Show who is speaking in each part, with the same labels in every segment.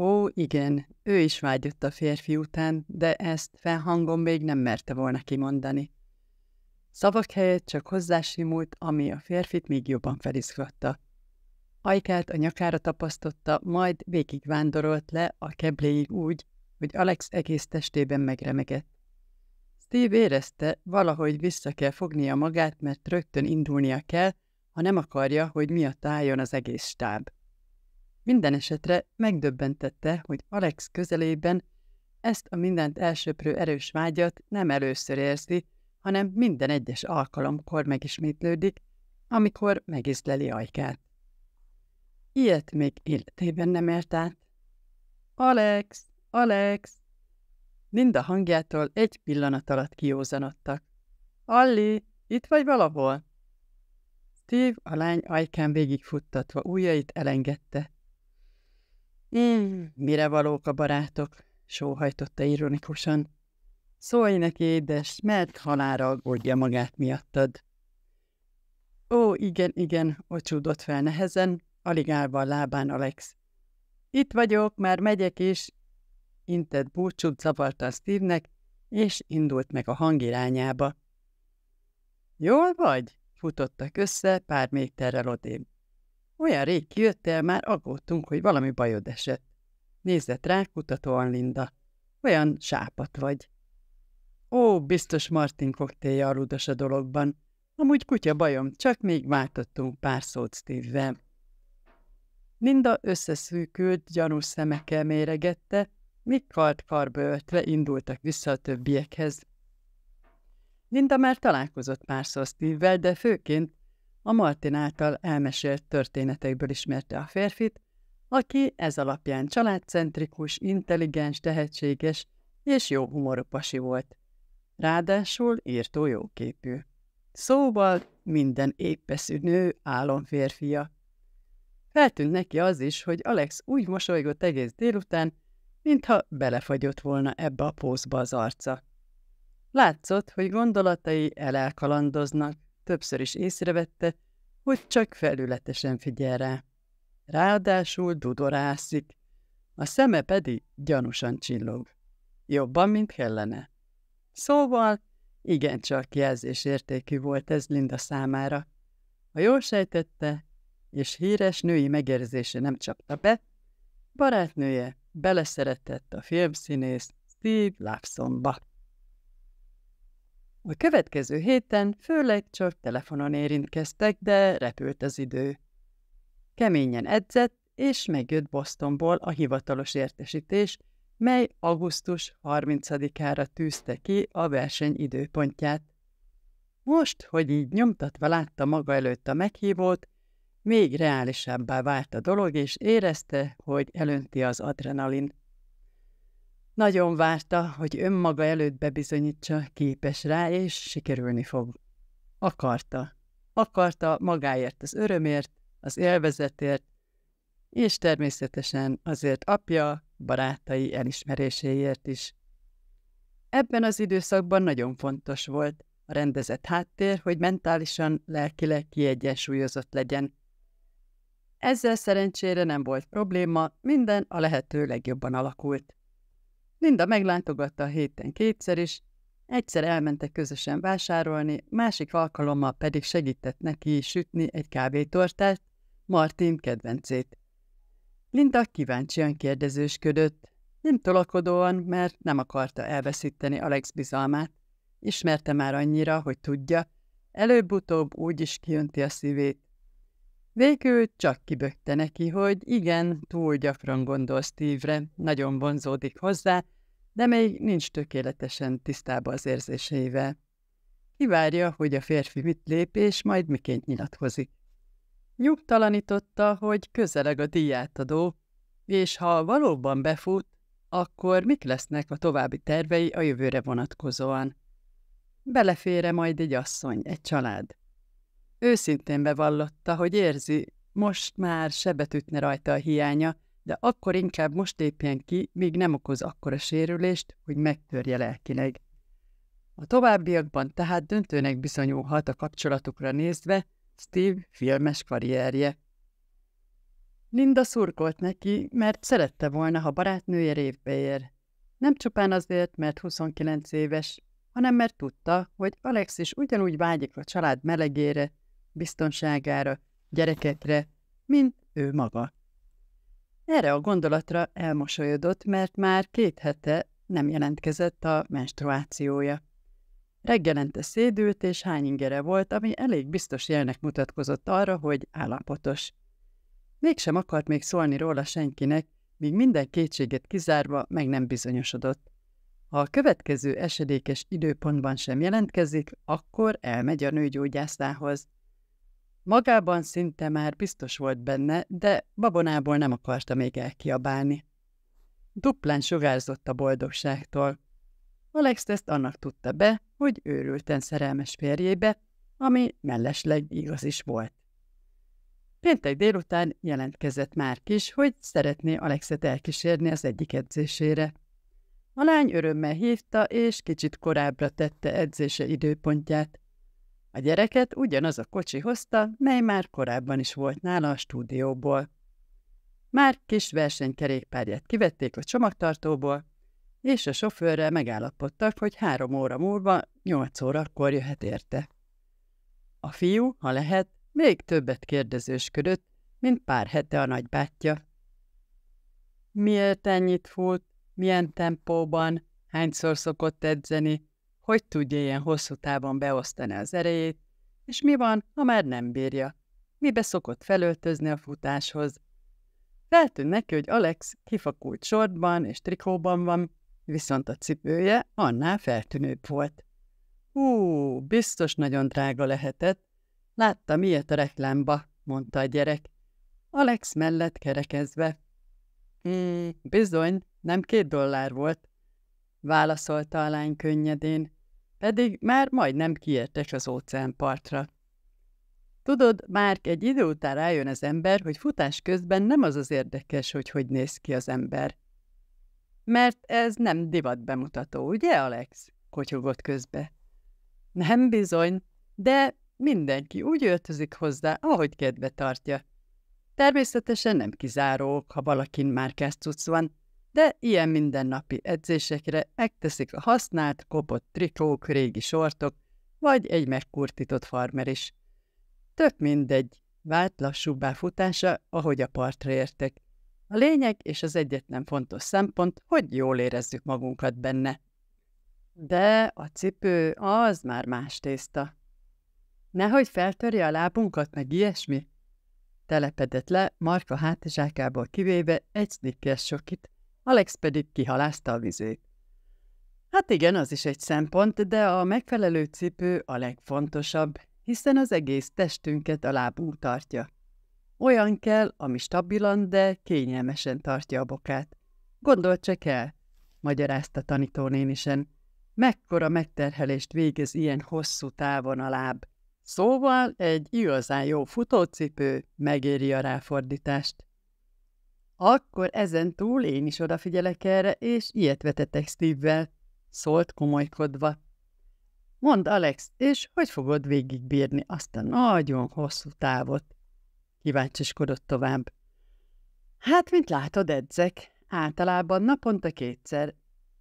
Speaker 1: Ó, igen, ő is vágyott a férfi után, de ezt felhangon még nem merte volna kimondani. Szavak helyett csak hozzásimult, ami a férfit még jobban felizgatta. Ajkát a nyakára tapasztotta, majd végigvándorolt le a kebléig úgy, hogy Alex egész testében megremegett. Steve érezte, valahogy vissza kell fognia magát, mert rögtön indulnia kell, ha nem akarja, hogy miatt álljon az egész stáb. Minden esetre megdöbbentette, hogy Alex közelében ezt a mindent elsöprő erős vágyat nem először érzi, hanem minden egyes alkalomkor megismétlődik, amikor megiszleli ajkát. Ilyet még életében nem ért át. Alex! Alex! Linda hangjától egy pillanat alatt kiózanodtak. Alli, itt vagy valahol? Steve a lány ajkán végigfuttatva ujjait elengedte. Mm, mire valók a barátok? sóhajtotta ironikusan. Szólj neki, édes, mert halára aggódja magát miattad. Ó, igen, igen, ocsúdott fel nehezen, alig állva a lábán Alex. Itt vagyok, már megyek is, intett búcsút a Steve-nek, és indult meg a hang irányába. Jól vagy? Futottak össze pár méterrel odébb. Olyan rég kijöttél, már aggódtunk, hogy valami bajod esett. Nézett rá kutatóan Linda. Olyan sápat vagy. Ó, biztos Martin koktélja aludas a dologban. Amúgy kutya bajom, csak még váltottunk pár szót steve Linda összeszűkült, gyanús szemekkel méregette, mik kart karba öltve indultak vissza a többiekhez. Linda már találkozott párszor steve de főként a Martin által elmesélt történetekből ismerte a férfit, aki ez alapján családcentrikus, intelligens, tehetséges és jó humorú pasi volt. Ráadásul írtó jóképű. Szóval minden éppeszű nő álomférfia. Feltűnt neki az is, hogy Alex úgy mosolygott egész délután, mintha belefagyott volna ebbe a pózba az arca. Látszott, hogy gondolatai elelkalandoznak, többször is észrevette, hogy csak felületesen figyel rá. Ráadásul dudorászik, a szeme pedig gyanúsan csillog. Jobban, mint kellene. Szóval igencsak értékű volt ez Linda számára. Ha jól sejtette, és híres női megérzése nem csapta be, barátnője beleszeretett a filmszínész Steve Lapsonba. A következő héten főleg csak telefonon érintkeztek, de repült az idő. Keményen edzett, és megjött Bostonból a hivatalos értesítés, mely augusztus 30-ára tűzte ki a verseny időpontját. Most, hogy így nyomtatva látta maga előtt a meghívót, még reálisabbá vált a dolog, és érezte, hogy elönti az adrenalin. Nagyon várta, hogy önmaga előtt bebizonyítsa, képes rá, és sikerülni fog. Akarta. Akarta magáért az örömért, az élvezetért, és természetesen azért apja, barátai elismeréséért is. Ebben az időszakban nagyon fontos volt a rendezett háttér, hogy mentálisan, lelkileg kiegyensúlyozott legyen. Ezzel szerencsére nem volt probléma, minden a lehető legjobban alakult. Linda meglátogatta a héten kétszer is, egyszer elmentek közösen vásárolni, másik alkalommal pedig segített neki sütni egy kávétortát, Martin kedvencét. Linda kíváncsian kérdezősködött, nem tolakodóan, mert nem akarta elveszíteni Alex bizalmát. Ismerte már annyira, hogy tudja, előbb-utóbb úgy is kijönti a szívét, Végül csak kibökte neki, hogy igen, túl gyakran gondol Steve-re, nagyon vonzódik hozzá, de még nincs tökéletesen tisztába az érzéseivel. Kivárja, hogy a férfi mit lép, és majd miként nyilatkozik. Nyugtalanította, hogy közeleg a díjátadó, és ha valóban befut, akkor mik lesznek a további tervei a jövőre vonatkozóan? Belefére majd egy asszony, egy család. Őszintén bevallotta, hogy érzi, most már sebet ütne rajta a hiánya, de akkor inkább most épjen ki, míg nem okoz akkora sérülést, hogy megtörje lelkileg. A továbbiakban tehát döntőnek bizonyulhat a kapcsolatukra nézve Steve filmes karrierje. Linda szurkolt neki, mert szerette volna, ha barátnője révbe ér. Nem csupán azért, mert 29 éves, hanem mert tudta, hogy Alex is ugyanúgy vágyik a család melegére, biztonságára, gyerekekre, mint ő maga. Erre a gondolatra elmosolyodott, mert már két hete nem jelentkezett a menstruációja. Reggelente szédült és hányingere volt, ami elég biztos jelnek mutatkozott arra, hogy állapotos. Mégsem akart még szólni róla senkinek, míg minden kétséget kizárva meg nem bizonyosodott. Ha a következő esedékes időpontban sem jelentkezik, akkor elmegy a nőgyógyászához. Magában szinte már biztos volt benne, de babonából nem akarta még elkiabálni. Duplán sugárzott a boldogságtól. Alex ezt annak tudta be, hogy őrülten szerelmes férjébe, ami mellesleg igaz is volt. Péntek délután jelentkezett már kis, hogy szeretné Alexet elkísérni az egyik edzésére. A lány örömmel hívta, és kicsit korábbra tette edzése időpontját. A gyereket ugyanaz a kocsi hozta, mely már korábban is volt nála a stúdióból. Már kis versenykerékpárját kivették a csomagtartóból, és a sofőrrel megállapodtak, hogy három óra múlva, nyolc órakor jöhet érte. A fiú, ha lehet, még többet kérdezősködött, mint pár hete a nagybátyja. Miért ennyit fut, milyen tempóban, hányszor szokott edzeni, hogy tudja ilyen hosszú távon beosztani az erejét, és mi van, ha már nem bírja? Mibe szokott felöltözni a futáshoz? Feltűnt neki, hogy Alex kifakult sortban és trikóban van, viszont a cipője annál feltűnőbb volt. Hú, biztos nagyon drága lehetett. Láttam ilyet a reklámba, mondta a gyerek. Alex mellett kerekezve. Hmm, bizony, nem két dollár volt, válaszolta a lány könnyedén pedig már majdnem kiértes az óceánpartra. Tudod, már egy idő után rájön az ember, hogy futás közben nem az az érdekes, hogy hogy néz ki az ember. Mert ez nem divat bemutató, ugye, Alex? Kotyogott közbe. Nem bizony, de mindenki úgy öltözik hozzá, ahogy kedve tartja. Természetesen nem kizáró, ha valakin már kezd van, de ilyen mindennapi edzésekre megteszik a használt, kopott trikók, régi sortok, vagy egy megkurtított farmer is. Tök mindegy, vált lassúbbá futása, ahogy a partra értek. A lényeg és az egyetlen fontos szempont, hogy jól érezzük magunkat benne. De a cipő az már más tészta. Nehogy feltörje a lábunkat, meg ilyesmi? Telepedett le, Marka hátizsákából kivéve egy snickers sokit, Alex pedig kihalászta a vizét. Hát igen, az is egy szempont, de a megfelelő cipő a legfontosabb, hiszen az egész testünket a lábunk tartja. Olyan kell, ami stabilan, de kényelmesen tartja a bokát. Gondolt csak el, magyarázta tanítónénisen. Mekkora megterhelést végez ilyen hosszú távon a láb. Szóval egy igazán jó futócipő megéri a ráfordítást. Akkor ezen túl én is odafigyelek erre, és ilyet vetetek Steve-vel, szólt komolykodva. Mond Alex, és hogy fogod végigbírni azt a nagyon hosszú távot? Kíváncsiskodott tovább. Hát, mint látod, edzek. Általában naponta kétszer.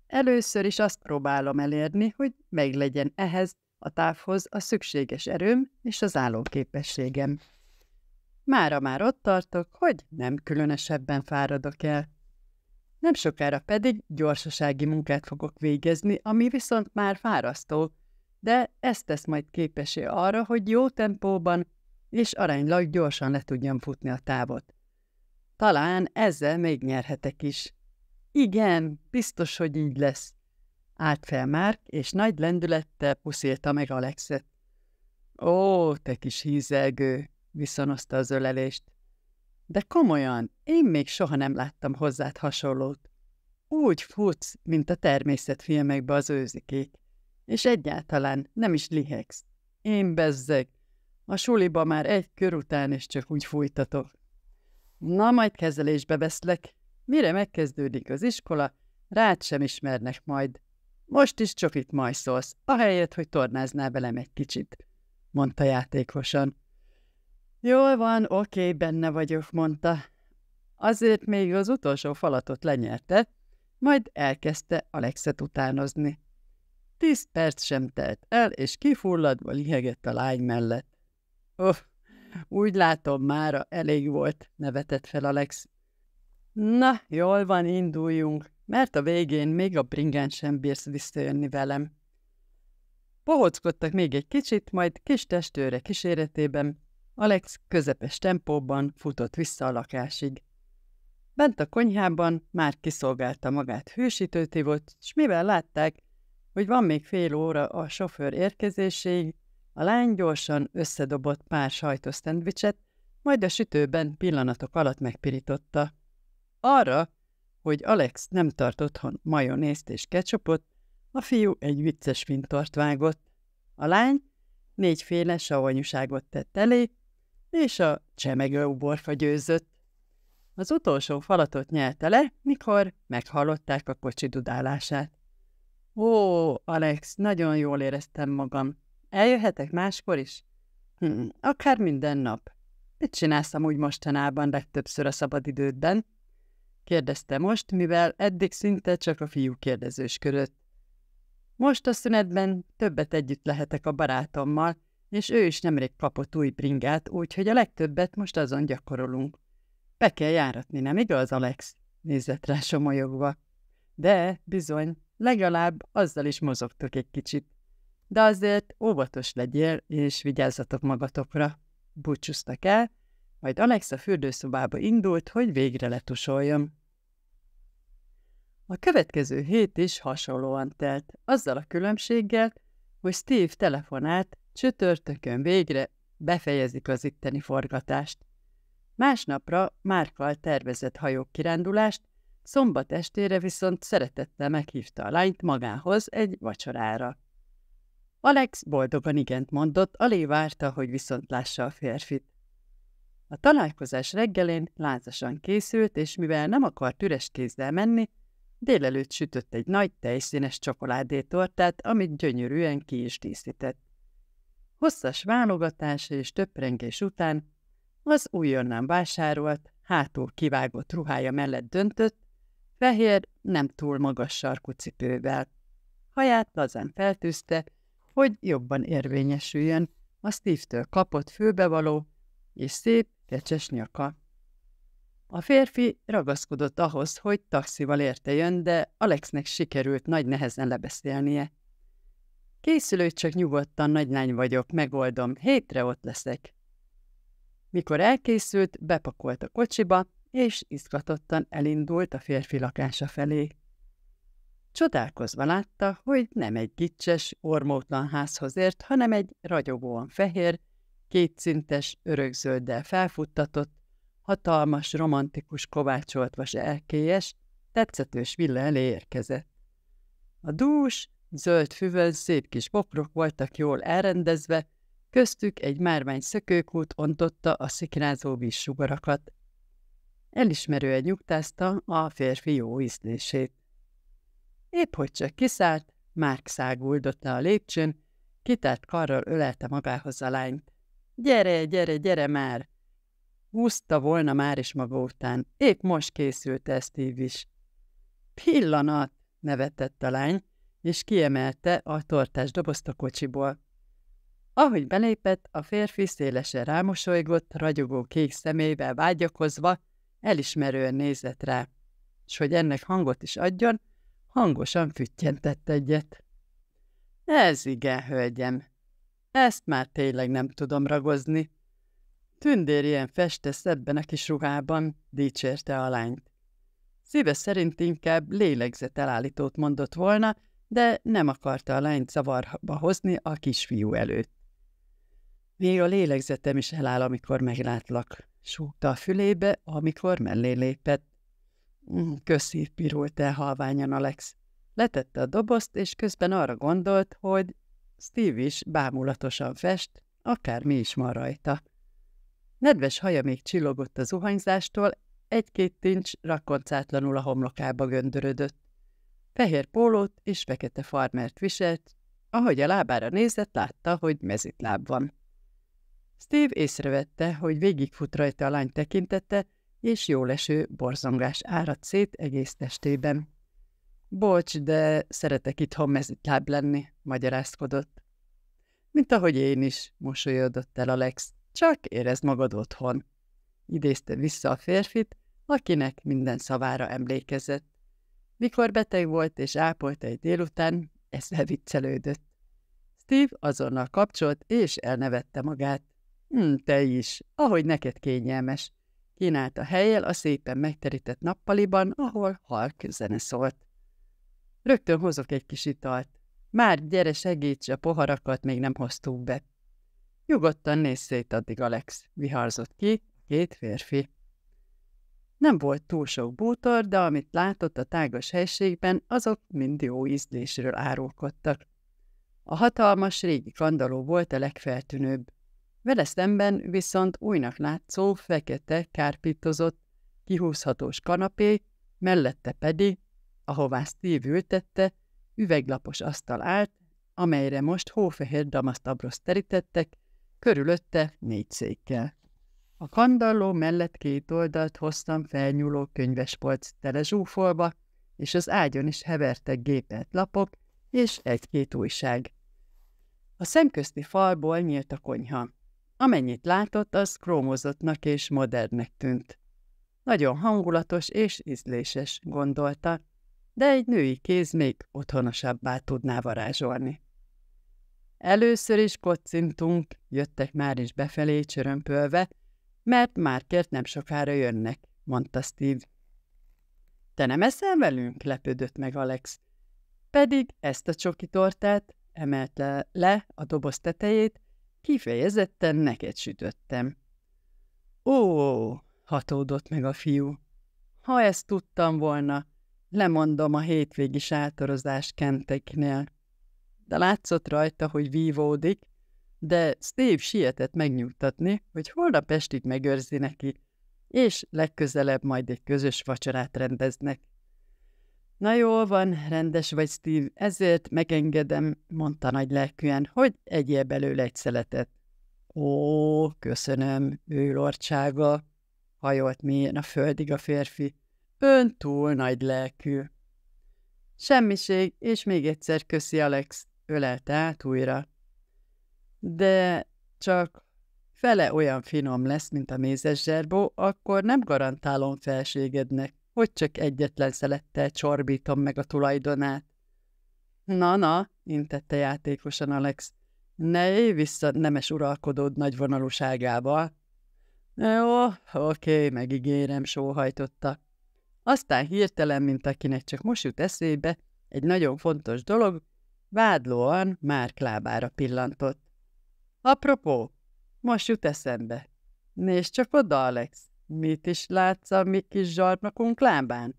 Speaker 1: Először is azt próbálom elérni, hogy meglegyen ehhez a távhoz a szükséges erőm és az állóképességem. Mára már ott tartok, hogy nem különösebben fáradok el. Nem sokára pedig gyorsasági munkát fogok végezni, ami viszont már fárasztó, de ezt tesz majd képesé arra, hogy jó tempóban és aránylag gyorsan le tudjam futni a távot. Talán ezzel még nyerhetek is. Igen, biztos, hogy így lesz. Állt fel Márk, és nagy lendülettel puszélta meg Alexet. Ó, te kis hízelgő, viszonozta az ölelést. De komolyan, én még soha nem láttam hozzád hasonlót. Úgy futsz, mint a természetfilmekbe az őzikék. És egyáltalán nem is lihegsz. Én bezzeg. A suliba már egy kör után is csak úgy fújtatok. Na, majd kezelésbe veszlek. Mire megkezdődik az iskola, rád sem ismernek majd. Most is csak itt majszolsz, ahelyett, hogy tornáznál velem egy kicsit, mondta játékosan. Jól van, oké, okay, benne vagyok, mondta. Azért még az utolsó falatot lenyerte, majd elkezdte Alexet utánozni. Tíz perc sem telt el, és kifulladva lihegett a lány mellett. Ó, úgy látom, mára elég volt, nevetett fel Alex. Na, jól van, induljunk, mert a végén még a bringán sem bírsz visszajönni velem. Pohockodtak még egy kicsit, majd kis testőre kíséretében Alex közepes tempóban futott vissza a lakásig. Bent a konyhában már kiszolgálta magát hűsítőtivot, és mivel látták, hogy van még fél óra a sofőr érkezéséig, a lány gyorsan összedobott pár sajtos majd a sütőben pillanatok alatt megpirította. Arra, hogy Alex nem tart otthon majonézt és ketchupot, a fiú egy vicces vintort vágott. A lány négyféle savanyúságot tett elé, és a csemegő uborfa győzött. Az utolsó falatot nyelte le, mikor meghallották a kocsi dudálását. Ó, Alex, nagyon jól éreztem magam. Eljöhetek máskor is? Hm, akár minden nap. Mit csinálsz amúgy mostanában legtöbbször a szabadidődben? Kérdezte most, mivel eddig szinte csak a fiú kérdezős körött. Most a szünetben többet együtt lehetek a barátommal, és ő is nemrég kapott új bringát, úgyhogy a legtöbbet most azon gyakorolunk. Be kell járatni, nem igaz, Alex? Nézett rá somolyogva. De, bizony, legalább azzal is mozogtok egy kicsit. De azért óvatos legyél, és vigyázzatok magatokra. Búcsúztak el, majd Alex a fürdőszobába indult, hogy végre letusoljam. A következő hét is hasonlóan telt, azzal a különbséggel, hogy Steve telefonált, Csütörtökön végre befejezik az itteni forgatást. Másnapra Márkkal tervezett hajók kirándulást, szombat estére viszont szeretettel meghívta a lányt magához egy vacsorára. Alex boldogan igent mondott, alé várta, hogy viszont lássa a férfit. A találkozás reggelén lázasan készült, és mivel nem akart üres kézzel menni, délelőtt sütött egy nagy tejszínes csokoládétortát, amit gyönyörűen ki is díszített. Hosszas válogatás és töprengés után az újonnan vásárolt, hátul kivágott ruhája mellett döntött, fehér, nem túl magas sarkú cipővel. Haját lazán feltűzte, hogy jobban érvényesüljön a Steve-től kapott főbevaló és szép, kecses nyaka. A férfi ragaszkodott ahhoz, hogy taxival érte jön, de Alexnek sikerült nagy nehezen lebeszélnie. Készülőd csak nyugodtan, nagylány vagyok, megoldom, hétre ott leszek. Mikor elkészült, bepakolt a kocsiba, és izgatottan elindult a férfi lakása felé. Csodálkozva látta, hogy nem egy gicses, ormótlan házhoz ért, hanem egy ragyogóan fehér, kétszintes, örökzölddel felfuttatott, hatalmas, romantikus kovácsoltvas elkélyes, tetszetős villa elé érkezett. A dús, Zöld füvön szép kis bokrok voltak jól elrendezve, köztük egy márvány szökőkút ontotta a szikrázó vízsugarakat. Elismerően nyugtázta a férfi jó ízlését. Épp hogy csak kiszállt, Márk száguldott a lépcsőn, kitárt karral ölelte magához a lányt. Gyere, gyere, gyere már! Húzta volna már is maga után. Épp most készült ezt is. Pillanat, nevetett a lány, és kiemelte a tortás dobozt a kocsiból. Ahogy belépett, a férfi szélesen rámosolygott, ragyogó kék szemével vágyakozva, elismerően nézett rá, és hogy ennek hangot is adjon, hangosan füttyentett egyet. Ez igen, hölgyem. Ezt már tényleg nem tudom ragozni. Tündér ilyen festesz ebben a kis ruhában, dicsérte a lányt. Szíve szerint inkább lélegzetelállítót mondott volna, de nem akarta a lányt zavarba hozni a kisfiú előtt. Még a lélegzetem is eláll, amikor meglátlak, súgta a fülébe, amikor mellé lépett. Mm, köszi, pirult el halványan Alex. Letette a dobozt, és közben arra gondolt, hogy Steve is bámulatosan fest, akár mi is van rajta. Nedves haja még csillogott a zuhanyzástól, egy-két tincs rakoncátlanul a homlokába göndörödött. Fehér pólót és fekete farmert viselt, ahogy a lábára nézett, látta, hogy mezitláb van. Steve észrevette, hogy végigfut rajta a lány tekintete, és jó leső borzongás áradt szét egész testében. Bocs, de szeretek itthon mezitláb lenni, magyarázkodott. Mint ahogy én is, mosolyodott el Alex. Csak érez magad otthon. Idézte vissza a férfit, akinek minden szavára emlékezett. Mikor beteg volt és ápolta egy délután, Ez viccelődött. Steve azonnal kapcsolt, és elnevette magát. Hm, te is, ahogy neked kényelmes. a helyel a szépen megterített nappaliban, ahol halk zene szólt. Rögtön hozok egy kis italt. Már gyere segíts, a poharakat még nem hoztuk be. Nyugodtan nézz szét addig, Alex, viharzott ki két férfi. Nem volt túl sok bútor, de amit látott a tágas helységben, azok mind jó ízlésről árulkodtak. A hatalmas régi kandaló volt a legfeltűnőbb. Vele szemben viszont újnak látszó, fekete, kárpitozott, kihúzhatós kanapé, mellette pedig, ahová Steve ültette, üveglapos asztal állt, amelyre most hófehér damasztabroszt terítettek, körülötte négy székkel. A kandalló mellett két oldalt hoztam felnyúló könyvespolc tele zsúfolba, és az ágyon is hevertek gépelt lapok és egy-két újság. A szemközti falból nyílt a konyha. Amennyit látott, az krómozottnak és modernnek tűnt. Nagyon hangulatos és ízléses, gondolta, de egy női kéz még otthonosabbá tudná varázsolni. Először is kocintunk, jöttek már is befelé csörömpölve, mert Márkért nem sokára jönnek, mondta Steve. Te nem eszel velünk? lepődött meg Alex. Pedig ezt a csoki tortát, emelte le a doboz tetejét, kifejezetten neked sütöttem. Ó, hatódott meg a fiú. Ha ezt tudtam volna, lemondom a hétvégi sátorozás kenteknél. De látszott rajta, hogy vívódik, de Steve sietett megnyugtatni, hogy holnap estig megőrzi neki, és legközelebb majd egy közös vacsorát rendeznek. Na jól van, rendes vagy Steve, ezért megengedem, mondta nagy lelkűen, hogy egyél belőle egy szeletet. Ó, köszönöm, őrortsága, hajolt mélyen a földig a férfi. Ön túl nagy lelkű. Semmiség, és még egyszer köszi Alex, ölelte át újra de csak fele olyan finom lesz, mint a mézes zserbó, akkor nem garantálom felségednek, hogy csak egyetlen szelettel csorbítom meg a tulajdonát. Na-na, intette játékosan Alex, ne élj vissza nemes uralkodód nagyvonalúságával. Jó, oh, oké, megígérem, sóhajtotta. Aztán hirtelen, mint akinek csak most jut eszébe, egy nagyon fontos dolog, vádlóan már lábára pillantott. Apropó, most jut eszembe. Nézd csak oda, Alex, mit is látsz a mi kis zsarnokunk lábán?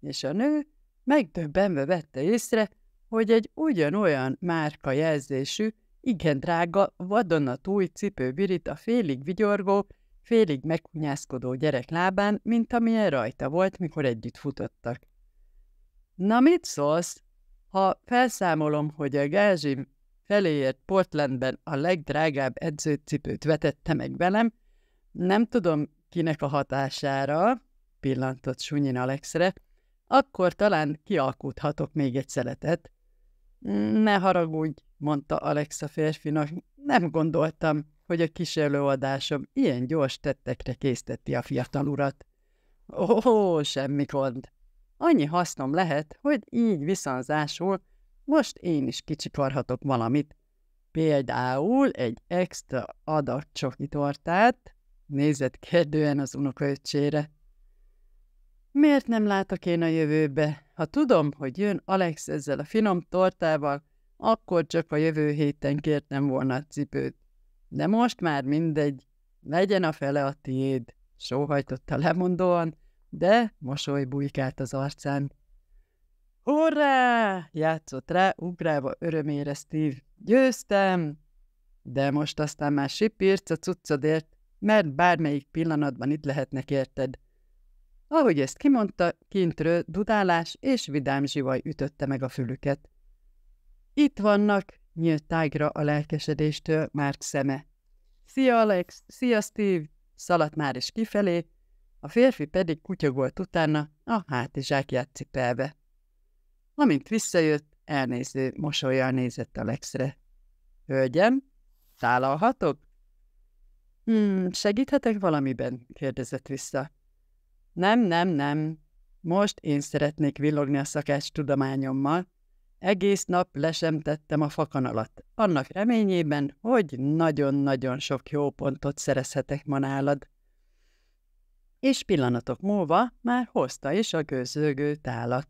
Speaker 1: És a nő megdöbbenve vette észre, hogy egy ugyanolyan márka jelzésű, igen drága, vadonatúj cipő virít a félig vigyorgó, félig megkunyászkodó gyerek lábán, mint amilyen rajta volt, mikor együtt futottak. Na mit szólsz? Ha felszámolom, hogy a gázsim feléért Portlandben a legdrágább edzőcipőt vetette meg velem, nem tudom kinek a hatására, pillantott Sunyin Alexre, akkor talán kialkuthatok még egy szeletet. Ne haragudj, mondta Alex a férfinak, nem gondoltam, hogy a kis ilyen gyors tettekre készteti a fiatal urat. Ó, semmi gond. Annyi hasznom lehet, hogy így viszonzásul most én is kicsikarhatok valamit. Például egy extra adag csoki tortát, nézett kedően az unokaöcsére. Miért nem látok én a jövőbe? Ha tudom, hogy jön Alex ezzel a finom tortával, akkor csak a jövő héten kértem volna a cipőt. De most már mindegy, legyen a fele a tiéd, sóhajtotta lemondóan, de mosoly bujkált az arcán. Hurrá! Játszott rá, ugrálva örömére Steve. Győztem! De most aztán már sipírc a cuccodért, mert bármelyik pillanatban itt lehetnek érted. Ahogy ezt kimondta, kintről dudálás és vidám zsivaj ütötte meg a fülüket. Itt vannak, nyílt tágra a lelkesedéstől Márk szeme. Szia Alex, szia Steve, szaladt már is kifelé, a férfi pedig kutyagolt utána, a hátizsákját cipelve. Amint visszajött, elnéző mosolyjal nézett Alexre. Hölgyem, tálalhatok? Hmm, segíthetek valamiben? kérdezett vissza. Nem, nem, nem. Most én szeretnék villogni a szakács tudományommal. Egész nap lesemtettem a fakanalat, annak reményében, hogy nagyon-nagyon sok jó pontot szerezhetek ma nálad. És pillanatok múlva már hozta is a gőzögő tálat.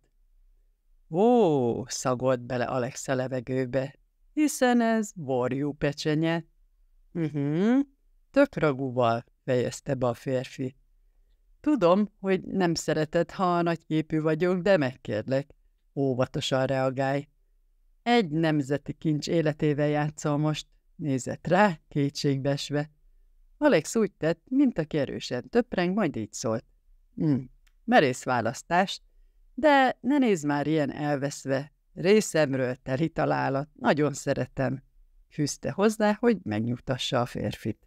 Speaker 1: Ó, szagolt bele Alex a levegőbe, hiszen ez borjú pecsenye. Uh-huh, tök ragúval, fejezte be a férfi. Tudom, hogy nem szereted, ha nagyképű vagyok, de megkérlek, óvatosan reagálj. Egy nemzeti kincs életével játszol most, nézett rá, kétségbesve. Alex úgy tett, mint a erősen töpreng, majd így szólt. Hm, merész választást. De ne nézz már ilyen elveszve. Részemről teli találat, nagyon szeretem. Fűzte hozzá, hogy megnyugtassa a férfit.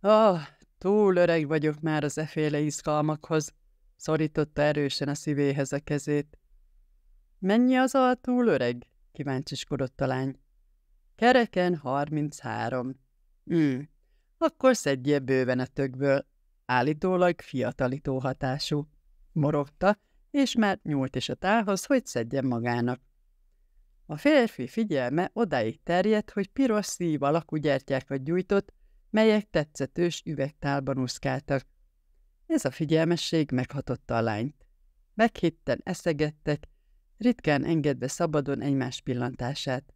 Speaker 1: Ah, túl öreg vagyok már az eféle izgalmakhoz, szorította erősen a szívéhez a kezét. Mennyi az a túl öreg? kíváncsiskodott a lány. Kereken harminchárom. Hm, akkor szedje bőven a tökből. Állítólag fiatalító hatású. Morogta, és már nyúlt is a tálhoz, hogy szedjen magának. A férfi figyelme odáig terjedt, hogy piros szív alakú gyertyákat gyújtott, melyek tetszetős üvegtálban úszkáltak. Ez a figyelmesség meghatotta a lányt. Meghitten eszegettek, ritkán engedve szabadon egymás pillantását.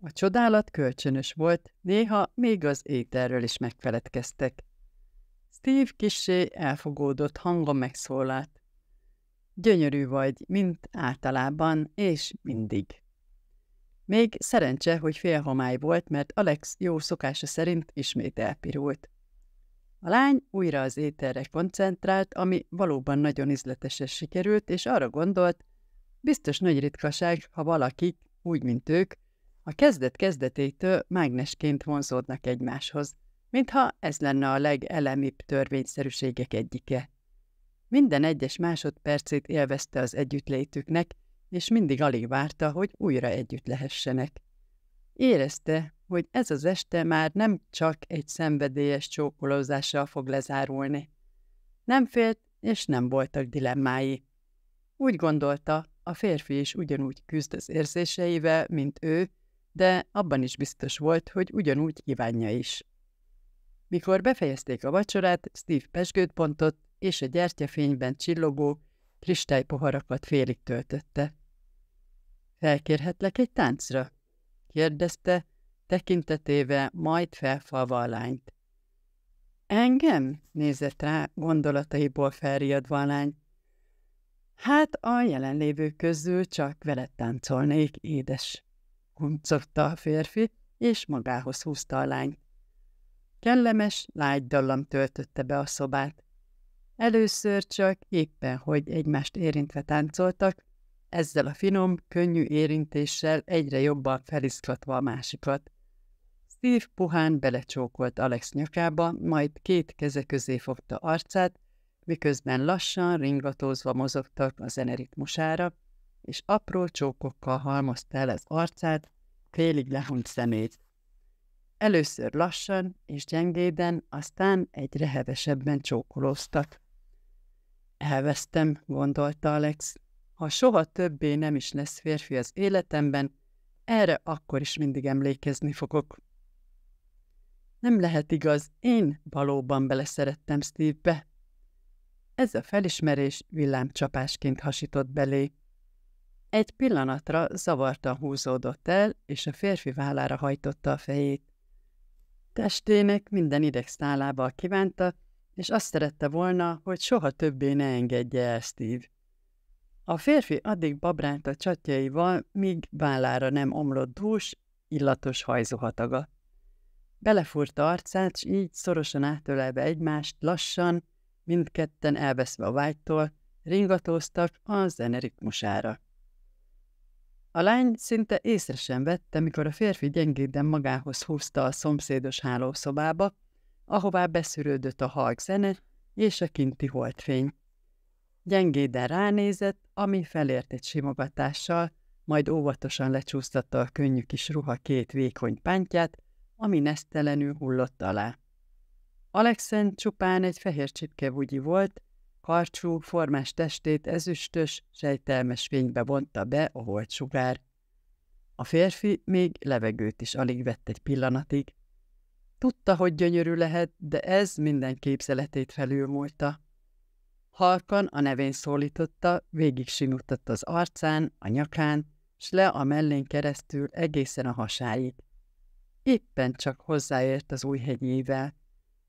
Speaker 1: A csodálat kölcsönös volt, néha még az ételről is megfeledkeztek. Steve kisé elfogódott hangon megszólalt. Gyönyörű vagy, mint általában, és mindig. Még szerencse, hogy félhomály volt, mert Alex jó szokása szerint ismét elpirult. A lány újra az ételre koncentrált, ami valóban nagyon izletesen sikerült, és arra gondolt, biztos nagy ritkaság, ha valakik, úgy mint ők, a kezdet kezdetétől mágnesként vonzódnak egymáshoz, mintha ez lenne a legelemibb törvényszerűségek egyike. Minden egyes másodpercét élvezte az együttlétüknek, és mindig alig várta, hogy újra együtt lehessenek. Érezte, hogy ez az este már nem csak egy szenvedélyes csókolózással fog lezárulni. Nem félt, és nem voltak dilemmái. Úgy gondolta, a férfi is ugyanúgy küzd az érzéseivel, mint ő, de abban is biztos volt, hogy ugyanúgy kívánja is. Mikor befejezték a vacsorát, Steve pesgőt pontott, és a gyertyafényben csillogó, kristálypoharakat félig töltötte. Felkérhetlek egy táncra? kérdezte, tekintetével majd felfalva a lányt. Engem? nézett rá, gondolataiból felriadva a lány. Hát a jelenlévő közül csak veled táncolnék, édes. Kuncogta a férfi, és magához húzta a lányt. Kellemes, lágy dallam töltötte be a szobát. Először csak éppen, hogy egymást érintve táncoltak, ezzel a finom, könnyű érintéssel egyre jobban felizgatva a másikat. Steve puhán belecsókolt Alex nyakába, majd két keze közé fogta arcát, miközben lassan, ringatózva mozogtak a zeneritmusára, és apró csókokkal halmozta el az arcát, félig lehunt szemét. Először lassan és gyengéden, aztán egyre hevesebben csókolóztak. Elvesztem, gondolta Alex. Ha soha többé nem is lesz férfi az életemben, erre akkor is mindig emlékezni fogok. Nem lehet igaz, én valóban beleszerettem Steve-be. Ez a felismerés villámcsapásként hasított belé. Egy pillanatra zavartan húzódott el, és a férfi vállára hajtotta a fejét. Testének minden idegszálával kívánta, és azt szerette volna, hogy soha többé ne engedje el Steve. A férfi addig babránt a csatjaival, míg vállára nem omlott dús, illatos hajzuhataga. Belefúrta arcát, s így szorosan átölelve egymást, lassan, mindketten elveszve a vágytól, ringatóztak a ritmusára. A lány szinte észre sem vette, mikor a férfi gyengéden magához húzta a szomszédos hálószobába, ahová beszűrődött a halk zene és a kinti holdfény. Gyengéden ránézett, ami felért egy simogatással, majd óvatosan lecsúsztatta a könnyű kis ruha két vékony pántját, ami nesztelenül hullott alá. Alexen csupán egy fehér bugyi volt, karcsú, formás testét ezüstös, sejtelmes fénybe vonta be a holtsugár. A férfi még levegőt is alig vett egy pillanatig, Tudta, hogy gyönyörű lehet, de ez minden képzeletét felülmúlta. Halkan a nevén szólította, végig sinutott az arcán, a nyakán, s le a mellén keresztül egészen a hasáig. Éppen csak hozzáért az új hegyével.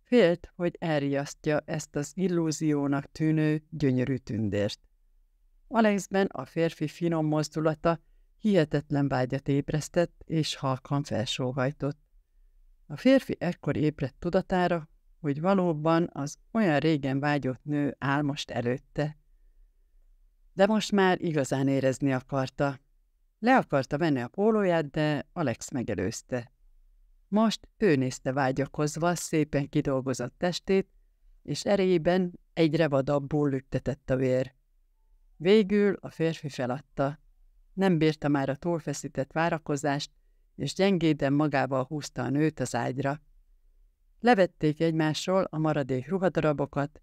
Speaker 1: Félt, hogy elriasztja ezt az illúziónak tűnő, gyönyörű tündért. Alexben a férfi finom mozdulata hihetetlen vágyat ébresztett és halkan felsóhajtott. A férfi ekkor ébredt tudatára, hogy valóban az olyan régen vágyott nő áll most előtte. De most már igazán érezni akarta. Le akarta venni a pólóját, de Alex megelőzte. Most ő nézte vágyakozva szépen kidolgozott testét, és erejében egyre vadabbul lüktetett a vér. Végül a férfi feladta. Nem bírta már a túlfeszített várakozást, és gyengéden magával húzta a nőt az ágyra. Levették egymásról a maradék ruhadarabokat,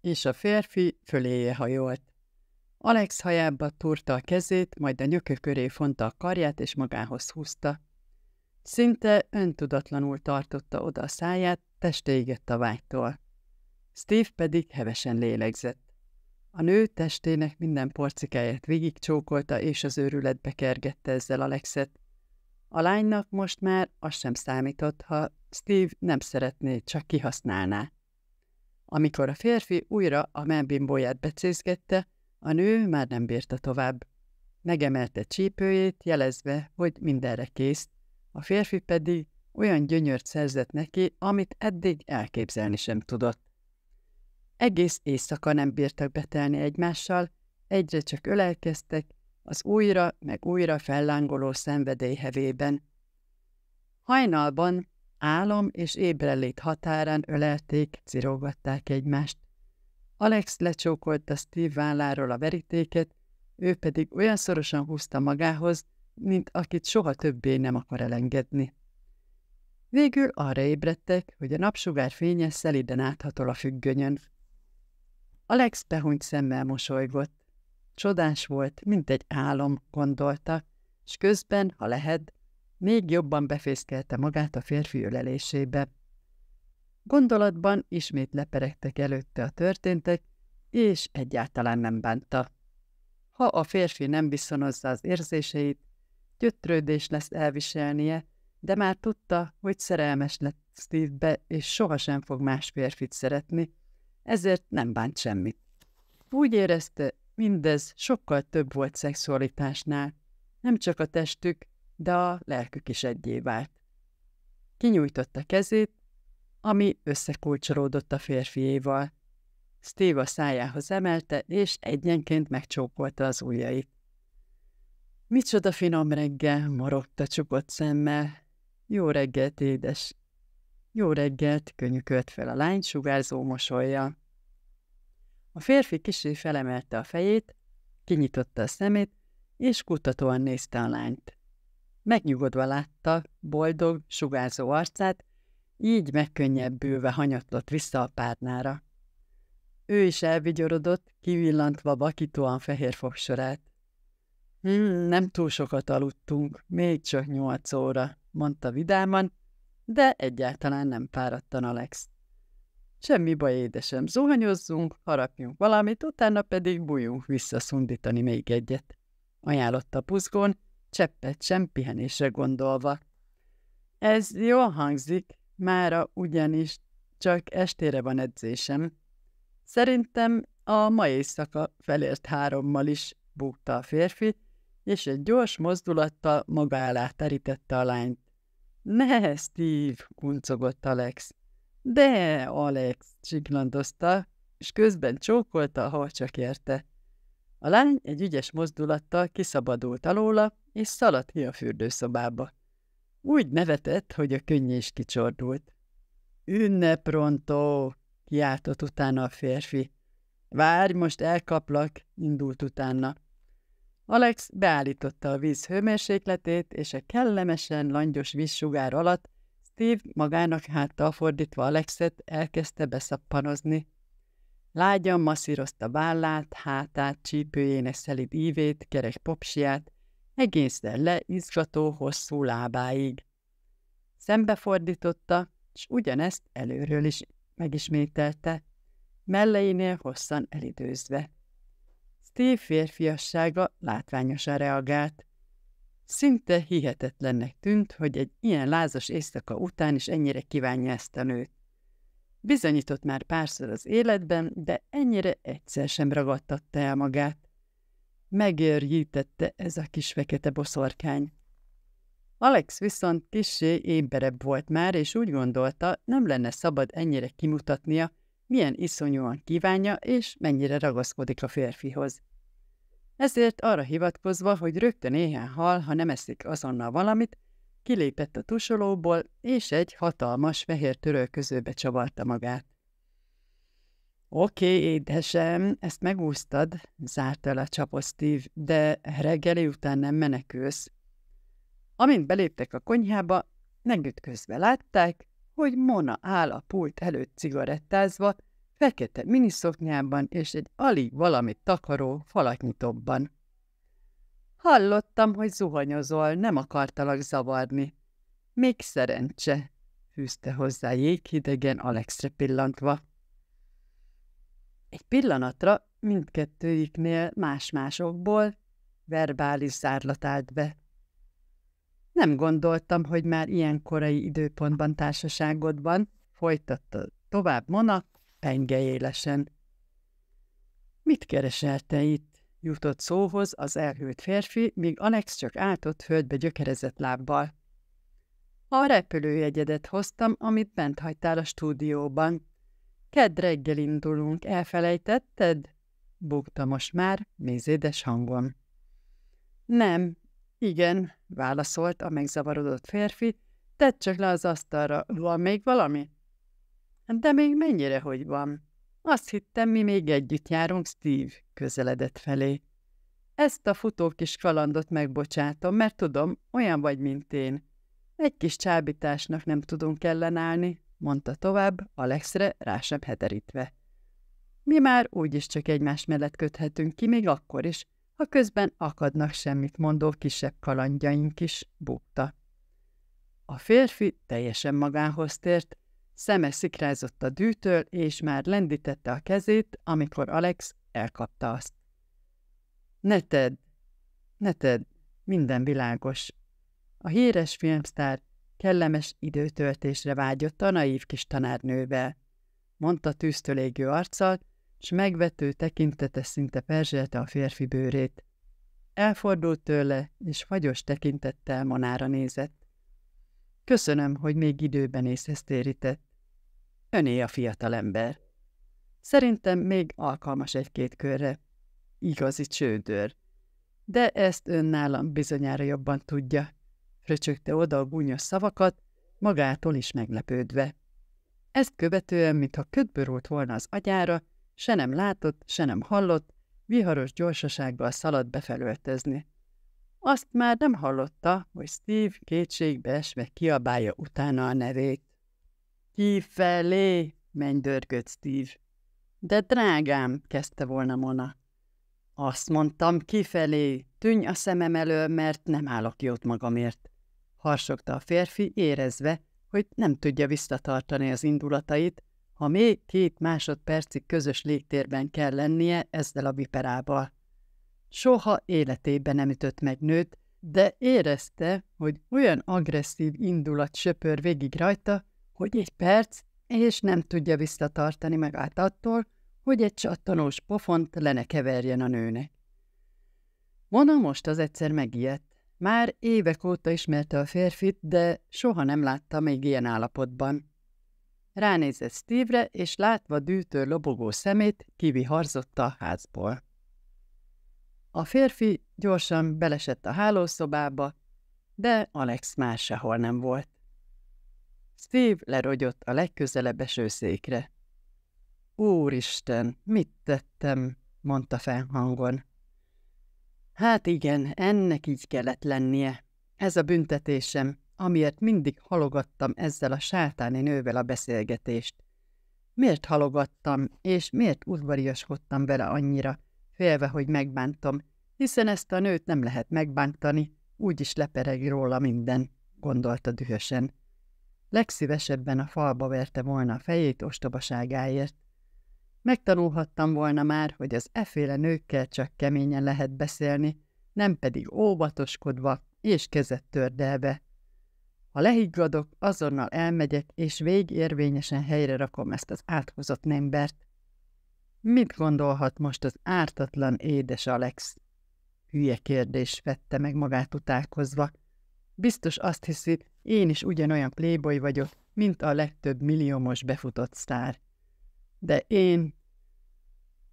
Speaker 1: és a férfi föléje hajolt. Alex hajába turta a kezét, majd a nyökök köré fonta a karját, és magához húzta. Szinte öntudatlanul tartotta oda a száját, teste égett a vágytól. Steve pedig hevesen lélegzett. A nő testének minden porcikáját végigcsókolta, és az őrületbe kergette ezzel Alexet. A lánynak most már az sem számított, ha Steve nem szeretné, csak kihasználná. Amikor a férfi újra a membimbóját becézgette, a nő már nem bírta tovább. Megemelte csípőjét, jelezve, hogy mindenre kész, a férfi pedig olyan gyönyört szerzett neki, amit eddig elképzelni sem tudott. Egész éjszaka nem bírtak betelni egymással, egyre csak ölelkeztek, az újra meg újra fellángoló szenvedély hevében. Hajnalban álom és ébrelék határán ölelték, cirogatták egymást. Alex lecsókolta Steve válláról a verítéket, ő pedig olyan szorosan húzta magához, mint akit soha többé nem akar elengedni. Végül arra ébredtek, hogy a napsugár fénye szeliden áthatol a függönyön. Alex behunyt szemmel mosolygott. Csodás volt, mint egy álom, gondolta, és közben, ha lehet, még jobban befészkelte magát a férfi ölelésébe. Gondolatban ismét leperegtek előtte a történtek, és egyáltalán nem bánta. Ha a férfi nem viszonozza az érzéseit, gyötrődés lesz elviselnie, de már tudta, hogy szerelmes lett Steve-be, és sohasem fog más férfit szeretni, ezért nem bánt semmit. Úgy érezte, Mindez sokkal több volt szexualitásnál. Nem csak a testük, de a lelkük is egyé vált. Kinyújtotta kezét, ami összekulcsolódott a férfiéval. Steve a szájához emelte, és egyenként megcsókolta az ujjait. Micsoda finom reggel, morogta csukott szemmel. Jó reggelt, édes! Jó reggelt, könyökölt fel a lány sugárzó mosolya. A férfi kisé felemelte a fejét, kinyitotta a szemét, és kutatóan nézte a lányt. Megnyugodva látta boldog, sugárzó arcát, így megkönnyebbülve hanyatlott vissza a párnára. Ő is elvigyorodott, kivillantva vakítóan fehér fogsorát. Hm, nem túl sokat aludtunk, még csak nyolc óra, mondta vidáman, de egyáltalán nem fáradtan Alex. Semmi baj, édesem, zuhanyozzunk, harapjunk valamit, utána pedig bújunk visszaszundítani még egyet. Ajánlotta buzgón, cseppet sem pihenésre gondolva. Ez jól hangzik, mára ugyanis csak estére van edzésem. Szerintem a mai éjszaka felért hárommal is, búgta a férfi, és egy gyors mozdulattal maga alá terítette a lányt. Ne, Steve, kuncogott Alex. De, Alex, csiklandozta, és közben csókolta, ha csak érte. A lány egy ügyes mozdulattal kiszabadult alóla, és szaladt ki a fürdőszobába. Úgy nevetett, hogy a könny is kicsordult. Ünneprontó! kiáltott utána a férfi. Várj, most elkaplak, indult utána. Alex beállította a víz hőmérsékletét, és a kellemesen langyos vízsugár alatt Steve magának háttal fordítva Alexet elkezdte beszappanozni. Lágyan masszírozta vállát, hátát, csípőjének szelid ívét, kerek popsiát, egészen leizgató izgató hosszú lábáig. Szembefordította, és ugyanezt előről is megismételte, melleinél hosszan elidőzve. Steve férfiassága látványosan reagált. Szinte hihetetlennek tűnt, hogy egy ilyen lázas éjszaka után is ennyire kívánja ezt a nőt. Bizonyított már párszor az életben, de ennyire egyszer sem ragadtatta el magát. Megőrjítette ez a kis fekete boszorkány. Alex viszont kissé éberebb volt már, és úgy gondolta, nem lenne szabad ennyire kimutatnia, milyen iszonyúan kívánja, és mennyire ragaszkodik a férfihoz. Ezért arra hivatkozva, hogy rögtön éhen hal, ha nem eszik azonnal valamit, kilépett a tusolóból, és egy hatalmas fehér törölközőbe csavarta magát. Oké, okay, édesem, ezt megúsztad, zárta el a csaposztív, de reggeli után nem menekülsz. Amint beléptek a konyhába, megütközve látták, hogy Mona áll a pult előtt cigarettázva, fekete miniszoknyában és egy alig valamit takaró falatnyitobban. Hallottam, hogy zuhanyozol, nem akartalak zavarni. Még szerencse, fűzte hozzá jéghidegen Alexre pillantva. Egy pillanatra mindkettőiknél más-másokból verbális zárlat állt be. Nem gondoltam, hogy már ilyen korai időpontban társaságodban, folytatta tovább Mona élesen. Mit keresel te itt? jutott szóhoz az elhűlt férfi, míg Alex csak átott földbe gyökerezett lábbal. A repülőjegyedet hoztam, amit bent hagytál a stúdióban. Kedd reggel indulunk, elfelejtetted? Bukta most már mézédes hangon. Nem, igen, válaszolt a megzavarodott férfi, tedd csak le az asztalra, van még valami? De még mennyire hogy van? Azt hittem, mi még együtt járunk Steve közeledett felé. Ezt a futó kis kalandot megbocsátom, mert tudom, olyan vagy, mint én. Egy kis csábításnak nem tudunk ellenállni, mondta tovább, Alexre rá sem heterítve. Mi már úgyis csak egymás mellett köthetünk ki, még akkor is, ha közben akadnak semmit mondó kisebb kalandjaink is, bukta. A férfi teljesen magához tért, Szeme szikrázott a dűtől, és már lendítette a kezét, amikor Alex elkapta azt. Ne tedd! Ne tedd! Minden világos. A híres filmsztár kellemes időtöltésre vágyott a naív kis tanárnővel. Mondta tűztölégő arccal, s megvető tekintete szinte perzselte a férfi bőrét. Elfordult tőle, és fagyos tekintettel Monára nézett. Köszönöm, hogy még időben észhez térített. Öné a fiatalember. Szerintem még alkalmas egy-két körre. Igazi csődőr. De ezt ön nálam bizonyára jobban tudja. Fröcsögte oda a gúnyos szavakat, magától is meglepődve. Ezt követően, mintha ködbörült volna az agyára, se nem látott, se nem hallott, viharos gyorsasággal szaladt befelöltözni. Azt már nem hallotta, hogy Steve kétségbe esve kiabálja utána a nevét. Kifelé, dörgött Steve. De drágám, kezdte volna Mona. Azt mondtam kifelé, tűnj a szemem elől, mert nem állok jót magamért. Harsogta a férfi, érezve, hogy nem tudja visszatartani az indulatait, ha még két másodpercig közös légtérben kell lennie ezzel a viperával soha életében nem ütött meg nőt, de érezte, hogy olyan agresszív indulat söpör végig rajta, hogy egy perc, és nem tudja visszatartani magát attól, hogy egy csattanós pofont lene keverjen a nőnek. Mona most az egyszer megijedt. Már évek óta ismerte a férfit, de soha nem látta még ilyen állapotban. Ránézett Steve-re, és látva dűtő lobogó szemét, kiviharzotta a házból. A férfi gyorsan belesett a hálószobába, de Alex már sehol nem volt. Steve lerogyott a legközelebb esőszékre. Úristen, mit tettem? mondta fennhangon. Hát igen, ennek így kellett lennie. Ez a büntetésem, amiért mindig halogattam ezzel a sátáni nővel a beszélgetést. Miért halogattam, és miért udvariaskodtam vele annyira? félve, hogy megbántam, hiszen ezt a nőt nem lehet megbántani, úgyis lepereg róla minden, gondolta dühösen. Legszívesebben a falba verte volna a fejét ostobaságáért. Megtanulhattam volna már, hogy az eféle nőkkel csak keményen lehet beszélni, nem pedig óvatoskodva és kezet tördelve. Ha lehiggadok, azonnal elmegyek, és végérvényesen helyre rakom ezt az átkozott embert. Mit gondolhat most az ártatlan édes Alex? Hülye kérdés vette meg magát utálkozva. Biztos azt hiszi, én is ugyanolyan playboy vagyok, mint a legtöbb milliómos befutott sztár. De én...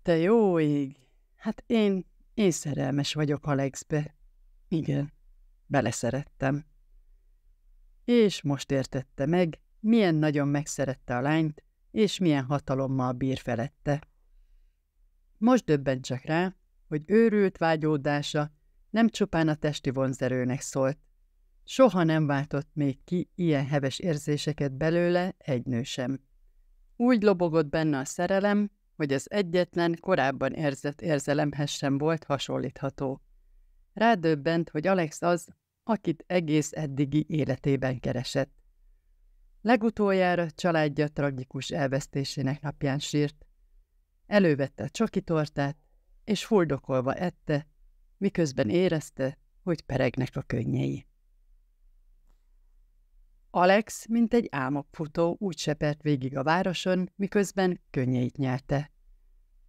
Speaker 1: Te jó ég! Hát én... Én szerelmes vagyok Alexbe. Igen, beleszerettem. És most értette meg, milyen nagyon megszerette a lányt, és milyen hatalommal bír felette. Most döbben csak rá, hogy őrült vágyódása nem csupán a testi vonzerőnek szólt. Soha nem váltott még ki ilyen heves érzéseket belőle egy nő sem. Úgy lobogott benne a szerelem, hogy az egyetlen, korábban érzett érzelemhez sem volt hasonlítható. Rádöbbent, hogy Alex az, akit egész eddigi életében keresett. Legutoljára családja tragikus elvesztésének napján sírt, Elővette a csoki tortát, és fuldokolva ette, miközben érezte, hogy peregnek a könnyei. Alex, mint egy álmokfutó, úgy sepert végig a városon, miközben könnyeit nyerte.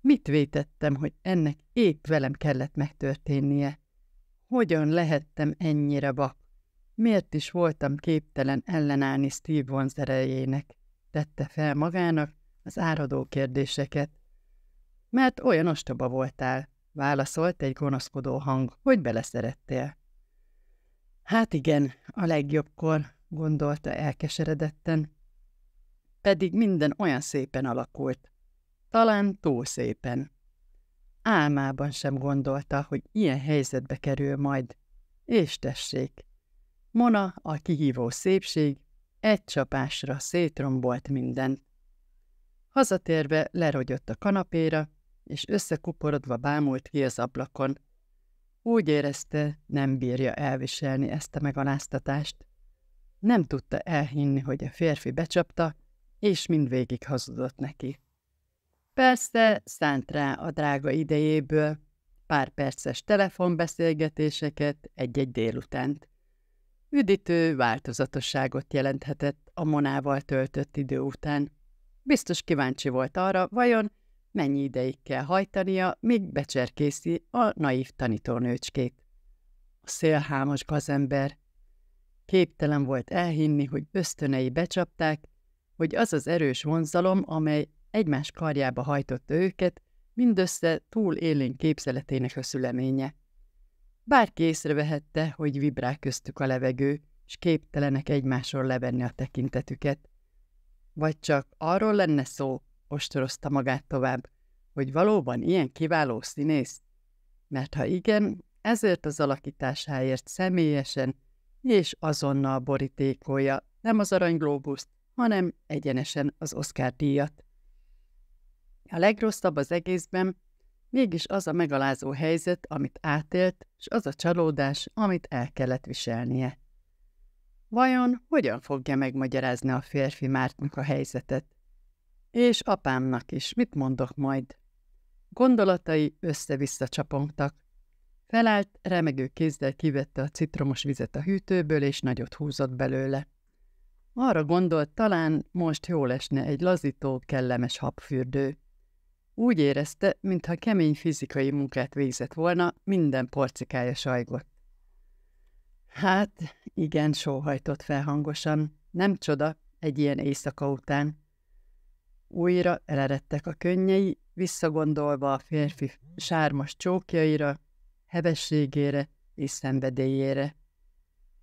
Speaker 1: Mit vétettem, hogy ennek épp velem kellett megtörténnie? Hogyan lehettem ennyire bak? Miért is voltam képtelen ellenállni Steve Wons erejének? Tette fel magának az áradó kérdéseket, mert olyan ostoba voltál, válaszolt egy gonoszkodó hang, hogy beleszerettél. Hát igen, a legjobbkor, gondolta elkeseredetten. Pedig minden olyan szépen alakult. Talán túl szépen. Álmában sem gondolta, hogy ilyen helyzetbe kerül majd. És tessék! Mona, a kihívó szépség, egy csapásra szétrombolt mindent. Hazatérve lerogyott a kanapéra, és összekuporodva bámult ki az ablakon. Úgy érezte, nem bírja elviselni ezt a megaláztatást. Nem tudta elhinni, hogy a férfi becsapta, és mindvégig hazudott neki. Persze szánt rá a drága idejéből, pár perces telefonbeszélgetéseket egy-egy délutánt. Üdítő változatosságot jelenthetett a Monával töltött idő után. Biztos kíváncsi volt arra, vajon mennyi ideig kell hajtania, míg becserkészi a naív tanítónőcskét. A szélhámos gazember képtelen volt elhinni, hogy ösztönei becsapták, hogy az az erős vonzalom, amely egymás karjába hajtotta őket, mindössze túl élénk képzeletének a szüleménye. Bárki észrevehette, hogy vibrál köztük a levegő, és képtelenek egymásról levenni a tekintetüket. Vagy csak arról lenne szó, ostorozta magát tovább, hogy valóban ilyen kiváló színész? Mert ha igen, ezért az alakításáért személyesen és azonnal borítékolja nem az aranyglóbuszt, hanem egyenesen az Oscar díjat. A legrosszabb az egészben mégis az a megalázó helyzet, amit átélt, és az a csalódás, amit el kellett viselnie. Vajon hogyan fogja megmagyarázni a férfi Mártnak a helyzetet? És apámnak is, mit mondok majd? Gondolatai össze-vissza csapongtak. Felállt, remegő kézzel kivette a citromos vizet a hűtőből, és nagyot húzott belőle. Arra gondolt, talán most jól esne egy lazító, kellemes habfürdő. Úgy érezte, mintha kemény fizikai munkát végzett volna, minden porcikája sajgott. Hát, igen, sóhajtott fel hangosan. Nem csoda, egy ilyen éjszaka után. Újra eleredtek a könnyei, visszagondolva a férfi sármas csókjaira, hevességére és szenvedélyére.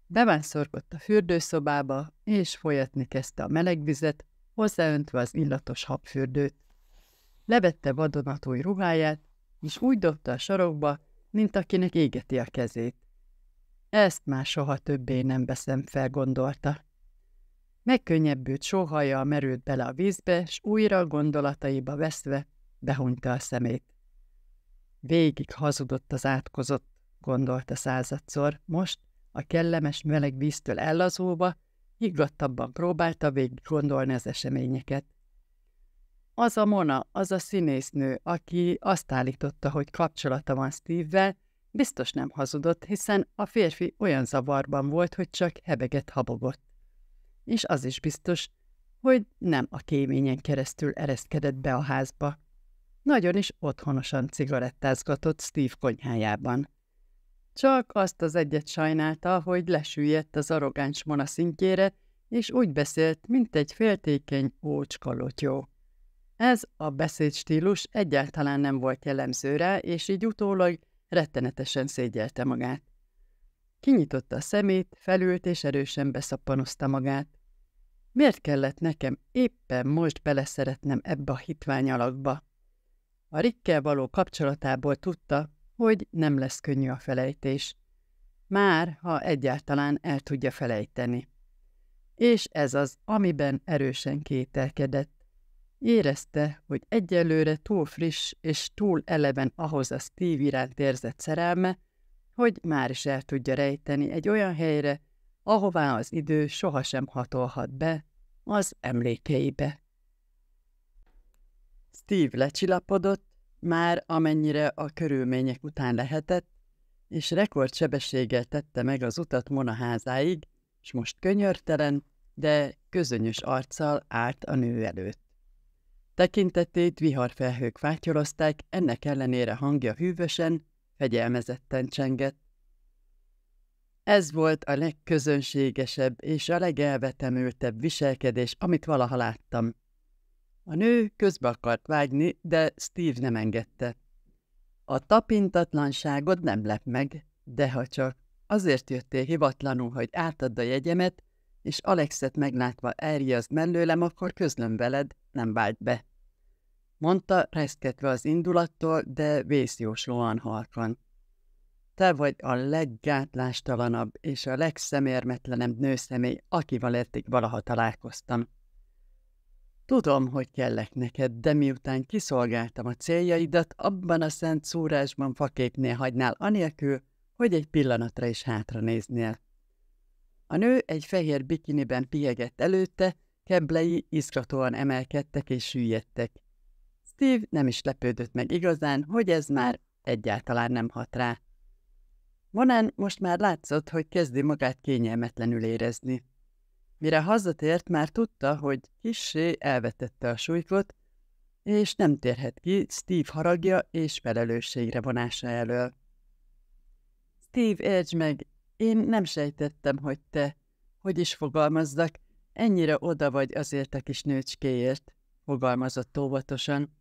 Speaker 1: Bevánszorgott a fürdőszobába, és folyatni kezdte a meleg vizet, hozzáöntve az illatos habfürdőt. Levette vadonatúj ruháját, és úgy dobta a sarokba, mint akinek égeti a kezét. Ezt már soha többé nem veszem fel, gondolta. Megkönnyebbült sóhaja merült bele a vízbe, s újra gondolataiba veszve behunyta a szemét. Végig hazudott az átkozott, gondolta századszor, most a kellemes meleg víztől ellazóva higgadtabban próbálta végig gondolni az eseményeket. Az a Mona, az a színésznő, aki azt állította, hogy kapcsolata van Steve-vel, biztos nem hazudott, hiszen a férfi olyan zavarban volt, hogy csak hebeget habogott és az is biztos, hogy nem a kéményen keresztül ereszkedett be a házba. Nagyon is otthonosan cigarettázgatott Steve konyhájában. Csak azt az egyet sajnálta, hogy lesüllyedt az arrogáns mona szintjére, és úgy beszélt, mint egy féltékeny ócskalotyó. Ez a beszédstílus egyáltalán nem volt jellemző rá, és így utólag rettenetesen szégyelte magát. Kinyitotta a szemét, felült és erősen beszappanozta magát. Miért kellett nekem éppen most beleszeretnem ebbe a hitvány alakba? A Rikkel való kapcsolatából tudta, hogy nem lesz könnyű a felejtés. Már, ha egyáltalán el tudja felejteni. És ez az, amiben erősen kételkedett. Érezte, hogy egyelőre túl friss és túl eleven ahhoz a Steve iránt érzett szerelme, hogy már is el tudja rejteni egy olyan helyre, ahová az idő sohasem hatolhat be, az emlékeibe. Steve lecsillapodott, már amennyire a körülmények után lehetett, és rekordsebességgel tette meg az utat Mona házáig, és most könyörtelen, de közönyös arccal állt a nő előtt. Tekintetét viharfelhők fátyolozták, ennek ellenére hangja hűvösen, fegyelmezetten csengett. Ez volt a legközönségesebb és a legelvetemültebb viselkedés, amit valaha láttam. A nő közbe akart vágni, de Steve nem engedte. A tapintatlanságod nem lep meg, de ha csak. Azért jöttél hivatlanul, hogy átadd a jegyemet, és Alexet meglátva elriaszt mellőlem, akkor közlöm veled, nem vágy be. Mondta, reszketve az indulattól, de vészjóslóan halkan. Te vagy a leggátlástalanabb és a legszemérmetlenebb nőszemély, akivel eddig valaha találkoztam. Tudom, hogy kellek neked, de miután kiszolgáltam a céljaidat, abban a szent szúrásban faképnél hagynál, anélkül, hogy egy pillanatra is hátra néznél. A nő egy fehér bikiniben piegett előtte, keblei izgatóan emelkedtek és süllyedtek. Steve nem is lepődött meg igazán, hogy ez már egyáltalán nem hat rá. Monán most már látszott, hogy kezdi magát kényelmetlenül érezni. Mire hazatért, már tudta, hogy kissé elvetette a súlykot, és nem térhet ki Steve haragja és felelősségre vonása elől. Steve, értsd meg, én nem sejtettem, hogy te, hogy is fogalmazzak, ennyire oda vagy azért a kis nőcskéért, fogalmazott óvatosan.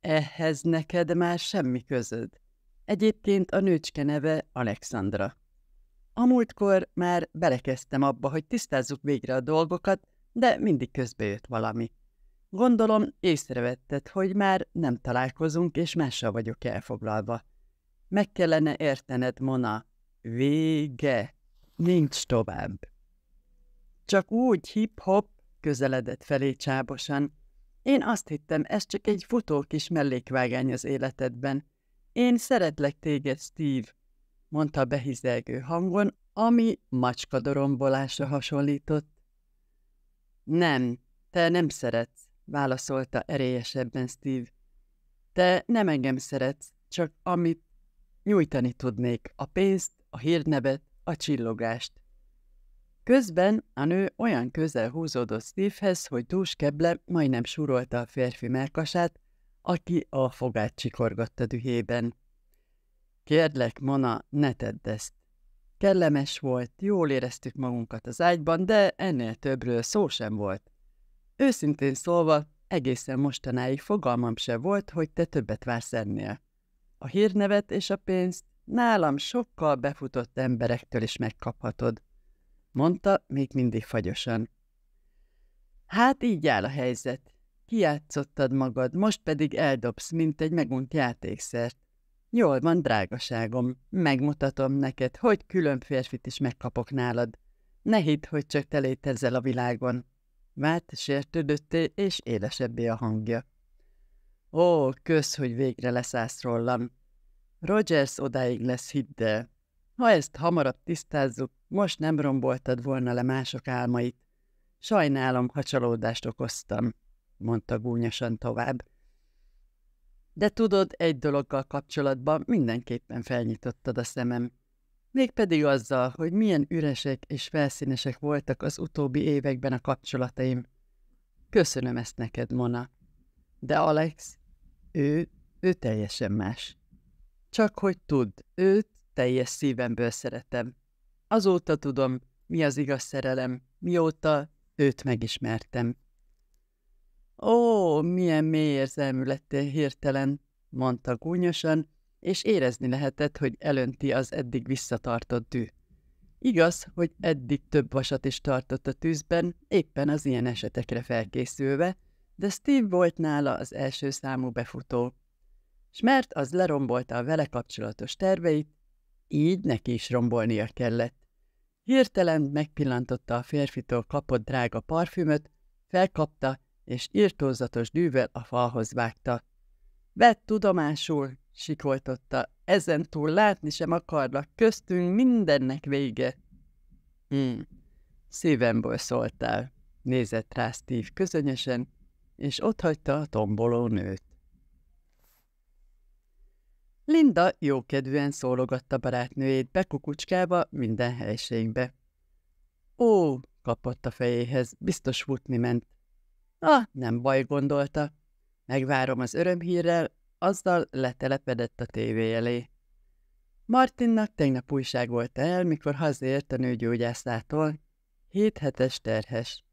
Speaker 1: Ehhez neked már semmi közöd. Egyébként a nőcske neve Alexandra. A múltkor már belekezdtem abba, hogy tisztázzuk végre a dolgokat, de mindig közbe jött valami. Gondolom észrevetted, hogy már nem találkozunk, és mással vagyok elfoglalva. Meg kellene értened, Mona. Vége. Nincs tovább. Csak úgy hip-hop közeledett felé csábosan. Én azt hittem, ez csak egy futó kis mellékvágány az életedben, én szeretlek téged, Steve, mondta behizelgő hangon, ami macska dorombolásra hasonlított. Nem, te nem szeretsz, válaszolta erélyesebben Steve. Te nem engem szeretsz, csak amit nyújtani tudnék, a pénzt, a hírnevet, a csillogást. Közben a nő olyan közel húzódott Stevehez, hogy dús keble majdnem surolta a férfi melkasát, aki a fogát csikorgatta dühében. Kérlek, Mona, ne tedd ezt. Kellemes volt, jól éreztük magunkat az ágyban, de ennél többről szó sem volt. Őszintén szólva, egészen mostanáig fogalmam se volt, hogy te többet vársz ennél. A hírnevet és a pénzt nálam sokkal befutott emberektől is megkaphatod, mondta még mindig fagyosan. Hát így áll a helyzet. Kijátszottad magad, most pedig eldobsz, mint egy megunt játékszert. Jól van, drágaságom, megmutatom neked, hogy külön férfit is megkapok nálad. Ne hidd, hogy csak te létezel a világon. Várt sértődötté, és élesebbé a hangja. Ó, kösz, hogy végre leszállsz rólam. Rogers odáig lesz, hidd el. Ha ezt hamarabb tisztázzuk, most nem romboltad volna le mások álmait. Sajnálom, ha csalódást okoztam mondta gúnyosan tovább. De tudod, egy dologgal kapcsolatban mindenképpen felnyitottad a szemem. Mégpedig azzal, hogy milyen üresek és felszínesek voltak az utóbbi években a kapcsolataim. Köszönöm ezt neked, Mona. De Alex, ő, ő teljesen más. Csak hogy tudd, őt teljes szívemből szeretem. Azóta tudom, mi az igaz szerelem, mióta őt megismertem. Ó, milyen mély érzelmű lettél hirtelen, mondta gúnyosan, és érezni lehetett, hogy elönti az eddig visszatartott dű. Igaz, hogy eddig több vasat is tartott a tűzben, éppen az ilyen esetekre felkészülve, de Steve volt nála az első számú befutó. S mert az lerombolta a vele kapcsolatos terveit, így neki is rombolnia kellett. Hirtelen megpillantotta a férfitől kapott drága parfümöt, felkapta, és írtózatos dűvel a falhoz vágta. Vett tudomásul, sikoltotta, ezen túl látni sem akarlak, köztünk mindennek vége. Hm, szívemből szóltál, nézett rá Steve közönösen, és hagyta a tomboló nőt. Linda jókedvűen szólogatta barátnőjét bekukucskába minden helységbe. Ó, kapott a fejéhez, biztos futni ment. Ah, nem baj, gondolta. Megvárom az örömhírrel, azzal letelepedett a tévé elé. Martinnak tegnap újság volt el, mikor hazért a nőgyógyászától. Hét hetes terhes.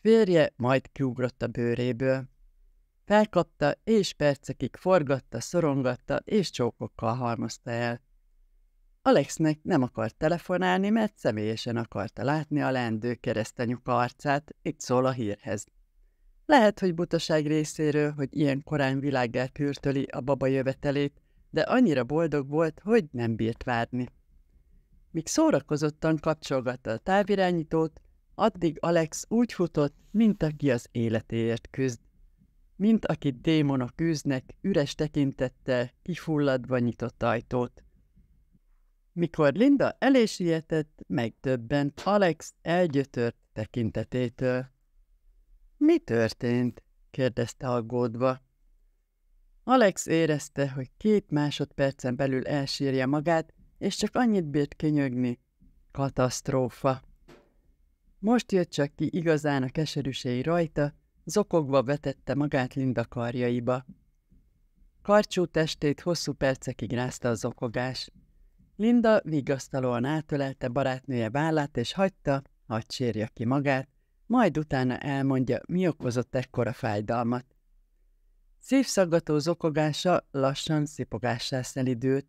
Speaker 1: Férje majd kiugrott a bőréből. Felkapta, és percekig forgatta, szorongatta, és csókokkal halmozta el. Alexnek nem akart telefonálni, mert személyesen akarta látni a lendő keresztenyük arcát, itt szól a hírhez. Lehet, hogy butaság részéről, hogy ilyen korán világgel pürtöli a baba jövetelét, de annyira boldog volt, hogy nem bírt várni. Míg szórakozottan kapcsolgatta a távirányítót, addig Alex úgy futott, mint aki az életéért küzd. Mint akit démonok űznek, üres tekintettel, kifulladva nyitott ajtót. Mikor Linda elé sietett, megdöbbent Alex elgyötört tekintetétől. Mi történt? kérdezte aggódva. Alex érezte, hogy két másodpercen belül elsírja magát, és csak annyit bírt kinyögni. Katasztrófa. Most jött csak ki igazán a keserűség rajta, zokogva vetette magát Linda karjaiba. Karcsú testét hosszú percekig rázta a zokogás. Linda vigasztalóan átölelte barátnője vállát, és hagyta, hagy sírja ki magát, majd utána elmondja, mi okozott ekkora fájdalmat. Szívszaggató zokogása lassan szipogássá szelidült.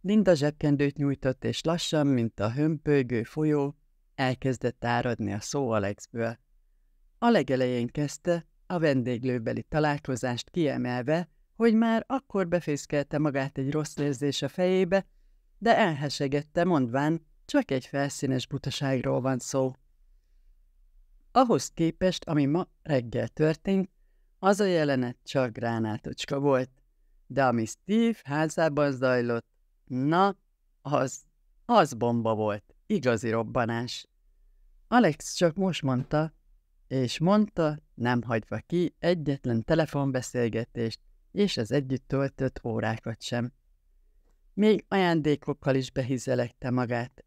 Speaker 1: Linda zsebkendőt nyújtott, és lassan, mint a hömpölygő folyó, elkezdett áradni a szó Alexből. A legelején kezdte, a vendéglőbeli találkozást kiemelve, hogy már akkor befészkelte magát egy rossz érzés a fejébe, de elhesegette, mondván, csak egy felszínes butaságról van szó. Ahhoz képest, ami ma reggel történt, az a jelenet csak gránátocska volt. De ami Steve házában zajlott, na, az, az bomba volt, igazi robbanás. Alex csak most mondta, és mondta, nem hagyva ki egyetlen telefonbeszélgetést és az együtt töltött órákat sem. Még ajándékokkal is behizelekte magát,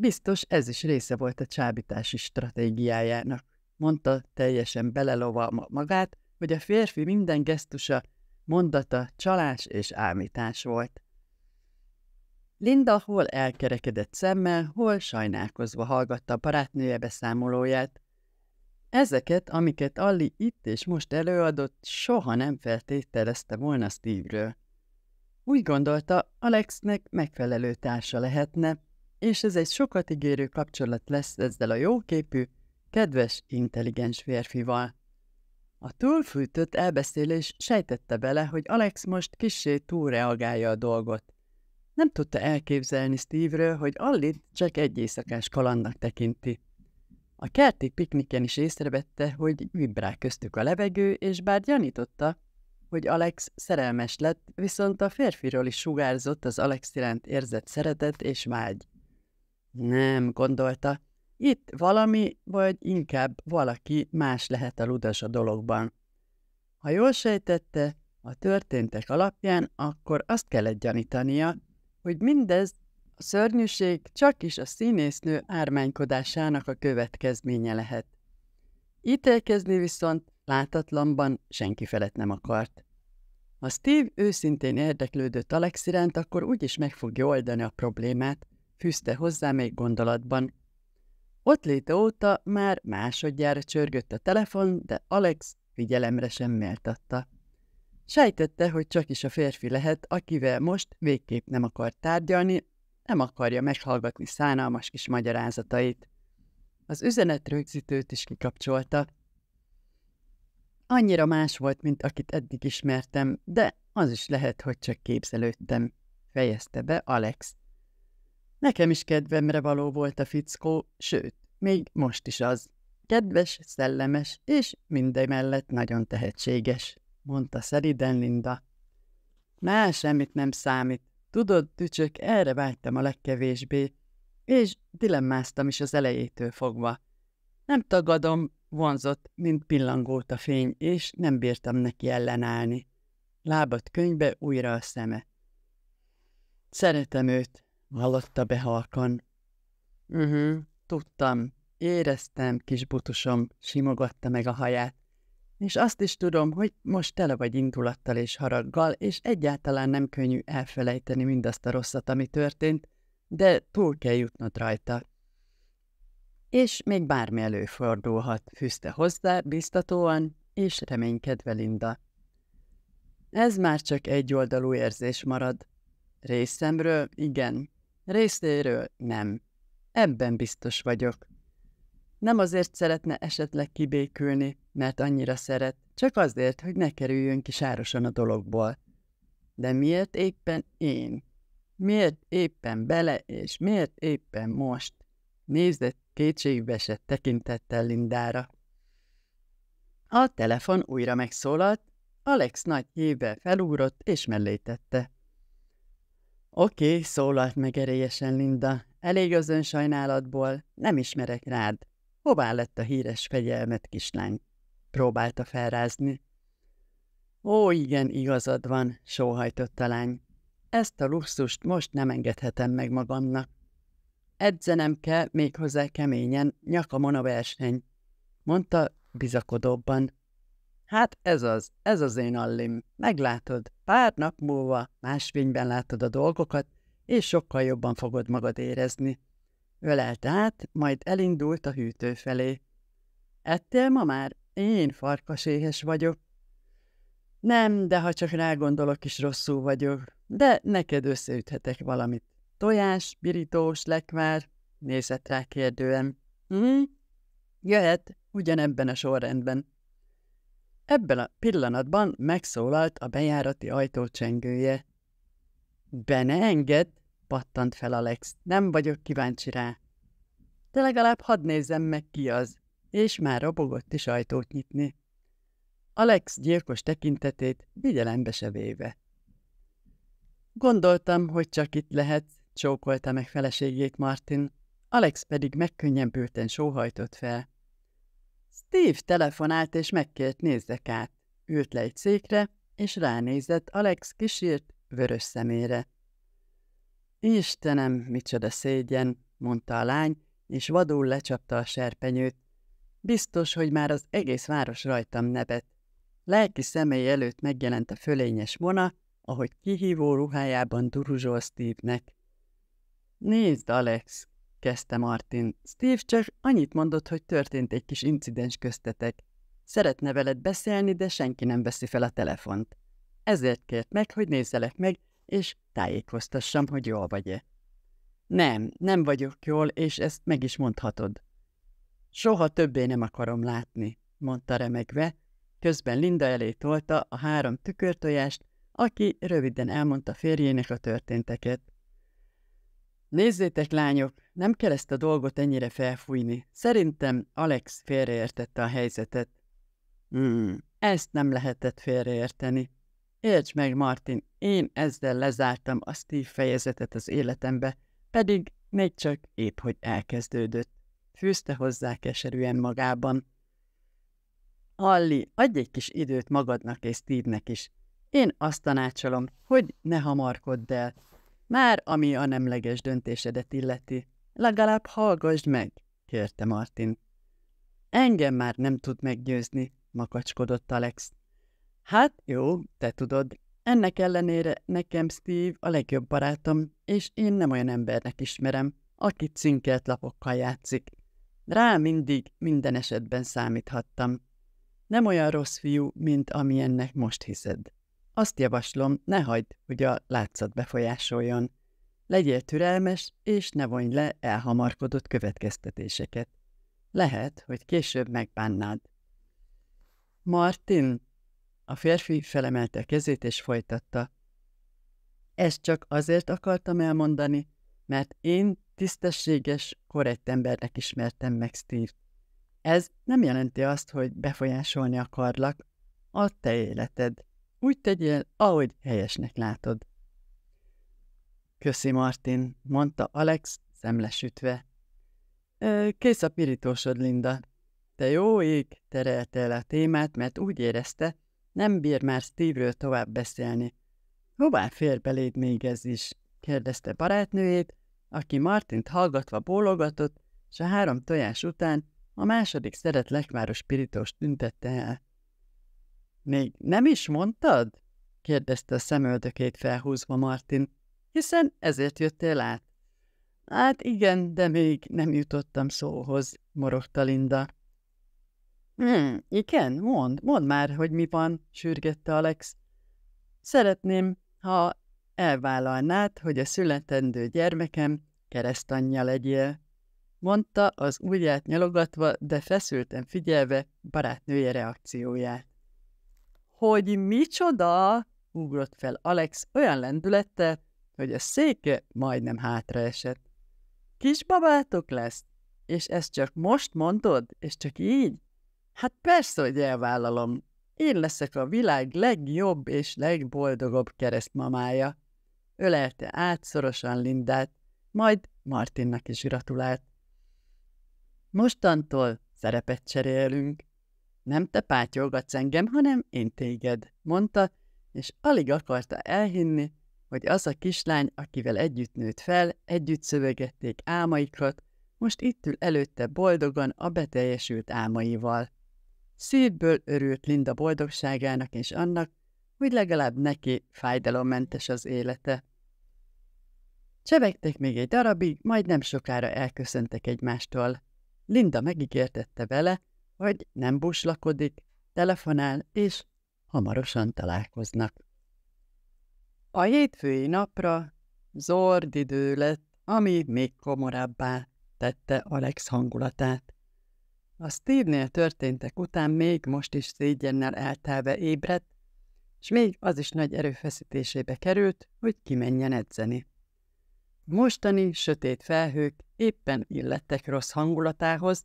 Speaker 1: Biztos ez is része volt a csábítási stratégiájának, mondta teljesen belelova magát, hogy a férfi minden gesztusa, mondata csalás és ámítás volt. Linda hol elkerekedett szemmel, hol sajnálkozva hallgatta a barátnője beszámolóját. Ezeket, amiket Alli itt és most előadott, soha nem feltételezte volna Steve-ről. Úgy gondolta, Alexnek megfelelő társa lehetne, és ez egy sokat ígérő kapcsolat lesz ezzel a jóképű, kedves, intelligens férfival. A túlfűtött elbeszélés sejtette bele, hogy Alex most kissé túlreagálja a dolgot. Nem tudta elképzelni Steve-ről, hogy Allit csak egy éjszakás kalandnak tekinti. A kerti pikniken is észrevette, hogy vibrál köztük a levegő, és bár gyanította, hogy Alex szerelmes lett, viszont a férfiról is sugárzott az Alex iránt érzett szeretet és vágy. Nem, gondolta. Itt valami, vagy inkább valaki más lehet a ludas a dologban. Ha jól sejtette, a történtek alapján, akkor azt kellett gyanítania, hogy mindez a szörnyűség csak is a színésznő ármánykodásának a következménye lehet. Ítélkezni viszont látatlanban senki felett nem akart. Ha Steve őszintén érdeklődött Alex iránt, akkor úgyis meg fogja oldani a problémát, fűzte hozzá még gondolatban. Ott léte óta már másodjára csörgött a telefon, de Alex figyelemre sem méltatta. Sejtette, hogy csak is a férfi lehet, akivel most végképp nem akar tárgyalni, nem akarja meghallgatni szánalmas kis magyarázatait. Az üzenet rögzítőt is kikapcsolta. Annyira más volt, mint akit eddig ismertem, de az is lehet, hogy csak képzelődtem, fejezte be Alex. Nekem is kedvemre való volt a fickó, sőt, még most is az. Kedves, szellemes, és mindemellett nagyon tehetséges, mondta szeriden Linda. Már semmit nem számít. Tudod, tücsök, erre vágytam a legkevésbé, és dilemmáztam is az elejétől fogva. Nem tagadom, vonzott, mint pillangót a fény, és nem bírtam neki ellenállni. Lábat könyvbe, újra a szeme. Szeretem őt, Hallotta be halkan. Mhm, uh-huh, tudtam. Éreztem, kis butusom, simogatta meg a haját. És azt is tudom, hogy most tele vagy indulattal és haraggal, és egyáltalán nem könnyű elfelejteni mindazt a rosszat, ami történt, de túl kell jutnod rajta. És még bármi előfordulhat, fűzte hozzá biztatóan és reménykedve Linda. Ez már csak egy oldalú érzés marad. Részemről igen, Részéről nem. Ebben biztos vagyok. Nem azért szeretne esetleg kibékülni, mert annyira szeret, csak azért, hogy ne kerüljön ki sárosan a dologból. De miért éppen én? Miért éppen bele, és miért éppen most? Nézett kétségbeesett tekintettel Lindára. A telefon újra megszólalt, Alex nagy hívvel felúrott és mellé tette. Oké, okay, szólalt meg erélyesen Linda. Elég az ön sajnálatból, nem ismerek rád. Hová lett a híres fegyelmet, kislány? Próbálta felrázni. Ó, igen, igazad van, sóhajtott a lány. Ezt a luxust most nem engedhetem meg magamnak. Edzenem kell méghozzá keményen, nyakamon a verseny, mondta bizakodóbban. Hát ez az, ez az én allim. Meglátod, pár nap múlva más fényben látod a dolgokat, és sokkal jobban fogod magad érezni. Ölelt át, majd elindult a hűtő felé. Ettél ma már? Én farkaséhes vagyok. Nem, de ha csak rágondolok is rosszul vagyok, de neked összeüthetek valamit. Tojás, birítós, lekvár, nézett rá kérdően. Hm? Jöhet, ugyanebben a sorrendben. Ebben a pillanatban megszólalt a bejárati ajtó csengője. Be ne engedd, pattant fel Alex, nem vagyok kíváncsi rá. De legalább hadd nézzem meg ki az, és már robogott is ajtót nyitni. Alex gyilkos tekintetét vigyelembe se véve. Gondoltam, hogy csak itt lehet, csókolta meg feleségét Martin, Alex pedig megkönnyebbülten sóhajtott fel. Steve telefonált és megkért nézzek át. Ült le egy székre, és ránézett Alex kisírt vörös szemére. Istenem, micsoda szégyen, mondta a lány, és vadul lecsapta a serpenyőt. Biztos, hogy már az egész város rajtam nevet. Lelki személy előtt megjelent a fölényes Mona, ahogy kihívó ruhájában duruzsol Steve-nek. Nézd, Alex, kezdte Martin. Steve csak annyit mondott, hogy történt egy kis incidens köztetek. Szeretne veled beszélni, de senki nem veszi fel a telefont. Ezért kért meg, hogy nézzelek meg, és tájékoztassam, hogy jól vagy-e. Nem, nem vagyok jól, és ezt meg is mondhatod. Soha többé nem akarom látni, mondta remegve, közben Linda elé tolta a három tükörtojást, aki röviden elmondta férjének a történteket. Nézzétek, lányok, nem kell ezt a dolgot ennyire felfújni. Szerintem Alex félreértette a helyzetet. Hmm, ezt nem lehetett félreérteni. Érts meg, Martin, én ezzel lezártam a Steve fejezetet az életembe, pedig még csak épp hogy elkezdődött. Fűzte hozzá keserűen magában. Alli, adj egy kis időt magadnak és Steve-nek is. Én azt tanácsolom, hogy ne hamarkodd el, már ami a nemleges döntésedet illeti, legalább hallgassd meg, kérte Martin. Engem már nem tud meggyőzni, makacskodott Alex. Hát jó, te tudod, ennek ellenére nekem Steve a legjobb barátom, és én nem olyan embernek ismerem, aki cinkelt lapokkal játszik. Rá mindig, minden esetben számíthattam. Nem olyan rossz fiú, mint amilyennek most hiszed. Azt javaslom, ne hagyd, hogy a látszat befolyásoljon. Legyél türelmes, és ne vonj le elhamarkodott következtetéseket. Lehet, hogy később megbánnád. Martin! A férfi felemelte kezét és folytatta. Ezt csak azért akartam elmondani, mert én tisztességes, korrekt embernek ismertem meg Steve-t. Ez nem jelenti azt, hogy befolyásolni akarlak a te életed. Úgy tegyél, ahogy helyesnek látod. Köszi, Martin, mondta Alex, szemlesütve. Kész a pirítósod, Linda. Te jó ég terelte el a témát, mert úgy érezte, nem bír már Steve-ről tovább beszélni. Hová fér beléd még ez is? kérdezte barátnőjét, aki Martint hallgatva bólogatott, és a három tojás után a második szeret lekváros pirítós tüntette el. Még nem is mondtad? kérdezte a szemöldökét felhúzva Martin, hiszen ezért jöttél át. Hát igen, de még nem jutottam szóhoz, morogta Linda. Hmm, igen, mond, mond már, hogy mi van, sürgette Alex. Szeretném, ha elvállalnád, hogy a születendő gyermekem keresztanyja legyél, mondta az ujját nyalogatva, de feszülten figyelve barátnője reakcióját hogy micsoda, ugrott fel Alex olyan lendülette, hogy a széke majdnem hátraesett. Kisbabátok lesz, és ezt csak most mondod, és csak így? Hát persze, hogy elvállalom. Én leszek a világ legjobb és legboldogabb keresztmamája. Ölelte átszorosan Lindát, majd Martinnak is gratulált. Mostantól szerepet cserélünk. Nem te pátyolgatsz engem, hanem én téged, mondta, és alig akarta elhinni, hogy az a kislány, akivel együtt nőtt fel, együtt szövegették álmaikat, most itt ül előtte boldogan a beteljesült álmaival. Szívből örült Linda boldogságának és annak, hogy legalább neki fájdalommentes az élete. Csevegtek még egy darabig, majd nem sokára elköszöntek egymástól. Linda megígértette vele, hogy nem buslakodik, telefonál, és hamarosan találkoznak. A hétfői napra zord idő lett, ami még komorabbá tette Alex hangulatát. A steve történtek után még most is szégyennel eltelve ébredt, és még az is nagy erőfeszítésébe került, hogy kimenjen edzeni. Mostani sötét felhők éppen illettek rossz hangulatához,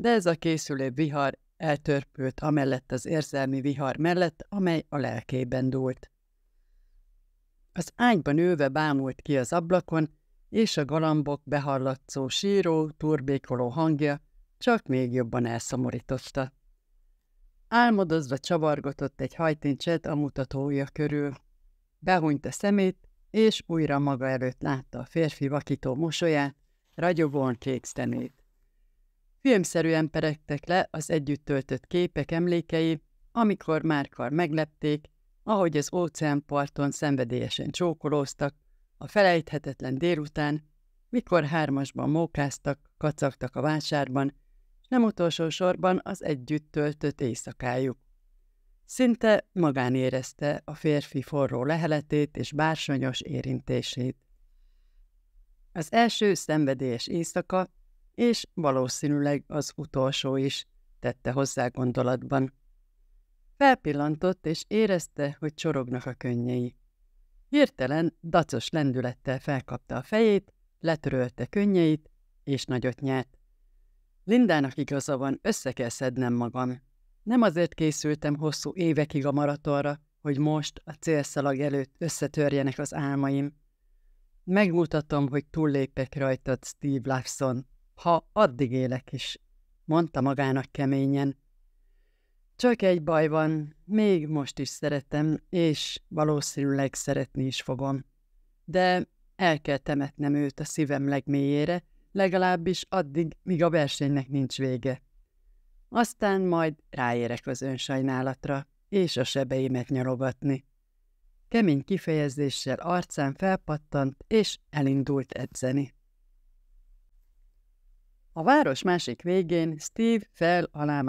Speaker 1: de ez a készülő vihar eltörpült amellett az érzelmi vihar mellett, amely a lelkében dúlt. Az ágyban ülve bámult ki az ablakon, és a galambok behallatszó síró, turbékoló hangja csak még jobban elszomorította. Álmodozva csavargatott egy hajtincset a mutatója körül. Behunyt a szemét, és újra maga előtt látta a férfi vakító mosolyát, ragyogón kék szemét. Filmszerűen peregtek le az együtt töltött képek emlékei, amikor Márkar meglepték, ahogy az óceánparton szenvedélyesen csókolóztak, a felejthetetlen délután, mikor hármasban mókáztak, kacagtak a vásárban, és nem utolsó sorban az együtt töltött éjszakájuk. Szinte magán érezte a férfi forró leheletét és bársonyos érintését. Az első szenvedélyes éjszaka és valószínűleg az utolsó is, tette hozzá gondolatban. Felpillantott, és érezte, hogy csorognak a könnyei. Hirtelen dacos lendülettel felkapta a fejét, letörölte könnyeit, és nagyot nyert. Lindának igaza van, össze kell szednem magam. Nem azért készültem hosszú évekig a maratonra, hogy most a célszalag előtt összetörjenek az álmaim. Megmutatom, hogy túllépek rajtad, Steve Lawson, ha addig élek is, mondta magának keményen. Csak egy baj van, még most is szeretem, és valószínűleg szeretni is fogom. De el kell temetnem őt a szívem legmélyére, legalábbis addig, míg a versenynek nincs vége. Aztán majd ráérek az önsajnálatra, és a sebeimet nyalogatni. Kemény kifejezéssel arcán felpattant, és elindult edzeni. A város másik végén Steve fel alá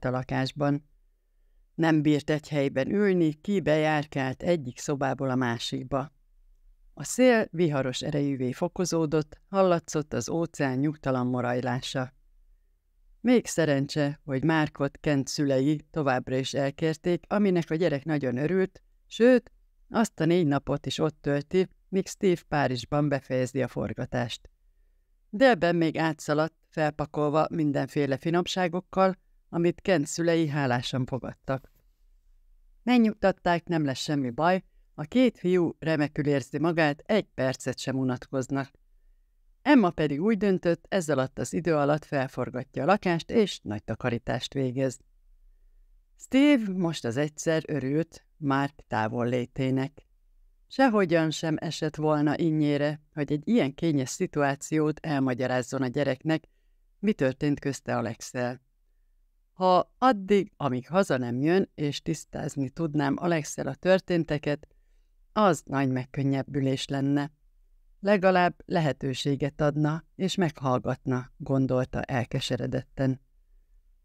Speaker 1: a lakásban. Nem bírt egy helyben ülni, ki bejárkált egyik szobából a másikba. A szél viharos erejűvé fokozódott, hallatszott az óceán nyugtalan morajlása. Még szerencse, hogy Márkot Kent szülei továbbra is elkérték, aminek a gyerek nagyon örült, sőt, azt a négy napot is ott tölti, míg Steve Párizsban befejezi a forgatást ebben még átszaladt, felpakolva mindenféle finomságokkal, amit Kent szülei hálásan fogadtak. Megnyugtatták, nem lesz semmi baj, a két fiú remekül érzi magát, egy percet sem unatkoznak. Emma pedig úgy döntött, ez alatt az idő alatt felforgatja a lakást, és nagy takarítást végez. Steve most az egyszer örült Mark távol létének. Sehogyan sem esett volna innyére, hogy egy ilyen kényes szituációt elmagyarázzon a gyereknek, mi történt közte Alexel. Ha addig, amíg haza nem jön, és tisztázni tudnám Alexel a történteket, az nagy megkönnyebbülés lenne. Legalább lehetőséget adna, és meghallgatna, gondolta elkeseredetten.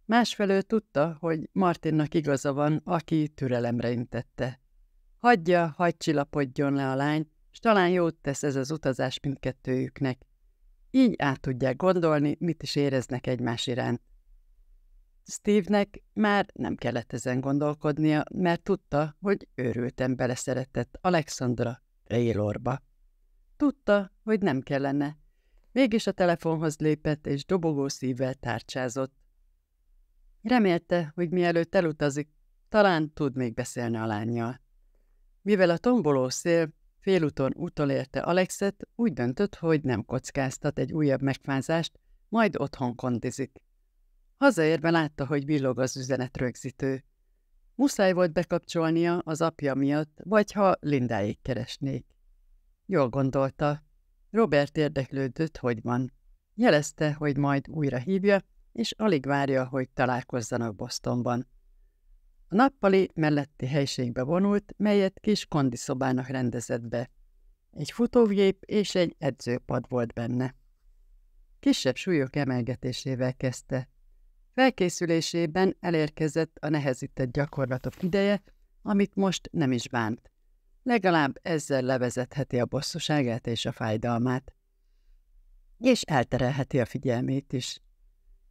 Speaker 1: Másfelől tudta, hogy Martinnak igaza van, aki türelemre intette. Hagyja, hagy csillapodjon le a lány, és talán jót tesz ez az utazás mindkettőjüknek. Így át tudják gondolni, mit is éreznek egymás iránt. Steve-nek már nem kellett ezen gondolkodnia, mert tudta, hogy őrültem beleszeretett Alexandra Taylorba. Tudta, hogy nem kellene. Mégis a telefonhoz lépett és dobogó szívvel tárcsázott. Remélte, hogy mielőtt elutazik, talán tud még beszélni a lányjal. Mivel a tomboló szél félúton utolérte Alexet, úgy döntött, hogy nem kockáztat egy újabb megfázást, majd otthon kondizik. Hazaérve látta, hogy villog az üzenet rögzítő. Muszáj volt bekapcsolnia az apja miatt, vagy ha Lindáig keresnék. Jól gondolta. Robert érdeklődött, hogy van. Jelezte, hogy majd újra hívja, és alig várja, hogy találkozzanak Bostonban. A nappali melletti helységbe vonult, melyet kis kondiszobának rendezett be. Egy futógép és egy edzőpad volt benne. Kisebb súlyok emelgetésével kezdte. Felkészülésében elérkezett a nehezített gyakorlatok ideje, amit most nem is bánt. Legalább ezzel levezetheti a bosszúságát és a fájdalmát. És elterelheti a figyelmét is.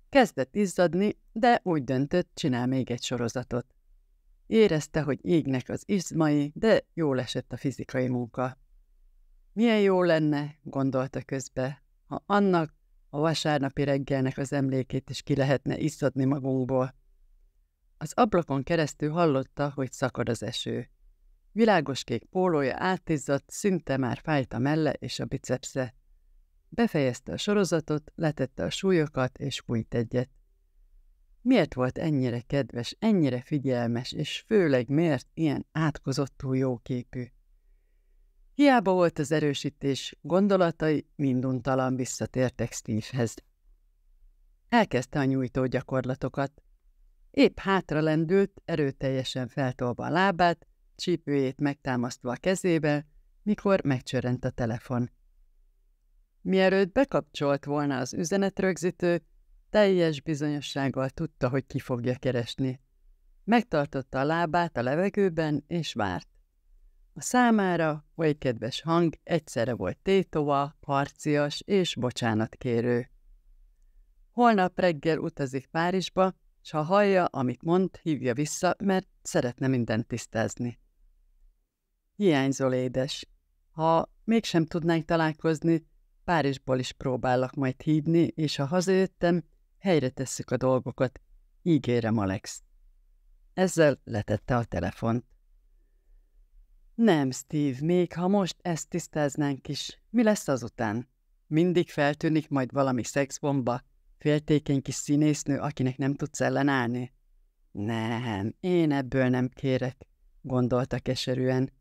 Speaker 1: Kezdett izzadni, de úgy döntött, csinál még egy sorozatot. Érezte, hogy égnek az izmai, de jól esett a fizikai munka. Milyen jó lenne, gondolta közbe, ha annak a vasárnapi reggelnek az emlékét is ki lehetne iszadni magunkból. Az ablakon keresztül hallotta, hogy szakad az eső. Világos kék pólója átizzadt, szinte már fájt a melle és a bicepsze. Befejezte a sorozatot, letette a súlyokat és fújt egyet. Miért volt ennyire kedves, ennyire figyelmes, és főleg miért ilyen átkozottul jóképű? Hiába volt az erősítés, gondolatai minduntalan visszatértek Steve-hez. Elkezdte a nyújtó gyakorlatokat. Épp hátra lendült, erőteljesen feltolva a lábát, csípőjét megtámasztva a kezébe, mikor megcsörrent a telefon. Mielőtt bekapcsolt volna az üzenetrögzítő, teljes bizonyossággal tudta, hogy ki fogja keresni. Megtartotta a lábát a levegőben, és várt. A számára oly kedves hang egyszerre volt tétova, harcias és bocsánatkérő. Holnap reggel utazik Párizsba, s ha hallja, amit mond, hívja vissza, mert szeretne mindent tisztázni. Hiányzol, édes. Ha mégsem tudnánk találkozni, Párizsból is próbálok majd hívni, és ha hazajöttem, Helyre tesszük a dolgokat, ígérem, Alex. Ezzel letette a telefont. Nem, Steve, még ha most ezt tisztáznánk is, mi lesz azután? Mindig feltűnik majd valami szexbomba, féltékeny kis színésznő, akinek nem tudsz ellenállni? Nem, én ebből nem kérek, gondolta keserűen.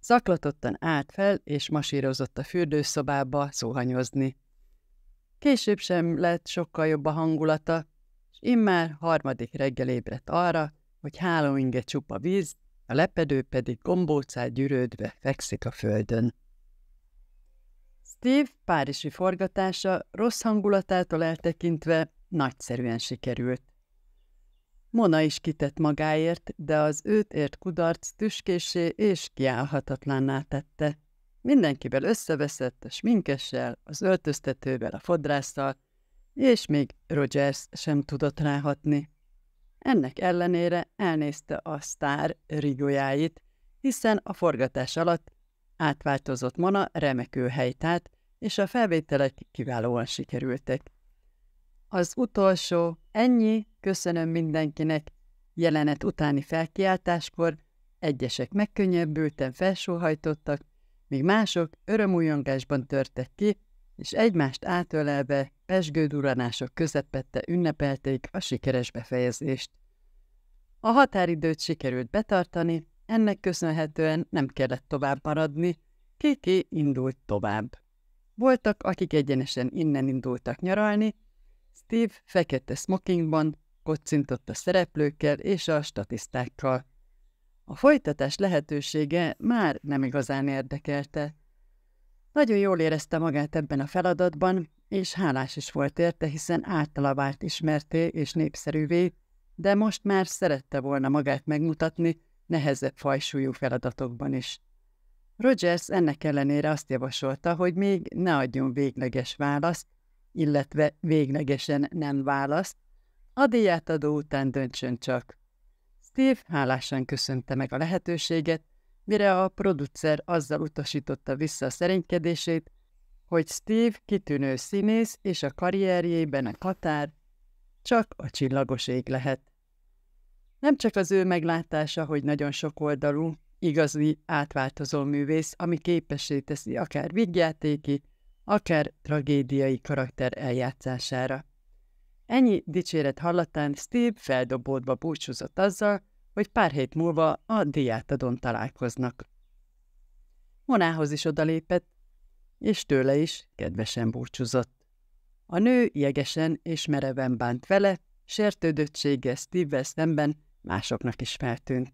Speaker 1: Zaklatottan állt fel, és masírozott a fürdőszobába szóhanyozni. Később sem lett sokkal jobb a hangulata, és immár harmadik reggel ébredt arra, hogy hálóinge csupa víz, a lepedő pedig gombócát gyűrődve fekszik a földön. Steve párizsi forgatása rossz hangulatától eltekintve nagyszerűen sikerült. Mona is kitett magáért, de az őt ért kudarc tüskésé és kiállhatatlanná tette mindenkivel összeveszett a sminkessel, az öltöztetővel, a fodrásszal, és még Rogers sem tudott ráhatni. Ennek ellenére elnézte a sztár rigójáit, hiszen a forgatás alatt átváltozott Mana remekül helytált, és a felvételek kiválóan sikerültek. Az utolsó, ennyi, köszönöm mindenkinek, jelenet utáni felkiáltáskor egyesek megkönnyebbülten felsóhajtottak, míg mások örömújongásban törtek ki, és egymást átölelve pesgő duranások közepette ünnepelték a sikeres befejezést. A határidőt sikerült betartani, ennek köszönhetően nem kellett tovább maradni, Kiki indult tovább. Voltak, akik egyenesen innen indultak nyaralni, Steve fekete smokingban kocintott a szereplőkkel és a statisztákkal. A folytatás lehetősége már nem igazán érdekelte. Nagyon jól érezte magát ebben a feladatban, és hálás is volt érte, hiszen általa vált ismerté és népszerűvé, de most már szerette volna magát megmutatni nehezebb fajsúlyú feladatokban is. Rogers ennek ellenére azt javasolta, hogy még ne adjon végleges választ, illetve véglegesen nem választ, a díjátadó után döntsön csak. Steve hálásan köszönte meg a lehetőséget, mire a producer azzal utasította vissza a szerénykedését, hogy Steve kitűnő színész és a karrierjében a határ csak a csillagos ég lehet. Nem csak az ő meglátása, hogy nagyon sokoldalú, igazi, átváltozó művész, ami képessé teszi akár vígjátéki, akár tragédiai karakter eljátszására. Ennyi dicséret hallatán Steve feldobódva búcsúzott azzal, hogy pár hét múlva a diátadon találkoznak. Monához is odalépett, és tőle is kedvesen búcsúzott. A nő jegesen és mereven bánt vele, sértődöttsége Steve-vel szemben másoknak is feltűnt.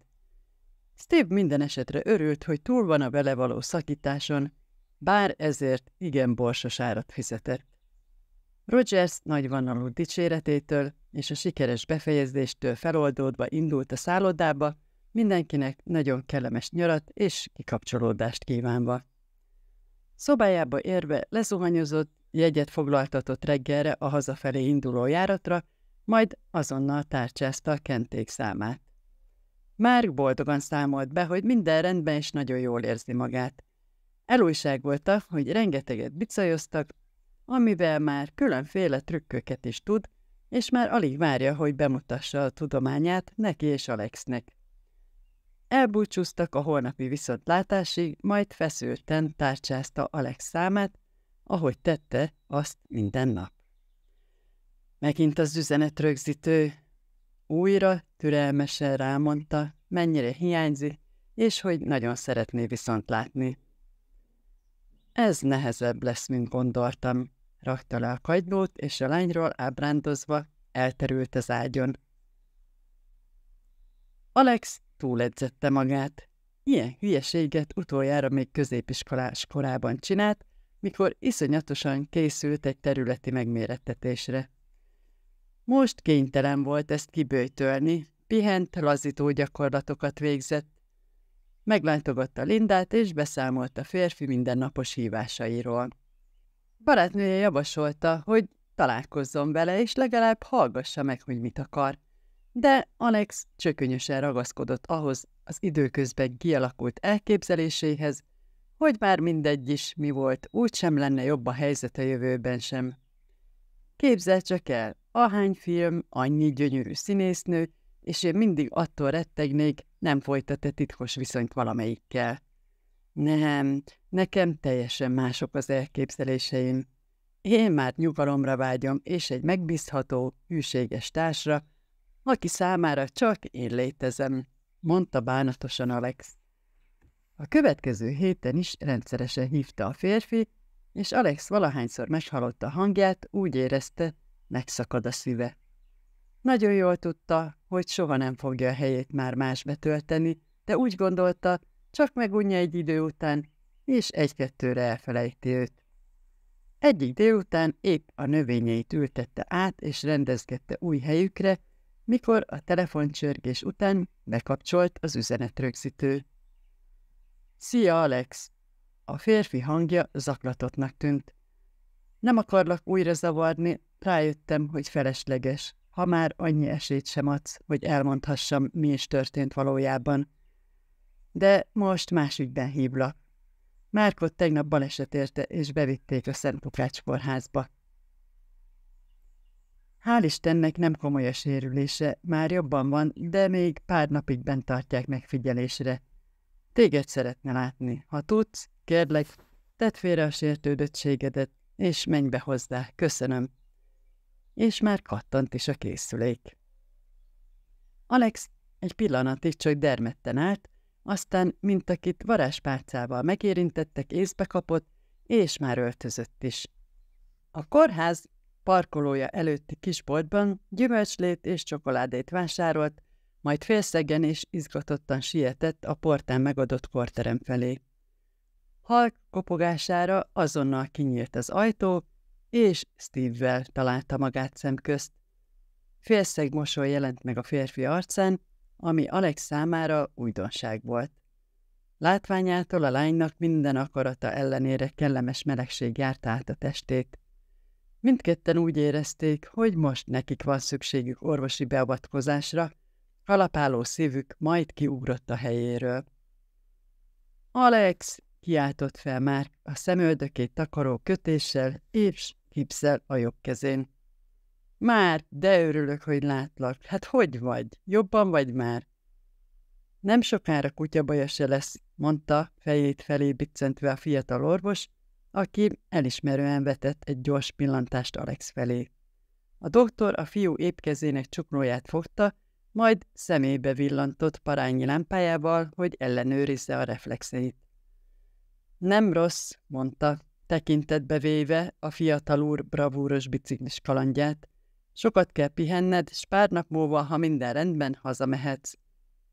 Speaker 1: Steve minden esetre örült, hogy túl van a vele való szakításon, bár ezért igen borsos árat fizetett. Rogers nagyvonalú dicséretétől és a sikeres befejezéstől feloldódva indult a szállodába, mindenkinek nagyon kellemes nyarat és kikapcsolódást kívánva. Szobájába érve lezuhanyozott, jegyet foglaltatott reggelre a hazafelé induló járatra, majd azonnal tárcsázta a kenték számát. Már boldogan számolt be, hogy minden rendben és nagyon jól érzi magát. Elújság volt hogy rengeteget bicajoztak, amivel már különféle trükköket is tud, és már alig várja, hogy bemutassa a tudományát neki és Alexnek. Elbúcsúztak a holnapi viszontlátásig, majd feszülten tárcsázta Alex számát, ahogy tette azt minden nap. Megint az üzenet rögzítő. Újra türelmesen rámondta, mennyire hiányzik, és hogy nagyon szeretné viszont látni. Ez nehezebb lesz, mint gondoltam, rakta le a kagylót, és a lányról ábrándozva elterült az ágyon. Alex túledzette magát. Ilyen hülyeséget utoljára még középiskolás korában csinált, mikor iszonyatosan készült egy területi megmérettetésre. Most kénytelen volt ezt kibőjtölni, pihent, lazító gyakorlatokat végzett. Meglátogatta Lindát és beszámolt a férfi mindennapos hívásairól. Barátnője javasolta, hogy találkozzon vele, és legalább hallgassa meg, hogy mit akar. De Alex csökönyösen ragaszkodott ahhoz az időközben kialakult elképzeléséhez, hogy már mindegy is mi volt, úgysem lenne jobb a helyzet a jövőben sem. Képzel csak el, ahány film, annyi gyönyörű színésznő, és én mindig attól rettegnék, nem folytat-e titkos viszonyt valamelyikkel. Nem, nekem teljesen mások az elképzeléseim. Én már nyugalomra vágyom, és egy megbízható, hűséges társra, aki számára csak én létezem, mondta bánatosan Alex. A következő héten is rendszeresen hívta a férfi, és Alex valahányszor meghallotta a hangját, úgy érezte, megszakad a szíve. Nagyon jól tudta, hogy soha nem fogja a helyét már más betölteni, de úgy gondolta, csak megunja egy idő után, és egy-kettőre elfelejti őt. Egyik délután épp a növényeit ültette át és rendezgette új helyükre, mikor a telefoncsörgés után bekapcsolt az üzenetrögzítő. Szia, Alex! A férfi hangja zaklatottnak tűnt. Nem akarlak újra zavarni, rájöttem, hogy felesleges, ha már annyi esélyt sem adsz, hogy elmondhassam, mi is történt valójában – de most más ügyben hívlak. Márkot tegnap baleset érte, és bevitték a Szent Lukács kórházba. Hál' Istennek nem komoly a sérülése, már jobban van, de még pár napig bent tartják megfigyelésre. Téged szeretne látni. Ha tudsz, kérlek, tedd félre a sértődöttségedet, és menj be hozzá, köszönöm. És már kattant is a készülék. Alex egy pillanatig csak dermedten állt, aztán, mint akit varázspálcával megérintettek, észbe kapott, és már öltözött is. A kórház parkolója előtti kisboltban gyümölcslét és csokoládét vásárolt, majd félszegen és izgatottan sietett a portán megadott korterem felé. Halk kopogására azonnal kinyílt az ajtó, és Steve-vel találta magát szemközt. Félszeg mosoly jelent meg a férfi arcán, ami Alex számára újdonság volt. Látványától a lánynak minden akarata ellenére kellemes melegség járt át a testét. Mindketten úgy érezték, hogy most nekik van szükségük orvosi beavatkozásra, kalapáló szívük majd kiugrott a helyéről. Alex! kiáltott fel már a szemöldökét takaró kötéssel és kipszel a jobb kezén. Már, de örülök, hogy látlak. Hát hogy vagy? Jobban vagy már? Nem sokára kutyabaja se lesz, mondta, fejét felé biccentve a fiatal orvos, aki elismerően vetett egy gyors pillantást Alex felé. A doktor a fiú épkezének csuklóját fogta, majd szemébe villantott parányi lámpájával, hogy ellenőrizze a reflexeit. Nem rossz, mondta, tekintetbe véve a fiatal úr bravúros biciklis kalandját, Sokat kell pihenned, és pár nap múlva, ha minden rendben, hazamehetsz.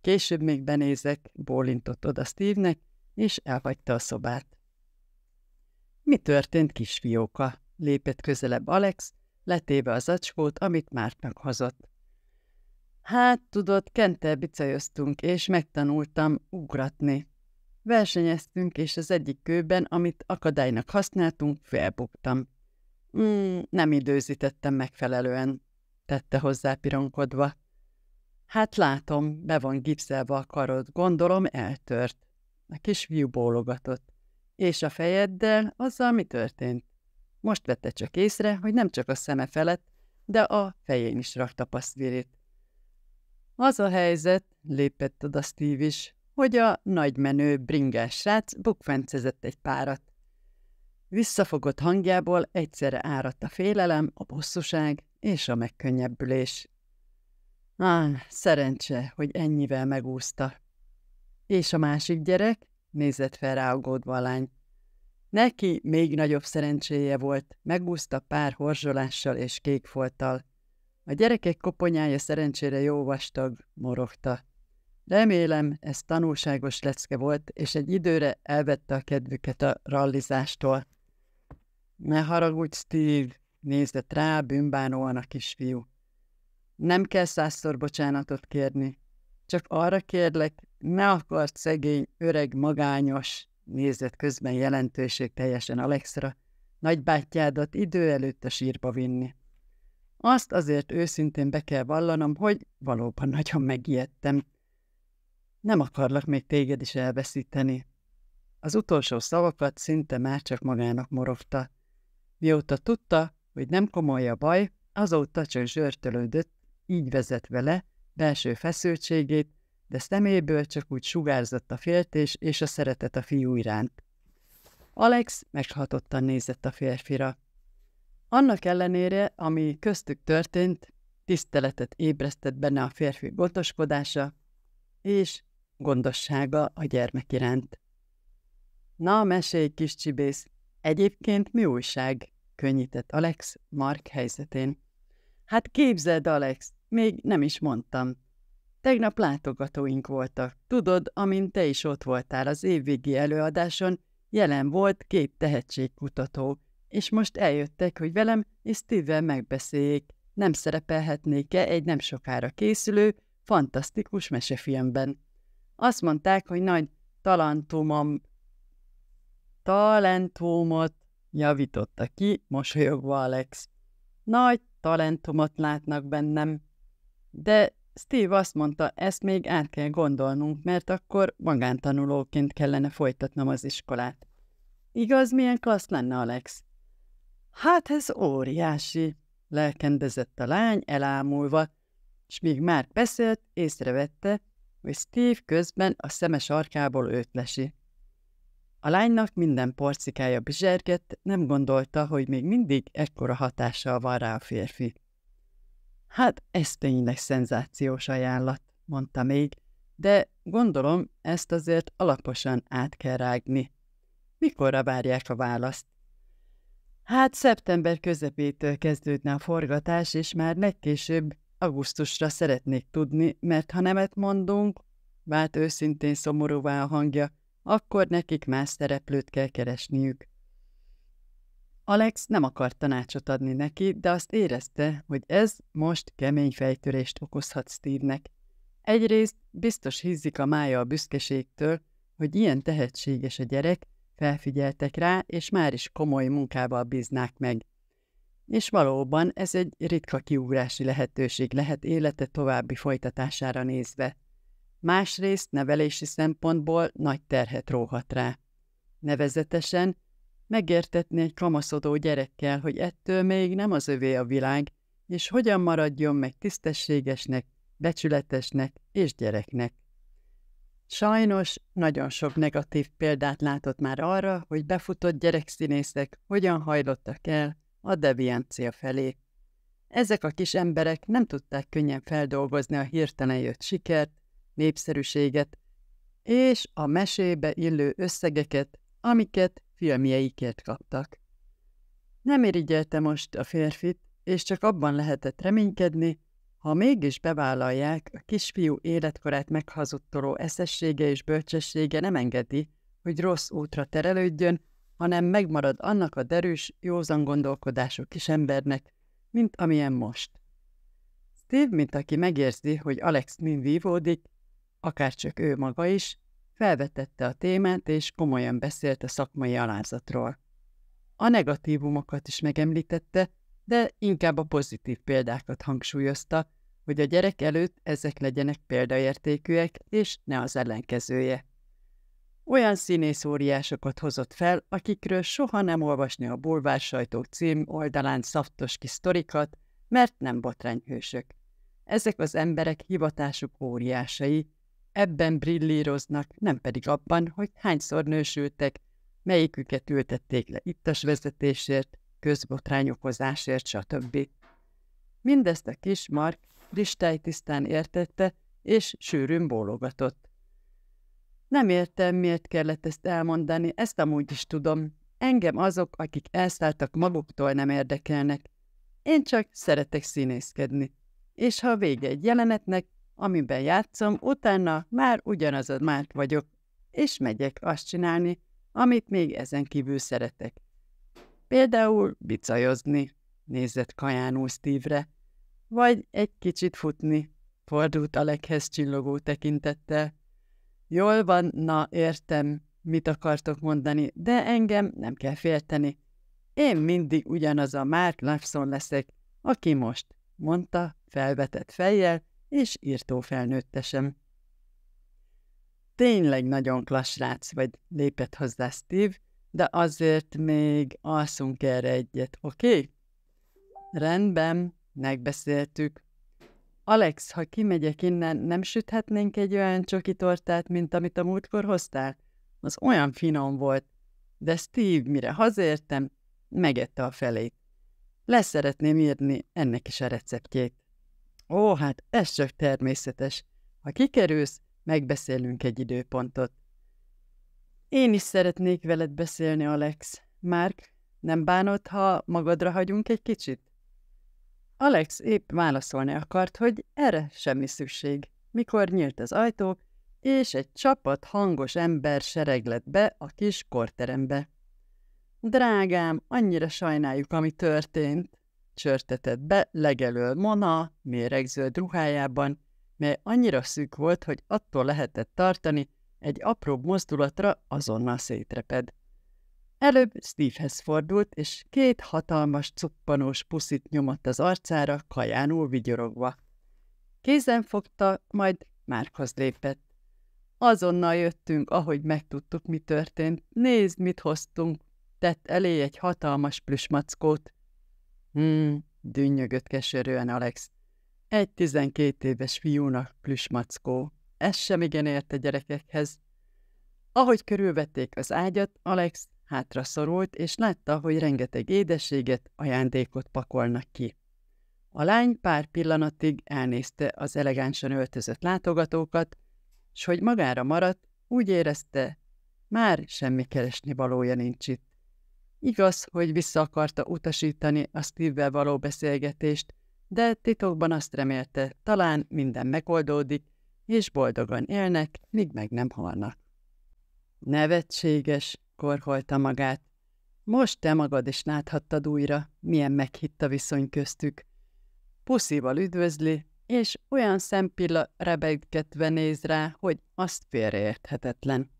Speaker 1: Később még benézek, bólintott oda Steve-nek, és elhagyta a szobát. Mi történt, kisfióka? lépett közelebb Alex, letéve az acskót, amit már hozott. Hát, tudod, kentel bicajoztunk, és megtanultam ugratni. Versenyeztünk, és az egyik kőben, amit akadálynak használtunk, felbuktam. Mm, nem időzítettem megfelelően, tette hozzá pironkodva. Hát látom, be van gipszelve a karod, gondolom eltört. A fiú bólogatott. És a fejeddel, azzal mi történt? Most vette csak észre, hogy nem csak a szeme felett, de a fején is rakta paszvirit. Az a helyzet, lépett oda Steve is, hogy a nagymenő bringás srác bukfencezett egy párat. Visszafogott hangjából egyszerre áradt a félelem, a bosszuság és a megkönnyebbülés. Á, szerencse, hogy ennyivel megúszta. És a másik gyerek? nézett fel rá a lány. Neki még nagyobb szerencséje volt, megúszta pár horzsolással és kékfolttal. A gyerekek koponyája szerencsére jó vastag, morogta. Remélem, ez tanulságos lecke volt, és egy időre elvette a kedvüket a rallizástól. Ne haragudj, Steve, nézett rá bűnbánóan a kisfiú. Nem kell százszor bocsánatot kérni. Csak arra kérlek, ne akart szegény, öreg, magányos, nézett közben jelentőség teljesen Alexra, nagybátyádat idő előtt a sírba vinni. Azt azért őszintén be kell vallanom, hogy valóban nagyon megijedtem. Nem akarlak még téged is elveszíteni. Az utolsó szavakat szinte már csak magának morogta. Mióta tudta, hogy nem komoly a baj, azóta csak zsörtölődött, így vezetve le belső feszültségét, de szeméből csak úgy sugárzott a féltés és a szeretet a fiú iránt. Alex meghatottan nézett a férfira. Annak ellenére, ami köztük történt, tiszteletet ébresztett benne a férfi gondoskodása és gondossága a gyermek iránt. Na, mesélj, kis csibész, Egyébként mi újság? könnyített Alex Mark helyzetén. Hát képzeld, Alex, még nem is mondtam. Tegnap látogatóink voltak. Tudod, amint te is ott voltál az évvégi előadáson, jelen volt két tehetségkutató, és most eljöttek, hogy velem és steve megbeszéljék, nem szerepelhetnék-e egy nem sokára készülő, fantasztikus mesefilmben. Azt mondták, hogy nagy talantumom talentumot javította ki, mosolyogva Alex. Nagy talentumot látnak bennem. De Steve azt mondta, ezt még át kell gondolnunk, mert akkor magántanulóként kellene folytatnom az iskolát. Igaz, milyen klassz lenne, Alex? Hát ez óriási, lelkendezett a lány elámulva, és még már beszélt, észrevette, hogy Steve közben a szemes arkából lesi. A lánynak minden porcikája bizsergett, nem gondolta, hogy még mindig ekkora hatással van rá a férfi. Hát ez tényleg szenzációs ajánlat, mondta még, de gondolom ezt azért alaposan át kell rágni. Mikorra várják a választ? Hát szeptember közepétől kezdődne a forgatás, és már legkésőbb augusztusra szeretnék tudni, mert ha nemet mondunk, vált őszintén szomorúvá a hangja, akkor nekik más szereplőt kell keresniük. Alex nem akart tanácsot adni neki, de azt érezte, hogy ez most kemény fejtörést okozhat Steve-nek. Egyrészt biztos hízik a mája a büszkeségtől, hogy ilyen tehetséges a gyerek, felfigyeltek rá, és már is komoly munkával bíznák meg. És valóban ez egy ritka kiugrási lehetőség lehet élete további folytatására nézve másrészt nevelési szempontból nagy terhet róhat rá. Nevezetesen megértetni egy kamaszodó gyerekkel, hogy ettől még nem az övé a világ, és hogyan maradjon meg tisztességesnek, becsületesnek és gyereknek. Sajnos nagyon sok negatív példát látott már arra, hogy befutott gyerekszínészek hogyan hajlottak el a deviancia felé. Ezek a kis emberek nem tudták könnyen feldolgozni a hirtelen jött sikert, népszerűséget és a mesébe illő összegeket, amiket filmjeikért kaptak. Nem irigyelte most a férfit, és csak abban lehetett reménykedni, ha mégis bevállalják, a kisfiú életkorát meghazudtoló eszessége és bölcsessége nem engedi, hogy rossz útra terelődjön, hanem megmarad annak a derűs, józan gondolkodású kisembernek, mint amilyen most. Steve, mint aki megérzi, hogy Alex mind vívódik, akárcsak ő maga is, felvetette a témát és komolyan beszélt a szakmai alázatról. A negatívumokat is megemlítette, de inkább a pozitív példákat hangsúlyozta, hogy a gyerek előtt ezek legyenek példaértékűek, és ne az ellenkezője. Olyan színész óriásokat hozott fel, akikről soha nem olvasni a bulvár sajtó cím oldalán szaftos kis sztorikat, mert nem botrányhősök. Ezek az emberek hivatásuk óriásai, Ebben brillíroznak, nem pedig abban, hogy hányszor nősültek, melyiküket ültették le ittas vezetésért, közbotrány okozásért, stb. Mindezt a kis Mark kristálytisztán értette, és sűrűn bólogatott. Nem értem, miért kellett ezt elmondani, ezt amúgy is tudom. Engem azok, akik elszálltak maguktól nem érdekelnek. Én csak szeretek színészkedni. És ha vége egy jelenetnek, amiben játszom, utána már ugyanaz a már vagyok, és megyek azt csinálni, amit még ezen kívül szeretek. Például bicajozni, nézett kajánul Steve-re, vagy egy kicsit futni, fordult leghez csillogó tekintettel. Jól van, na értem, mit akartok mondani, de engem nem kell félteni. Én mindig ugyanaz a Mark Lifeson leszek, aki most, mondta felvetett fejjel, és írtó felnőttesem. Tényleg nagyon klassz vagy, lépett hozzá Steve, de azért még alszunk erre egyet, oké? Okay? Rendben, megbeszéltük. Alex, ha kimegyek innen, nem süthetnénk egy olyan csoki tortát, mint amit a múltkor hoztál? Az olyan finom volt. De Steve, mire hazértem, megette a felét. Leszeretném írni ennek is a receptjét. Ó, hát ez csak természetes. Ha kikerülsz, megbeszélünk egy időpontot. Én is szeretnék veled beszélni, Alex. Márk, nem bánod, ha magadra hagyunk egy kicsit? Alex épp válaszolni akart, hogy erre semmi szükség, mikor nyílt az ajtó, és egy csapat hangos ember sereglett be a kis korterembe. Drágám, annyira sajnáljuk, ami történt csörtetett be legelől Mona méregzöld ruhájában, mely annyira szűk volt, hogy attól lehetett tartani, egy apróbb mozdulatra azonnal szétreped. Előbb Stevehez fordult, és két hatalmas cuppanós puszit nyomott az arcára, kajánul vigyorogva. Kézen fogta, majd Márkhoz lépett. Azonnal jöttünk, ahogy megtudtuk, mi történt. Nézd, mit hoztunk! Tett elé egy hatalmas plüsmackót. Hmm, dünnyögött keserűen Alex. Egy tizenkét éves fiúnak plüsmackó. Ez sem igen érte gyerekekhez. Ahogy körülvették az ágyat, Alex hátra szorult, és látta, hogy rengeteg édeséget, ajándékot pakolnak ki. A lány pár pillanatig elnézte az elegánsan öltözött látogatókat, s hogy magára maradt, úgy érezte, már semmi keresni valója nincs itt. Igaz, hogy vissza akarta utasítani a steve való beszélgetést, de titokban azt remélte, talán minden megoldódik, és boldogan élnek, míg meg nem halnak. Nevetséges, korholta magát. Most te magad is láthattad újra, milyen meghitt a viszony köztük. Puszival üdvözli, és olyan szempilla rebegketve néz rá, hogy azt félreérthetetlen.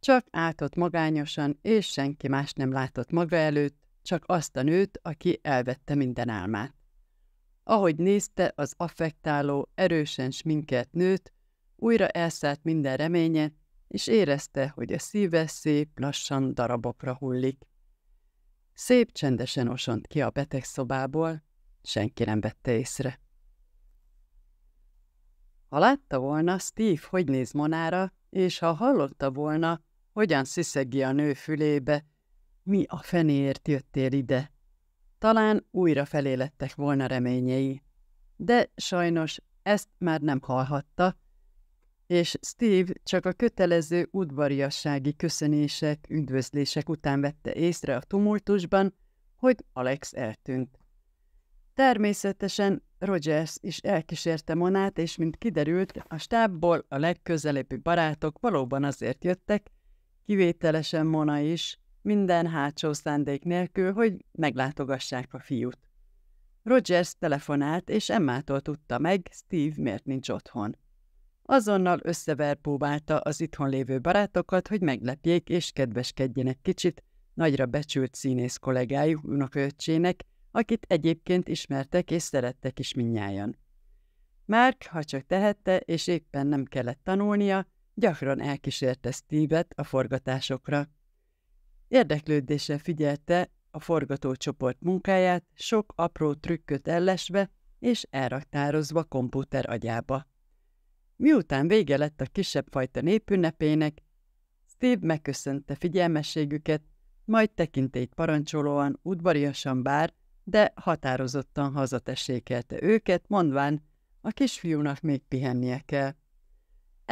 Speaker 1: Csak átott magányosan, és senki más nem látott maga előtt, csak azt a nőt, aki elvette minden álmát. Ahogy nézte az affektáló, erősen sminkelt nőt, újra elszállt minden reménye, és érezte, hogy a szíve szép, lassan darabokra hullik. Szép csendesen osont ki a beteg szobából, senki nem vette észre. Ha látta volna Steve, hogy néz Monára, és ha hallotta volna, hogyan sziszegi a nő fülébe? Mi a fenéért jöttél ide? Talán újra lettek volna reményei. De sajnos ezt már nem hallhatta, és Steve csak a kötelező udvariassági köszönések, üdvözlések után vette észre a tumultusban, hogy Alex eltűnt. Természetesen Rogers is elkísérte Monát, és mint kiderült, a stábból a legközelebbi barátok valóban azért jöttek, kivételesen Mona is, minden hátsó szándék nélkül, hogy meglátogassák a fiút. Rogers telefonált, és Emmától tudta meg, Steve miért nincs otthon. Azonnal összeverpóbálta az itthon lévő barátokat, hogy meglepjék és kedveskedjenek kicsit nagyra becsült színész kollégájuk unokaöccsének, akit egyébként ismertek és szerettek is minnyájan. Márk, ha csak tehette, és éppen nem kellett tanulnia, gyakran elkísérte Steve-et a forgatásokra. Érdeklődése figyelte a forgatócsoport munkáját, sok apró trükköt ellesve és elraktározva kompúter agyába. Miután vége lett a kisebb fajta népünnepének, Steve megköszönte figyelmességüket, majd tekintélyt parancsolóan, udvariasan bár, de határozottan hazatessékelte őket, mondván, a kisfiúnak még pihennie kell.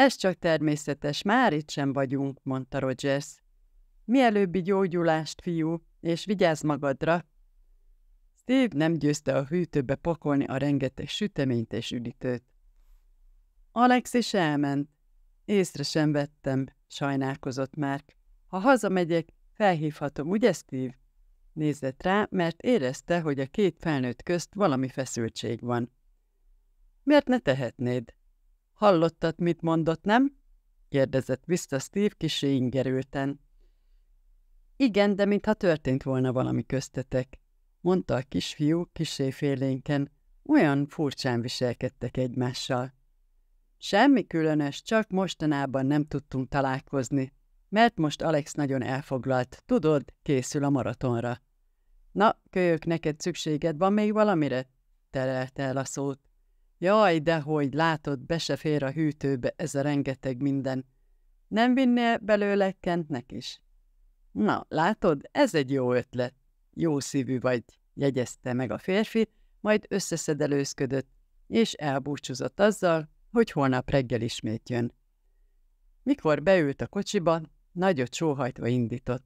Speaker 1: Ez csak természetes, már itt sem vagyunk, mondta Rogers. Mielőbbi gyógyulást, fiú, és vigyázz magadra. Steve nem győzte a hűtőbe pakolni a rengeteg süteményt és üdítőt. Alex is elment. Észre sem vettem, sajnálkozott már. Ha hazamegyek, felhívhatom, ugye, Steve? Nézett rá, mert érezte, hogy a két felnőtt közt valami feszültség van. Miért ne tehetnéd? Hallottad, mit mondott, nem? kérdezett vissza Steve kisé ingerülten. Igen, de mintha történt volna valami köztetek, mondta a kisfiú kisé félénken. Olyan furcsán viselkedtek egymással. Semmi különös, csak mostanában nem tudtunk találkozni, mert most Alex nagyon elfoglalt, tudod, készül a maratonra. Na, kölyök, neked szükséged van még valamire? terelte el a szót. Jaj, hogy látod, be se fér a hűtőbe ez a rengeteg minden. Nem vinnél belőle Kentnek is? Na, látod, ez egy jó ötlet. Jó szívű vagy, jegyezte meg a férfi, majd összeszedelőzködött, és elbúcsúzott azzal, hogy holnap reggel ismét jön. Mikor beült a kocsiba, nagyot sóhajtva indított.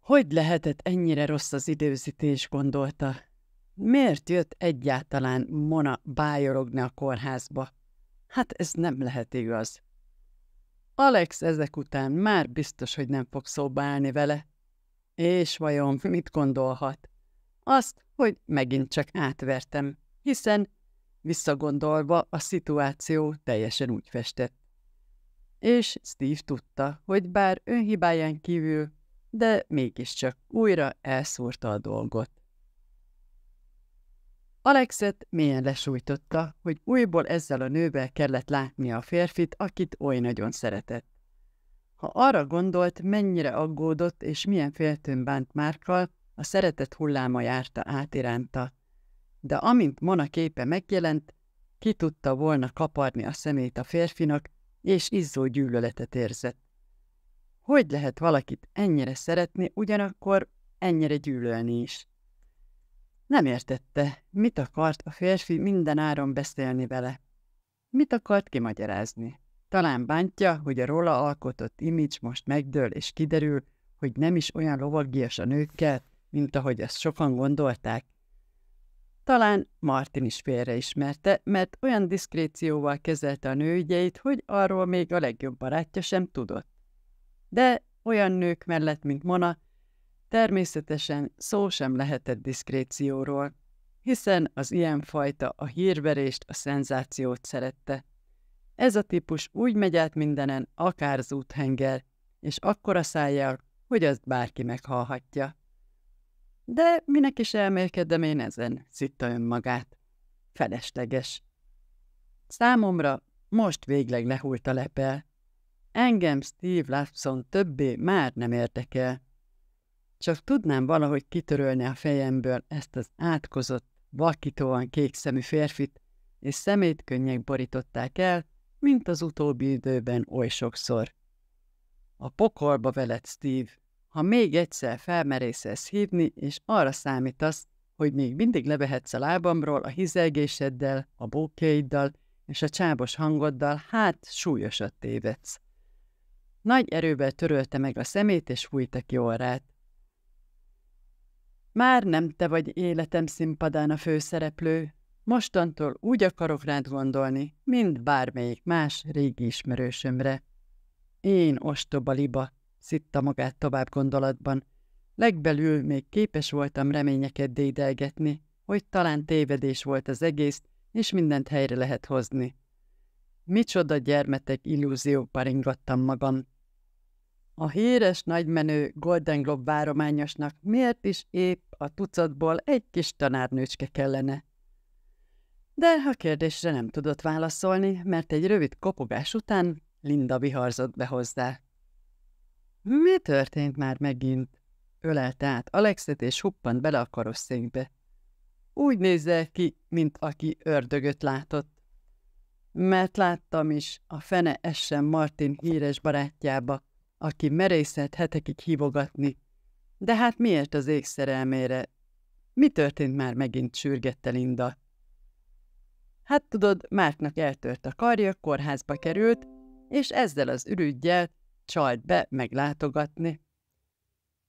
Speaker 1: Hogy lehetett ennyire rossz az időzítés, gondolta, Miért jött egyáltalán Mona bájorogni a kórházba? Hát ez nem lehet igaz. Alex ezek után már biztos, hogy nem fog szóba állni vele. És vajon mit gondolhat? Azt, hogy megint csak átvertem, hiszen visszagondolva a szituáció teljesen úgy festett. És Steve tudta, hogy bár önhibáján kívül, de mégiscsak újra elszúrta a dolgot. Alexet mélyen lesújtotta, hogy újból ezzel a nővel kellett látnia a férfit, akit oly nagyon szeretett. Ha arra gondolt, mennyire aggódott és milyen féltőn bánt Márkkal, a szeretet hulláma járta át iránta. De amint Mona képe megjelent, ki tudta volna kaparni a szemét a férfinak, és izzó gyűlöletet érzett. Hogy lehet valakit ennyire szeretni, ugyanakkor ennyire gyűlölni is? Nem értette, mit akart a férfi minden áron beszélni vele. Mit akart kimagyarázni? Talán bántja, hogy a róla alkotott image most megdől, és kiderül, hogy nem is olyan lovagias a nőkkel, mint ahogy ezt sokan gondolták. Talán Martin is félreismerte, mert olyan diszkrécióval kezelte a nőügyeit, hogy arról még a legjobb barátja sem tudott. De olyan nők mellett, mint Mona, Természetesen szó sem lehetett diszkrécióról, hiszen az ilyenfajta a hírverést, a szenzációt szerette. Ez a típus úgy megy át mindenen, akár az úthenger, és akkora szájjal, hogy azt bárki meghallhatja. De minek is elmélkedem én ezen, szitta önmagát. Felesleges. Számomra most végleg lehult a lepel. Engem Steve Lapson többé már nem érdekel. Csak tudnám valahogy kitörölni a fejemből ezt az átkozott, vakítóan kékszemű férfit, és szemét könnyek borították el, mint az utóbbi időben oly sokszor. A pokolba veled, Steve. Ha még egyszer felmerészelsz hívni, és arra számítasz, hogy még mindig levehetsz a lábamról a hizelgéseddel, a bókéiddal és a csábos hangoddal, hát súlyosat tévedsz. Nagy erővel törölte meg a szemét, és fújta ki orrát. Már nem te vagy életem színpadán a főszereplő, mostantól úgy akarok rád gondolni, mint bármelyik más régi ismerősömre. Én ostoba liba, szitta magát tovább gondolatban. Legbelül még képes voltam reményeket dédelgetni, hogy talán tévedés volt az egész, és mindent helyre lehet hozni. Micsoda gyermetek illúzió paringattam magam. A híres nagymenő Golden Globe várományosnak miért is épp a tucatból egy kis tanárnőcske kellene? De a kérdésre nem tudott válaszolni, mert egy rövid kopogás után Linda viharzott be hozzá. Mi történt már megint? Ölelte át Alexet és huppant bele a karosszékbe. Úgy nézze ki, mint aki ördögöt látott. Mert láttam is a fene essen Martin híres barátjába, aki merészet hetekig hívogatni. De hát miért az ég szerelmére? Mi történt már megint, sürgette Linda. Hát tudod, Márknak eltört a karja, kórházba került, és ezzel az ürügyjel csalt be meglátogatni.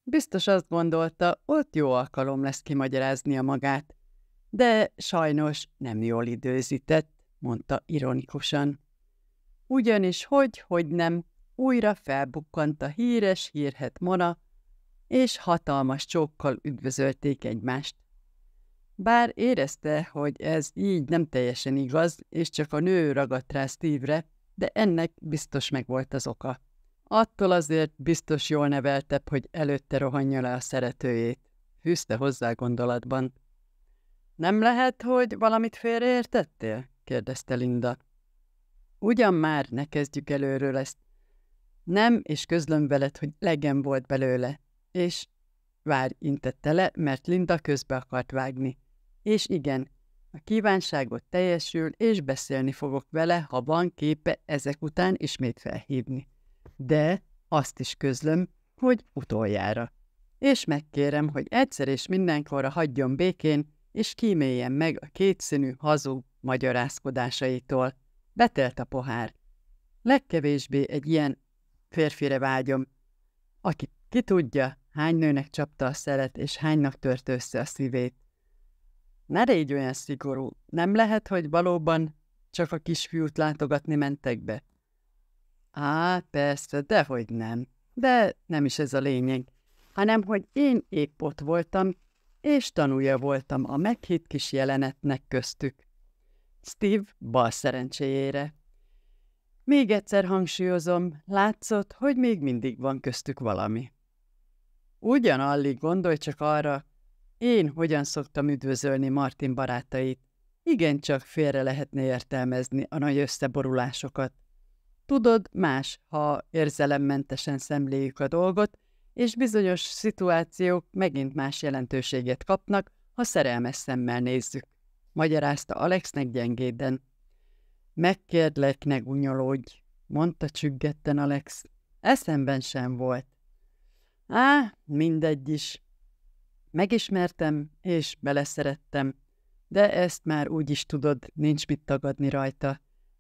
Speaker 1: Biztos azt gondolta, ott jó alkalom lesz kimagyarázni a magát, de sajnos nem jól időzített, mondta ironikusan. Ugyanis hogy, hogy nem, újra felbukkant a híres hírhet Mona és hatalmas csókkal üdvözölték egymást. Bár érezte, hogy ez így nem teljesen igaz, és csak a nő ragadt rá Steve-re, de ennek biztos megvolt az oka. Attól azért biztos jól neveltebb, hogy előtte rohanja le a szeretőjét. Hűzte hozzá gondolatban. Nem lehet, hogy valamit félreértettél? kérdezte Linda. Ugyan már ne kezdjük előről ezt, nem, és közlöm veled, hogy legem volt belőle. És várj, intette le, mert Linda közbe akart vágni. És igen, a kívánságot teljesül, és beszélni fogok vele, ha van képe ezek után ismét felhívni. De azt is közlöm, hogy utoljára. És megkérem, hogy egyszer és mindenkorra hagyjon békén, és kíméljen meg a kétszínű hazug magyarázkodásaitól. Betelt a pohár. Legkevésbé egy ilyen férfire vágyom, aki ki tudja, hány nőnek csapta a szeret, és hánynak tört össze a szívét. Ne légy olyan szigorú, nem lehet, hogy valóban csak a kisfiút látogatni mentek be. Á, persze, dehogy nem. De nem is ez a lényeg, hanem hogy én épp ott voltam, és tanulja voltam a meghitt kis jelenetnek köztük. Steve bal szerencséjére még egyszer hangsúlyozom, látszott, hogy még mindig van köztük valami. Ugyan alig gondolj csak arra, én hogyan szoktam üdvözölni Martin barátait. Igencsak félre lehetne értelmezni a nagy összeborulásokat. Tudod, más, ha érzelemmentesen szemléljük a dolgot, és bizonyos szituációk megint más jelentőséget kapnak, ha szerelmes szemmel nézzük, magyarázta Alexnek gyengéden. Megkérlek, ne gunyolódj, mondta csüggetten Alex. Eszemben sem volt. Á, mindegy is. Megismertem, és beleszerettem, de ezt már úgy is tudod, nincs mit tagadni rajta.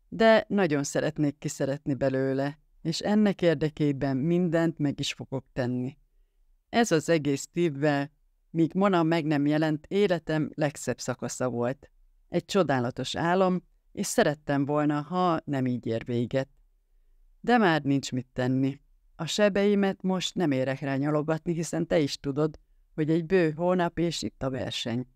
Speaker 1: De nagyon szeretnék kiszeretni belőle, és ennek érdekében mindent meg is fogok tenni. Ez az egész tívvel, míg Mona meg nem jelent, életem legszebb szakasza volt. Egy csodálatos álom, és szerettem volna, ha nem így ér véget. De már nincs mit tenni. A sebeimet most nem érek rá nyalogatni, hiszen te is tudod, hogy egy bő hónap és itt a verseny.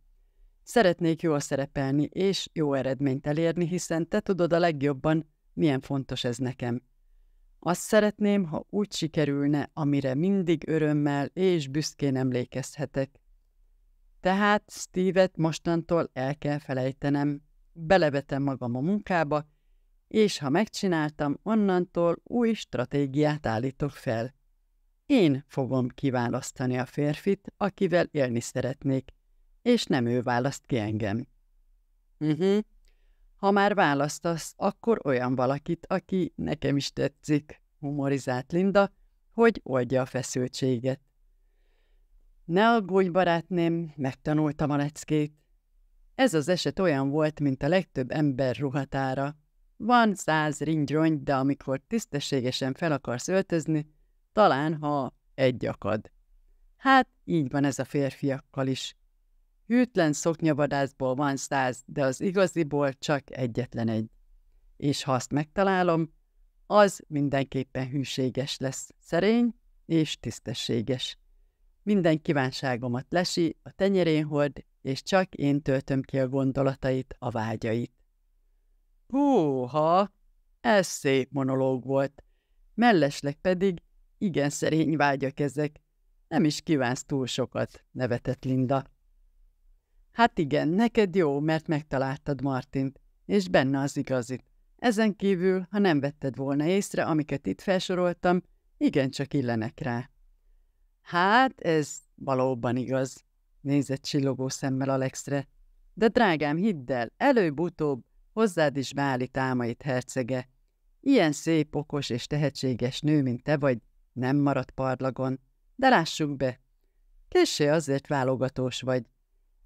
Speaker 1: Szeretnék jól szerepelni és jó eredményt elérni, hiszen te tudod a legjobban, milyen fontos ez nekem. Azt szeretném, ha úgy sikerülne, amire mindig örömmel és büszkén emlékezhetek. Tehát Steve-et mostantól el kell felejtenem, belevetem magam a munkába, és ha megcsináltam, onnantól új stratégiát állítok fel. Én fogom kiválasztani a férfit, akivel élni szeretnék, és nem ő választ ki engem. Mhm. Uh-huh. Ha már választasz, akkor olyan valakit, aki nekem is tetszik, humorizált Linda, hogy oldja a feszültséget. Ne aggódj, barátném, megtanultam a leckét. Ez az eset olyan volt, mint a legtöbb ember ruhatára. Van száz ringyrony, de amikor tisztességesen fel akarsz öltözni, talán ha egy akad. Hát így van ez a férfiakkal is. Hűtlen szoknyavadászból van száz, de az igaziból csak egyetlen egy. És ha azt megtalálom, az mindenképpen hűséges lesz, szerény és tisztességes. Minden kívánságomat lesi, a tenyerén hord, és csak én töltöm ki a gondolatait, a vágyait. Húha! Ez szép monológ volt. Mellesleg pedig igen szerény vágyak ezek. Nem is kívánsz túl sokat, nevetett Linda. Hát igen, neked jó, mert megtaláltad Martint, és benne az igazit. Ezen kívül, ha nem vetted volna észre, amiket itt felsoroltam, igencsak illenek rá. Hát, ez valóban igaz, nézett csillogó szemmel Alexre. De drágám, hidd el, előbb-utóbb hozzád is válik álmait hercege. Ilyen szép, okos és tehetséges nő, mint te vagy, nem maradt parlagon. De lássuk be, Késő azért válogatós vagy.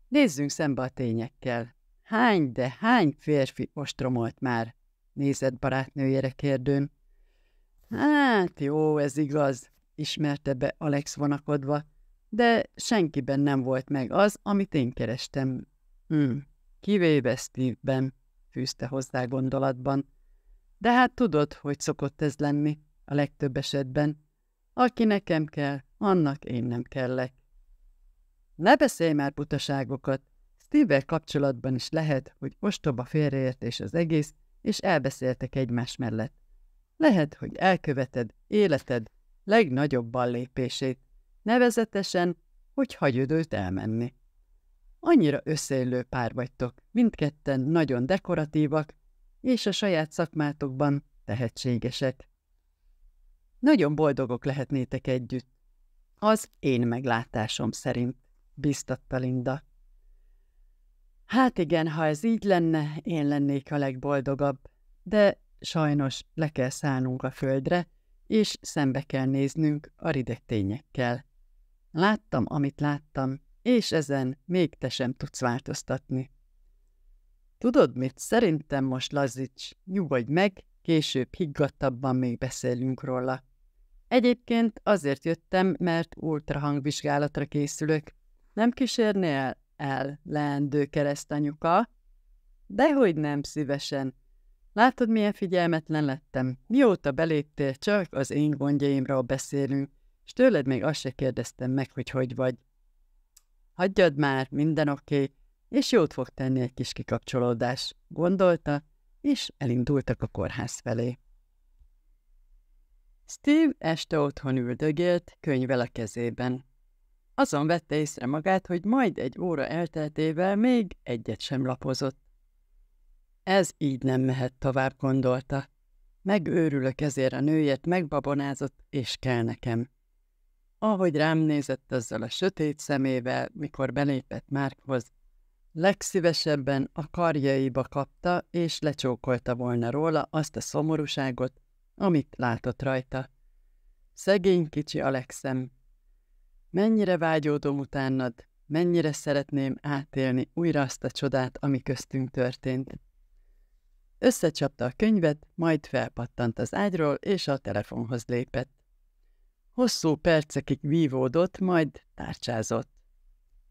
Speaker 1: Nézzünk szembe a tényekkel. Hány, de hány férfi ostromolt már? Nézett barátnőjére kérdőn. Hát jó, ez igaz, ismerte be Alex vonakodva, de senkiben nem volt meg az, amit én kerestem. Hm, kivéve Steve-ben, fűzte hozzá gondolatban. De hát tudod, hogy szokott ez lenni, a legtöbb esetben. Aki nekem kell, annak én nem kellek. Ne beszélj már butaságokat! steve kapcsolatban is lehet, hogy ostoba félreértés az egész, és elbeszéltek egymás mellett. Lehet, hogy elköveted életed legnagyobb ballépését, nevezetesen, hogy hagy elmenni. Annyira összeillő pár vagytok, mindketten nagyon dekoratívak, és a saját szakmátokban tehetségesek. Nagyon boldogok lehetnétek együtt. Az én meglátásom szerint, biztatta Linda. Hát igen, ha ez így lenne, én lennék a legboldogabb, de sajnos le kell szállnunk a földre, és szembe kell néznünk a rideg tényekkel. Láttam, amit láttam, és ezen még te sem tudsz változtatni. Tudod mit, szerintem most lazíts, nyugodj meg, később higgadtabban még beszélünk róla. Egyébként azért jöttem, mert ultrahangvizsgálatra készülök. Nem kísérnél el leendő keresztanyuka? Dehogy nem szívesen, Látod, milyen figyelmetlen lettem. Mióta beléptél, csak az én gondjaimról beszélünk, és tőled még azt se kérdeztem meg, hogy hogy vagy. Hagyjad már, minden oké, okay, és jót fog tenni egy kis kikapcsolódás, gondolta, és elindultak a kórház felé. Steve este otthon üldögélt, könyvel a kezében. Azon vette észre magát, hogy majd egy óra elteltével még egyet sem lapozott. Ez így nem mehet tovább, gondolta. Megőrülök ezért a nőjét, megbabonázott, és kell nekem. Ahogy rám nézett azzal a sötét szemével, mikor belépett Márkhoz, legszívesebben a karjaiba kapta, és lecsókolta volna róla azt a szomorúságot, amit látott rajta. Szegény kicsi Alexem, mennyire vágyódom utánad, mennyire szeretném átélni újra azt a csodát, ami köztünk történt. Összecsapta a könyvet, majd felpattant az ágyról, és a telefonhoz lépett. Hosszú percekig vívódott, majd tárcsázott.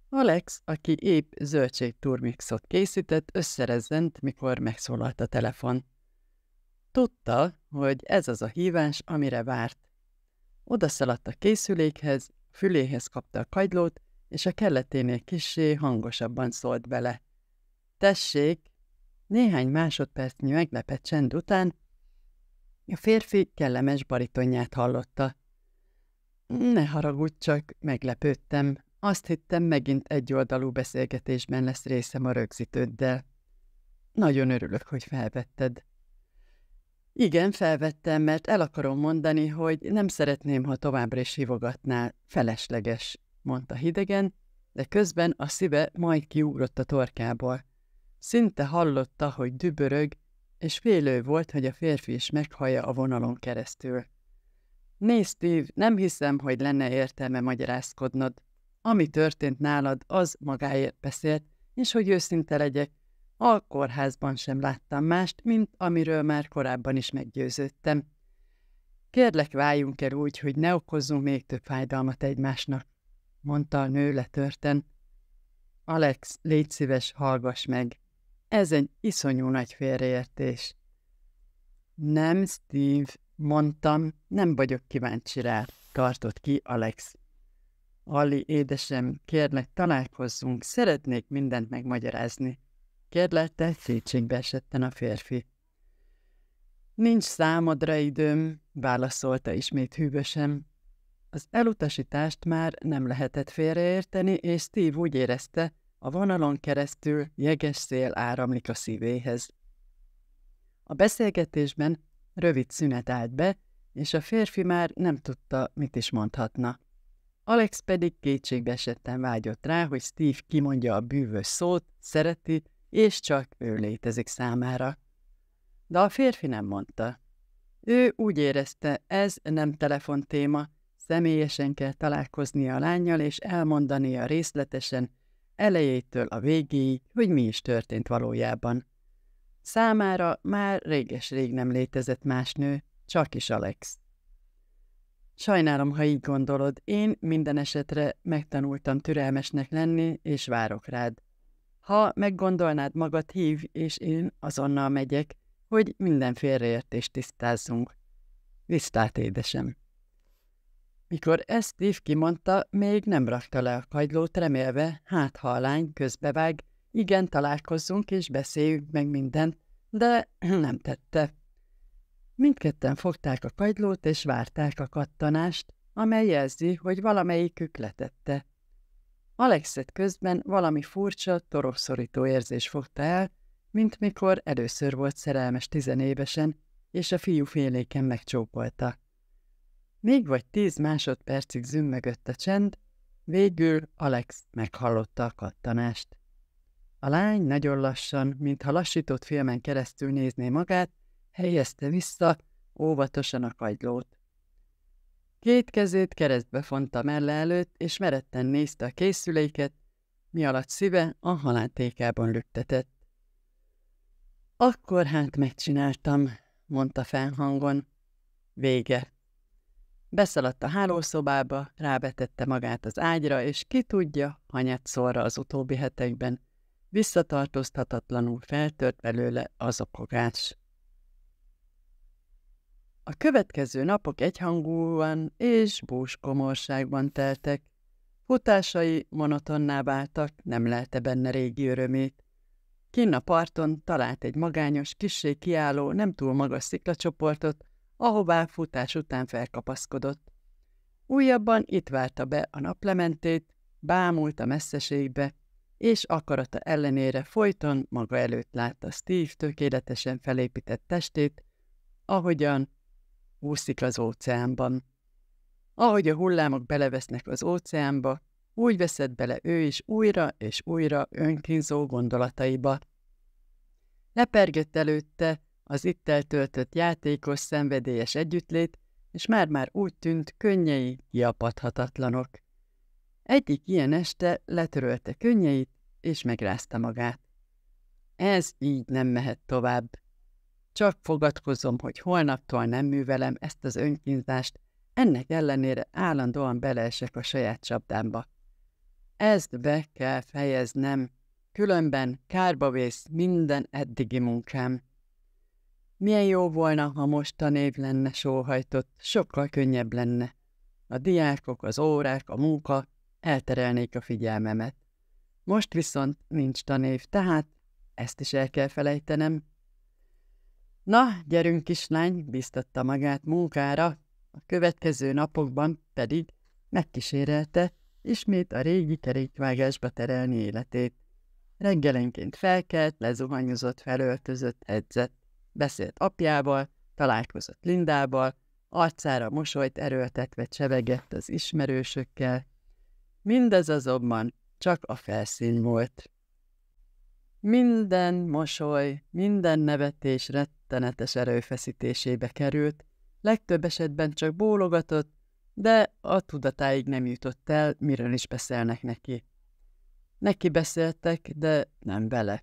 Speaker 1: Alex, aki épp zöldségturmixot készített, összerezzent, mikor megszólalt a telefon. Tudta, hogy ez az a hívás, amire várt. Oda szaladt a készülékhez, füléhez kapta a kagylót, és a kelleténél kissé hangosabban szólt bele. Tessék, néhány másodpercnyi meglepett csend után a férfi kellemes baritonját hallotta. Ne haragudj csak, meglepődtem. Azt hittem, megint egy oldalú beszélgetésben lesz részem a rögzítőddel. Nagyon örülök, hogy felvetted. Igen, felvettem, mert el akarom mondani, hogy nem szeretném, ha továbbra is hívogatnál. Felesleges, mondta hidegen, de közben a szíve majd kiugrott a torkából. Szinte hallotta, hogy dübörög, és félő volt, hogy a férfi is meghallja a vonalon keresztül. Nézd, Steve, nem hiszem, hogy lenne értelme magyarázkodnod. Ami történt nálad, az magáért beszélt, és hogy őszinte legyek, a kórházban sem láttam mást, mint amiről már korábban is meggyőződtem. Kérlek, váljunk el úgy, hogy ne okozzunk még több fájdalmat egymásnak, mondta a nő letörten. Alex, légy szíves, hallgass meg. Ez egy iszonyú nagy félreértés. Nem, Steve, mondtam, nem vagyok kíváncsi rá, tartott ki Alex. Ali, édesem, kérlek, találkozzunk, szeretnék mindent megmagyarázni. Kérlelte, szétségbe esetten a férfi. Nincs számodra időm, válaszolta ismét hűvösen. Az elutasítást már nem lehetett félreérteni, és Steve úgy érezte, a vonalon keresztül jeges szél áramlik a szívéhez. A beszélgetésben rövid szünet állt be, és a férfi már nem tudta, mit is mondhatna. Alex pedig kétségbe esetten vágyott rá, hogy Steve kimondja a bűvös szót, szereti, és csak ő létezik számára. De a férfi nem mondta. Ő úgy érezte, ez nem telefontéma, személyesen kell találkoznia a lányjal és elmondania részletesen, elejétől a végéig, hogy mi is történt valójában. Számára már réges-rég nem létezett más nő, csak is Alex. Sajnálom, ha így gondolod, én minden esetre megtanultam türelmesnek lenni, és várok rád. Ha meggondolnád magad, hív, és én azonnal megyek, hogy minden félreértést tisztázzunk. Viszlát, édesem! Mikor ezt Steve kimondta, még nem rakta le a kagylót, remélve, hát ha a lány közbevág, igen, találkozzunk és beszéljük meg mindent, de nem tette. Mindketten fogták a kagylót és várták a kattanást, amely jelzi, hogy valamelyikük letette. Alexet közben valami furcsa, torokszorító érzés fogta el, mint mikor először volt szerelmes tizenévesen, és a fiú féléken megcsókolta. Négy vagy tíz másodpercig zümmögött a csend, végül Alex meghallotta a kattanást. A lány nagyon lassan, mintha lassított filmen keresztül nézné magát, helyezte vissza óvatosan a kagylót. Két kezét keresztbe fonta melle előtt, és meretten nézte a készüléket, mi alatt szíve a halántékában lüktetett. Akkor hát megcsináltam, mondta felhangon. Vége. Beszaladt a hálószobába, rábetette magát az ágyra, és ki tudja, szóra az utóbbi hetekben visszatartóztatatlanul feltört belőle az a fogás. A következő napok egyhangúan és bús komorságban teltek. Futásai monotonná váltak, nem lelte benne régi örömét. Kinn a parton talált egy magányos, kissé kiálló, nem túl magas sziklacsoportot, ahová futás után felkapaszkodott. Újabban itt várta be a naplementét, bámult a messzeségbe, és akarata ellenére folyton maga előtt látta Steve tökéletesen felépített testét, ahogyan úszik az óceánban. Ahogy a hullámok belevesznek az óceánba, úgy veszed bele ő is újra és újra önkínzó gondolataiba. Lepergett előtte, az itt eltöltött játékos, szenvedélyes együttlét, és már-már úgy tűnt könnyei kiapadhatatlanok. Egyik ilyen este letörölte könnyeit, és megrázta magát. Ez így nem mehet tovább. Csak fogadkozom, hogy holnaptól nem művelem ezt az önkínzást, ennek ellenére állandóan beleesek a saját csapdámba. Ezt be kell fejeznem, különben kárba vész minden eddigi munkám. Milyen jó volna, ha most a név lenne sóhajtott, sokkal könnyebb lenne. A diákok, az órák, a munka elterelnék a figyelmemet. Most viszont nincs tanév, tehát ezt is el kell felejtenem. Na, gyerünk, kislány, biztatta magát munkára, a következő napokban pedig megkísérelte ismét a régi kerékvágásba terelni életét. Reggelenként felkelt, lezuhanyozott, felöltözött, edzett beszélt apjával, találkozott Lindával, arcára mosolyt erőltetve csevegett az ismerősökkel. Mindez azonban csak a felszín volt. Minden mosoly, minden nevetés rettenetes erőfeszítésébe került, legtöbb esetben csak bólogatott, de a tudatáig nem jutott el, miről is beszélnek neki. Neki beszéltek, de nem vele.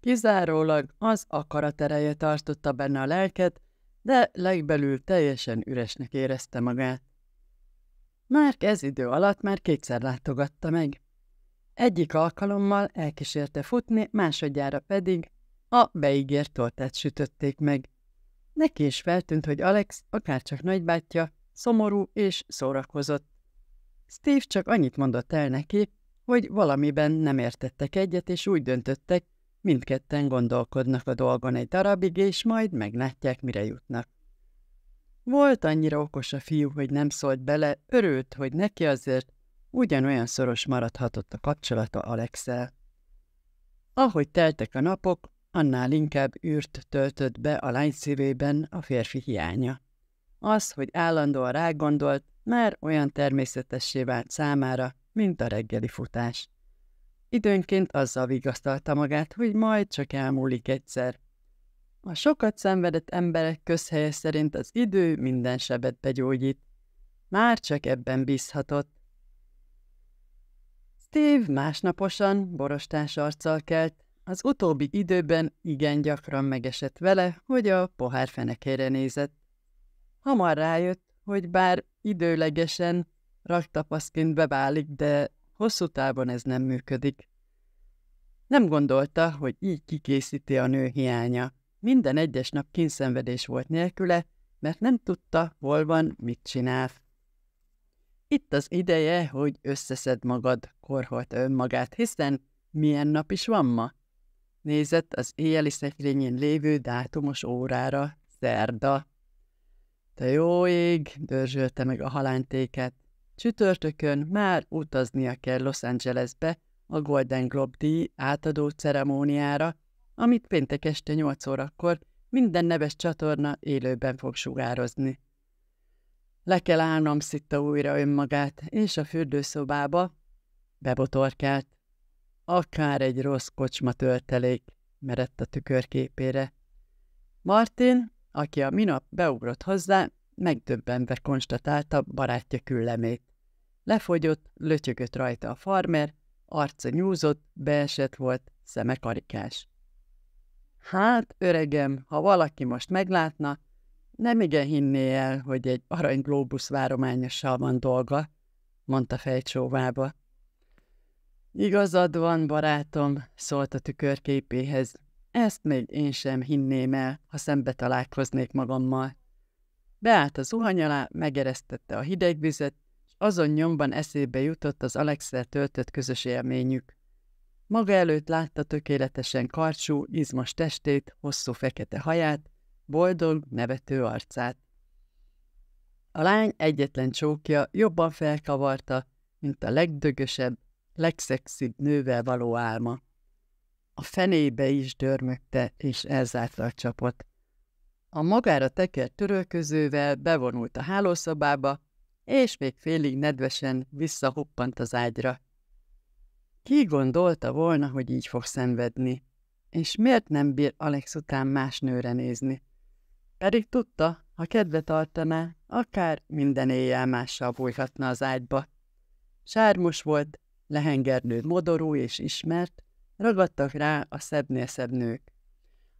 Speaker 1: Kizárólag az akaratereje tartotta benne a lelket, de legbelül teljesen üresnek érezte magát. Már ez idő alatt már kétszer látogatta meg. Egyik alkalommal elkísérte futni, másodjára pedig a beígért tortát sütötték meg. Neki is feltűnt, hogy Alex, akárcsak nagybátyja, szomorú és szórakozott. Steve csak annyit mondott el neki, hogy valamiben nem értettek egyet, és úgy döntöttek, Mindketten gondolkodnak a dolgon egy darabig, és majd meglátják, mire jutnak. Volt annyira okos a fiú, hogy nem szólt bele, örült, hogy neki azért ugyanolyan szoros maradhatott a kapcsolata Alexel. Ahogy teltek a napok, annál inkább űrt töltött be a lány szívében a férfi hiánya. Az, hogy állandóan rágondolt, már olyan természetessé vált számára, mint a reggeli futás. Időnként azzal vigasztalta magát, hogy majd csak elmúlik egyszer. A sokat szenvedett emberek közhelye szerint az idő minden sebet begyógyít. Már csak ebben bízhatott. Steve másnaposan, borostás arccal kelt, az utóbbi időben igen gyakran megesett vele, hogy a pohár fenekére nézett. Hamar rájött, hogy bár időlegesen raktapaszként beválik, de Hosszú távon ez nem működik. Nem gondolta, hogy így kikészíti a nő hiánya. Minden egyes nap kínszenvedés volt nélküle, mert nem tudta, hol van, mit csinál. Itt az ideje, hogy összeszed magad, korholta önmagát, hiszen milyen nap is van ma? Nézett az éjjeli szekrényén lévő dátumos órára, szerda. Te jó ég, dörzsölte meg a halántéket. Csütörtökön már utaznia kell Los Angelesbe a Golden Globe díj átadó ceremóniára, amit péntek este 8 órakor minden neves csatorna élőben fog sugározni. Le kell állnom szitta újra önmagát, és a fürdőszobába bebotorkált. Akár egy rossz kocsma töltelék merett a tükörképére. Martin, aki a minap beugrott hozzá, megdöbbenve konstatálta barátja küllemét. Lefogyott, lötyögött rajta a farmer, arca nyúzott, beesett volt, szeme karikás. Hát, öregem, ha valaki most meglátna, nem igen hinné el, hogy egy aranyglóbusz várományossal van dolga, mondta fejcsóvába. Igazad van, barátom, szólt a tükörképéhez. Ezt még én sem hinném el, ha szembe találkoznék magammal. Beállt a zuhany alá, megeresztette a hideg vizet, azon nyomban eszébe jutott az Alexel töltött közös élményük. Maga előtt látta tökéletesen karcsú, izmos testét, hosszú fekete haját, boldog, nevető arcát. A lány egyetlen csókja jobban felkavarta, mint a legdögösebb, legszexibb nővel való álma. A fenébe is dörmögte és elzárta a csapot. A magára tekert törölközővel bevonult a hálószobába, és még félig nedvesen visszahuppant az ágyra. Ki gondolta volna, hogy így fog szenvedni? És miért nem bír Alex után más nőre nézni? Pedig tudta, ha kedve tartaná, akár minden éjjel mással bújhatna az ágyba. Sármos volt, lehengernő modorú és ismert, ragadtak rá a szebbnél szebb nők.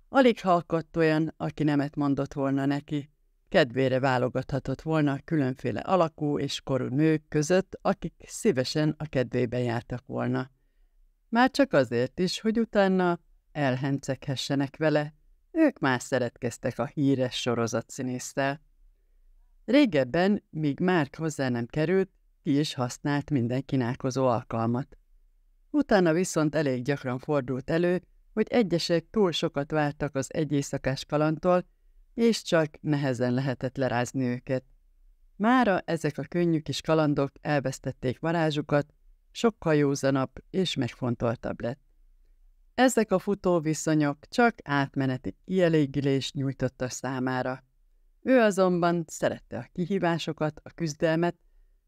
Speaker 1: Alig halkott olyan, aki nemet mondott volna neki, kedvére válogathatott volna különféle alakú és korú nők között, akik szívesen a kedvében jártak volna. Már csak azért is, hogy utána elhenceghessenek vele, ők már szeretkeztek a híres sorozatszínésztel. Régebben, míg Márk hozzá nem került, ki is használt minden kínálkozó alkalmat. Utána viszont elég gyakran fordult elő, hogy egyesek túl sokat vártak az egy éjszakás kalantól, és csak nehezen lehetett lerázni őket. Mára ezek a könnyű kis kalandok elvesztették varázsukat, sokkal józanabb és megfontoltabb lett. Ezek a futó viszonyok csak átmeneti kielégülést nyújtotta számára. Ő azonban szerette a kihívásokat, a küzdelmet,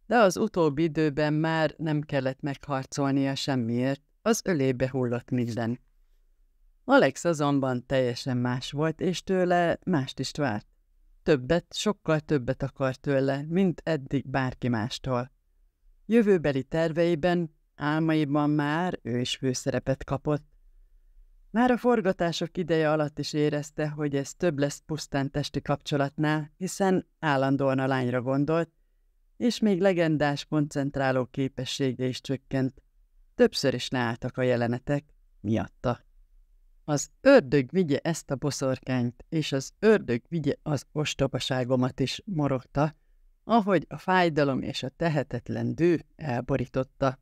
Speaker 1: de az utóbbi időben már nem kellett megharcolnia semmiért, az ölébe hullott minden. Alex azonban teljesen más volt, és tőle mást is várt. Többet, sokkal többet akart tőle, mint eddig bárki mástól. Jövőbeli terveiben, álmaiban már ő is főszerepet kapott. Már a forgatások ideje alatt is érezte, hogy ez több lesz pusztán testi kapcsolatnál, hiszen állandóan a lányra gondolt, és még legendás koncentráló képessége is csökkent. Többször is leálltak a jelenetek miatta. Az ördög vigye ezt a boszorkányt, és az ördög vigye az ostobaságomat is, morogta, ahogy a fájdalom és a tehetetlen dű elborította.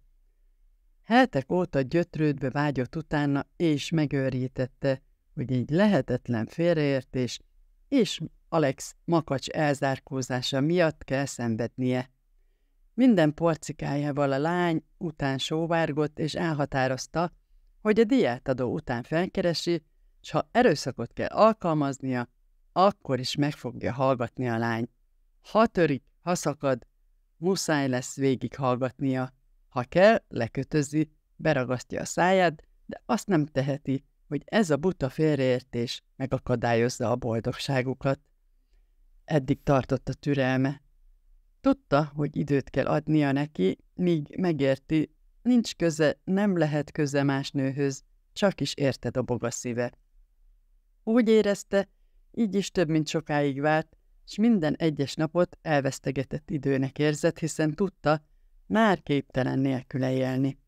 Speaker 1: Heltek óta gyötrődve vágyott utána, és megőrítette, hogy egy lehetetlen félreértés és Alex makacs elzárkózása miatt kell szenvednie. Minden porcikájával a lány után sóvárgott és elhatározta, hogy a diátadó után felkeresi, és ha erőszakot kell alkalmaznia, akkor is meg fogja hallgatni a lány. Ha törik, ha szakad, muszáj lesz végighallgatnia. Ha kell, lekötözi, beragasztja a száját, de azt nem teheti, hogy ez a buta félreértés megakadályozza a boldogságukat. Eddig tartott a türelme. Tudta, hogy időt kell adnia neki, míg megérti, Nincs köze, nem lehet köze más nőhöz, csak is érte dobog a szíve. Úgy érezte, így is több, mint sokáig várt, és minden egyes napot elvesztegetett időnek érzett, hiszen tudta, már képtelen nélküle élni.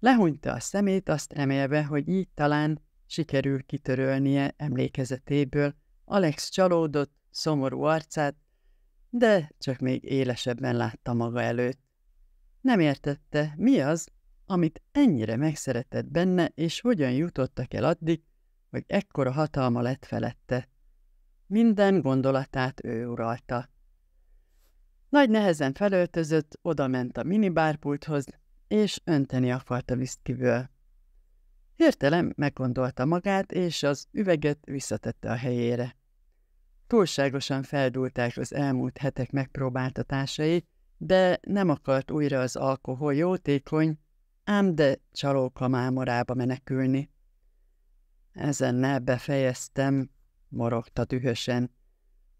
Speaker 1: Lehúnyta a szemét, azt remélve, hogy így talán sikerül kitörölnie emlékezetéből Alex csalódott, szomorú arcát, de csak még élesebben látta maga előtt. Nem értette, mi az, amit ennyire megszeretett benne, és hogyan jutottak el addig, hogy ekkora hatalma lett felette. Minden gondolatát ő uralta. Nagy nehezen felöltözött, odament a minibárpulthoz, és önteni akart a viszkiből. Hirtelen meggondolta magát, és az üveget visszatette a helyére. Túlságosan feldúlták az elmúlt hetek megpróbáltatásai, de nem akart újra az alkohol jótékony, ám de csalóka mámorába menekülni. Ezennel befejeztem, morogta dühösen,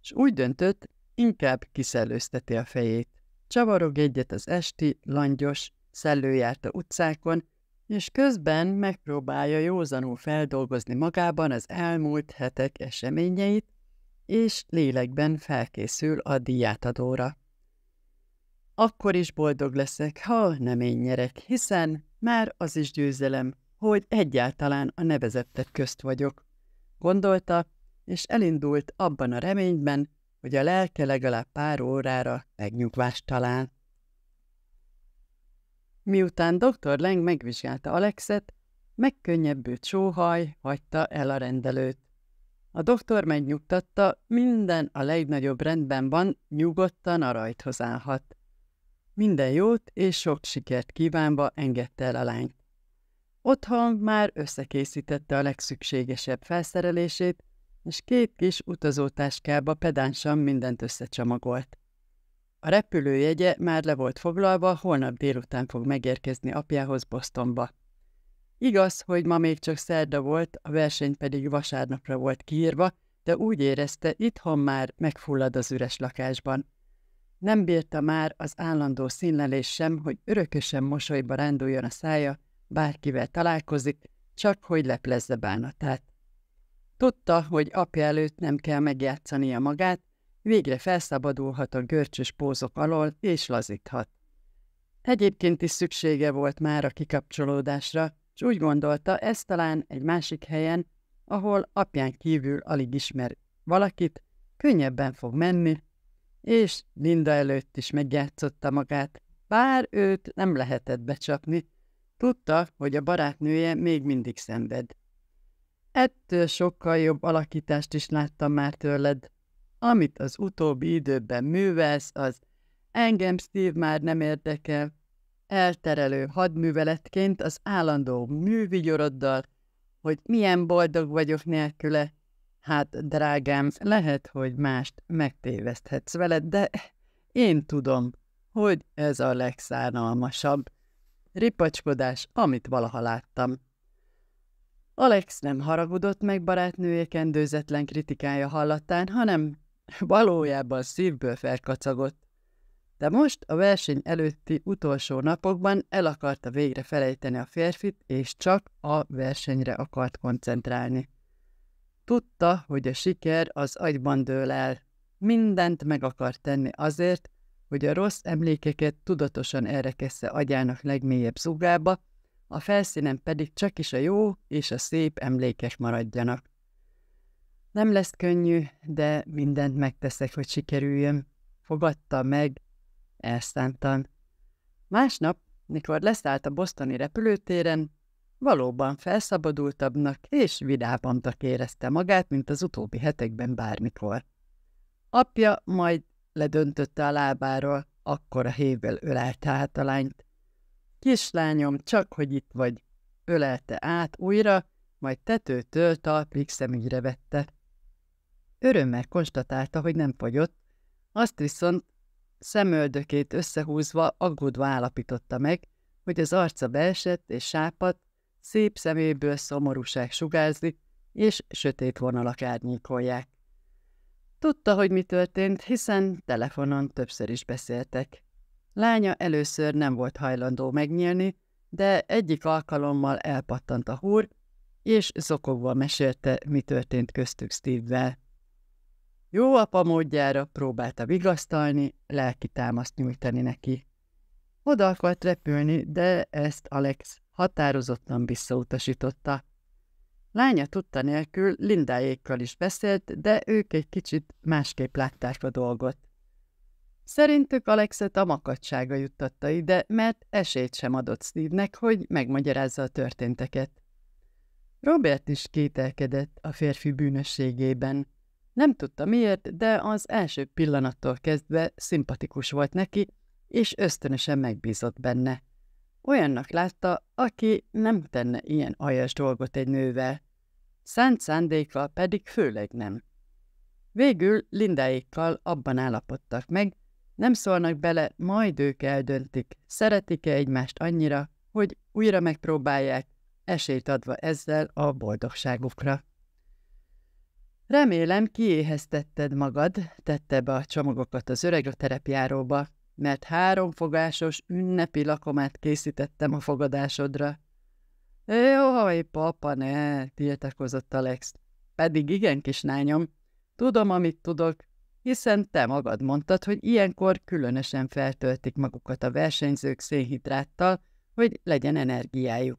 Speaker 1: és úgy döntött, inkább kiszelőzteti a fejét. Csavarog egyet az esti, langyos, szellőjárta utcákon, és közben megpróbálja józanul feldolgozni magában az elmúlt hetek eseményeit, és lélekben felkészül a díjátadóra. Akkor is boldog leszek, ha nem én nyerek, hiszen már az is győzelem, hogy egyáltalán a nevezettek közt vagyok. Gondolta, és elindult abban a reményben, hogy a lelke legalább pár órára megnyugvást talál. Miután dr. Leng megvizsgálta Alexet, megkönnyebbült sóhaj hagyta el a rendelőt. A doktor megnyugtatta, minden a legnagyobb rendben van, nyugodtan a rajthoz állhat. Minden jót és sok sikert kívánva engedte el a lányt. Otthon már összekészítette a legszükségesebb felszerelését, és két kis utazótáskába pedánsan mindent összecsomagolt. A repülőjegye már le volt foglalva, holnap délután fog megérkezni apjához Bostonba. Igaz, hogy ma még csak szerda volt, a verseny pedig vasárnapra volt kiírva, de úgy érezte, itthon már megfullad az üres lakásban. Nem bírta már az állandó színlelés sem, hogy örökösen mosolyba ránduljon a szája, bárkivel találkozik, csak hogy leplezze bánatát. Tudta, hogy apja előtt nem kell megjátszania magát, végre felszabadulhat a görcsös pózok alól és lazíthat. Egyébként is szüksége volt már a kikapcsolódásra, és úgy gondolta, ez talán egy másik helyen, ahol apján kívül alig ismer valakit, könnyebben fog menni, és Linda előtt is megjátszotta magát, bár őt nem lehetett becsapni, tudta, hogy a barátnője még mindig szenved. Ettől sokkal jobb alakítást is láttam már tőled. Amit az utóbbi időben művelsz, az engem Steve már nem érdekel. Elterelő hadműveletként az állandó művigyoroddal, hogy milyen boldog vagyok nélküle, Hát, drágám, lehet, hogy mást megtéveszthetsz veled, de én tudom, hogy ez a legszánalmasabb ripacskodás, amit valaha láttam. Alex nem haragudott meg barátnője kendőzetlen kritikája hallatán, hanem valójában szívből felkacagott. De most a verseny előtti utolsó napokban el akarta végre felejteni a férfit, és csak a versenyre akart koncentrálni. Tudta, hogy a siker az agyban dől el. Mindent meg akar tenni azért, hogy a rossz emlékeket tudatosan elrekesze agyának legmélyebb zugába, a felszínen pedig csak is a jó és a szép emlékek maradjanak. Nem lesz könnyű, de mindent megteszek, hogy sikerüljön. Fogadta meg, elszántan. Másnap, mikor leszállt a bosztoni repülőtéren, Valóban felszabadultabbnak és vidábbantak érezte magát, mint az utóbbi hetekben bármikor. Apja majd ledöntötte a lábáról, akkor a hével ölelte át a lányt. Kislányom, csak hogy itt vagy, ölelte át újra, majd tetőtől talpig szemügyre vette. Örömmel konstatálta, hogy nem fogyott, azt viszont szemöldökét összehúzva aggódva állapította meg, hogy az arca beesett és sápat, szép szeméből szomorúság sugárzik, és sötét vonalak árnyékolják. Tudta, hogy mi történt, hiszen telefonon többször is beszéltek. Lánya először nem volt hajlandó megnyílni, de egyik alkalommal elpattant a húr, és zokogva mesélte, mi történt köztük Steve-vel. Jó apa módjára próbálta vigasztalni, lelki támaszt nyújtani neki. Oda akart repülni, de ezt Alex határozottan visszautasította. Lánya tudta nélkül Lindájékkal is beszélt, de ők egy kicsit másképp látták a dolgot. Szerintük Alexet a makadsága juttatta ide, mert esélyt sem adott Steve-nek, hogy megmagyarázza a történteket. Robert is kételkedett a férfi bűnösségében. Nem tudta miért, de az első pillanattól kezdve szimpatikus volt neki, és ösztönösen megbízott benne. Olyannak látta, aki nem tenne ilyen aljas dolgot egy nővel. Szent szándékkal pedig főleg nem. Végül Lindáékkal abban állapodtak meg, nem szólnak bele, majd ők eldöntik, szeretik-e egymást annyira, hogy újra megpróbálják, esélyt adva ezzel a boldogságukra. Remélem, kiéheztetted magad, tette be a csomagokat az öreg a terepjáróba, mert három fogásos ünnepi lakomát készítettem a fogadásodra. Jaj, papa, ne, tiltakozott Alex. Pedig igen, kislányom, tudom, amit tudok, hiszen te magad mondtad, hogy ilyenkor különösen feltöltik magukat a versenyzők szénhidráttal, hogy legyen energiájuk.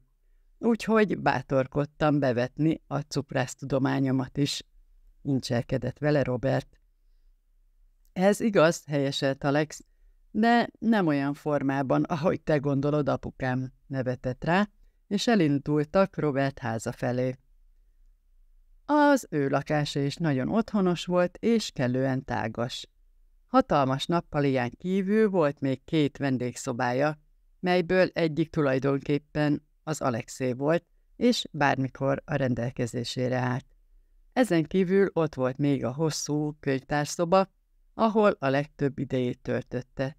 Speaker 1: Úgyhogy bátorkodtam bevetni a cukrásztudományomat is. Incselkedett vele Robert. Ez igaz, helyeselt Alex, de nem olyan formában, ahogy te gondolod, apukám, nevetett rá, és elindultak Robert háza felé. Az ő lakása is nagyon otthonos volt és kellően tágas. Hatalmas nappalián kívül volt még két vendégszobája, melyből egyik tulajdonképpen az Alexé volt, és bármikor a rendelkezésére állt. Ezen kívül ott volt még a hosszú könyvtárszoba, ahol a legtöbb idejét töltötte.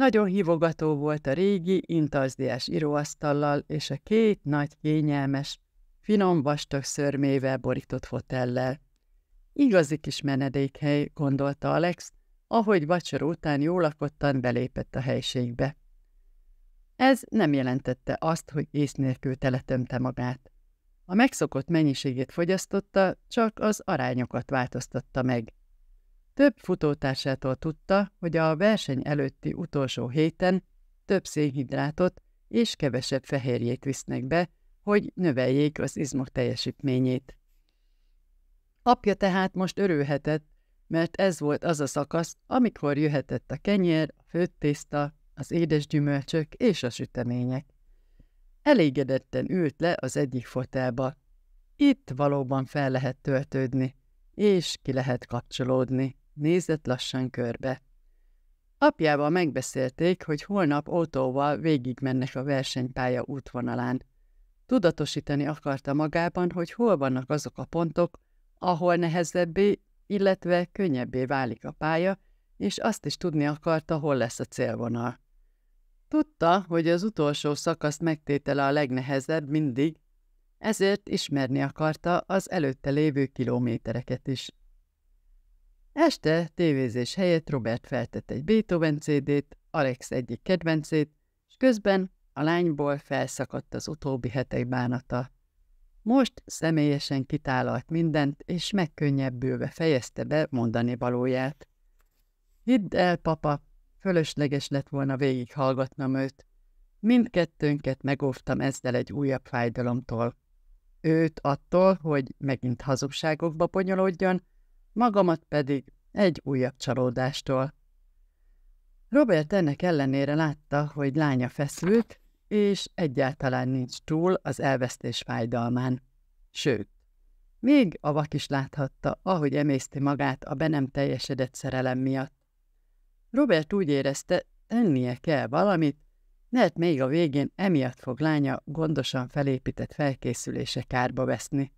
Speaker 1: Nagyon hívogató volt a régi, intazdiás íróasztallal és a két nagy kényelmes, finom vastag szörmével borított fotellel. Igazi kis menedékhely, gondolta Alex, ahogy vacsor után jólakottan belépett a helységbe. Ez nem jelentette azt, hogy ész nélkül teletömte magát. A megszokott mennyiségét fogyasztotta, csak az arányokat változtatta meg. Több futótársától tudta, hogy a verseny előtti utolsó héten több szénhidrátot és kevesebb fehérjét visznek be, hogy növeljék az izmok teljesítményét. Apja tehát most örülhetett, mert ez volt az a szakasz, amikor jöhetett a kenyér, a főtt tészta, az édes gyümölcsök és a sütemények. Elégedetten ült le az egyik fotelba. Itt valóban fel lehet töltődni, és ki lehet kapcsolódni nézett lassan körbe. Apjával megbeszélték, hogy holnap autóval végigmennek a versenypálya útvonalán. Tudatosítani akarta magában, hogy hol vannak azok a pontok, ahol nehezebbé, illetve könnyebbé válik a pálya, és azt is tudni akarta, hol lesz a célvonal. Tudta, hogy az utolsó szakaszt megtétele a legnehezebb mindig, ezért ismerni akarta az előtte lévő kilométereket is. Este tévézés helyett Robert feltett egy Beethoven CD-t, Alex egyik kedvencét, és közben a lányból felszakadt az utóbbi hetek bánata. Most személyesen kitálalt mindent, és megkönnyebbülve fejezte be mondani valóját. Hidd el, papa, fölösleges lett volna végighallgatnom őt. Mindkettőnket megóvtam ezzel egy újabb fájdalomtól. Őt attól, hogy megint hazugságokba ponyolódjon, magamat pedig egy újabb csalódástól. Robert ennek ellenére látta, hogy lánya feszült, és egyáltalán nincs túl az elvesztés fájdalmán. Sőt, még a vak is láthatta, ahogy emészti magát a be nem teljesedett szerelem miatt. Robert úgy érezte, ennie kell valamit, mert még a végén emiatt fog lánya gondosan felépített felkészülése kárba veszni.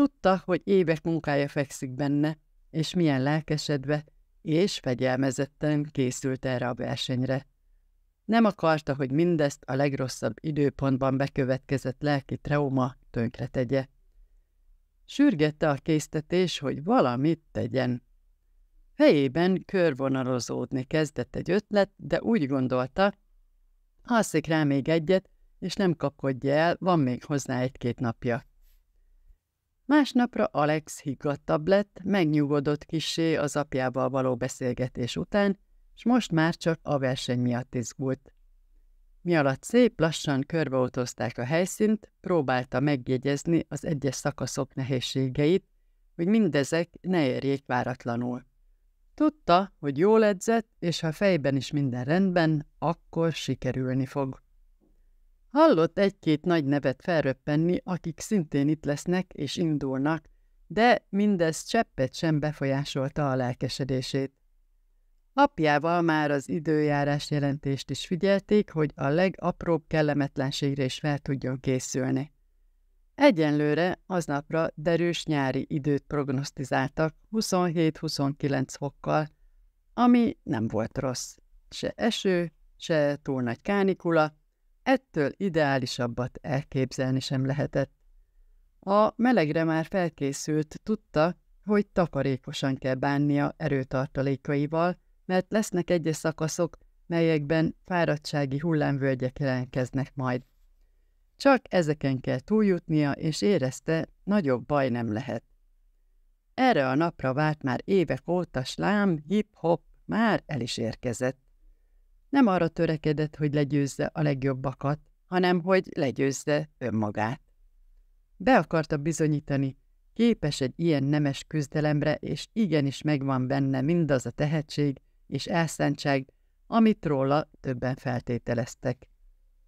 Speaker 1: Tudta, hogy évek munkája fekszik benne, és milyen lelkesedve és fegyelmezetten készült erre a versenyre. Nem akarta, hogy mindezt a legrosszabb időpontban bekövetkezett lelki trauma tegye. Sürgette a késztetés, hogy valamit tegyen. Fejében körvonalozódni kezdett egy ötlet, de úgy gondolta, alszik rá még egyet, és nem kapkodja el, van még hozzá egy-két napja. Másnapra Alex higgadtabb lett, megnyugodott kisé az apjával való beszélgetés után, és most már csak a verseny miatt izgult. Mi alatt szép lassan körbeutozták a helyszínt, próbálta megjegyezni az egyes szakaszok nehézségeit, hogy mindezek ne érjék váratlanul. Tudta, hogy jól edzett, és ha fejben is minden rendben, akkor sikerülni fog. Hallott egy-két nagy nevet felröppenni, akik szintén itt lesznek és indulnak, de mindez cseppet sem befolyásolta a lelkesedését. Apjával már az időjárás jelentést is figyelték, hogy a legapróbb kellemetlenségre is fel tudjon készülni. Egyenlőre aznapra derűs nyári időt prognosztizáltak 27-29 fokkal, ami nem volt rossz. Se eső, se túl nagy kánikula, Ettől ideálisabbat elképzelni sem lehetett. A melegre már felkészült, tudta, hogy takarékosan kell bánnia erőtartalékaival, mert lesznek egyes szakaszok, melyekben fáradtsági hullámvölgyek jelentkeznek majd. Csak ezeken kell túljutnia, és érezte, nagyobb baj nem lehet. Erre a napra várt már évek óta slám, hip-hop, már el is érkezett nem arra törekedett, hogy legyőzze a legjobbakat, hanem hogy legyőzze önmagát. Be akarta bizonyítani, képes egy ilyen nemes küzdelemre, és igenis megvan benne mindaz a tehetség és elszentség, amit róla többen feltételeztek.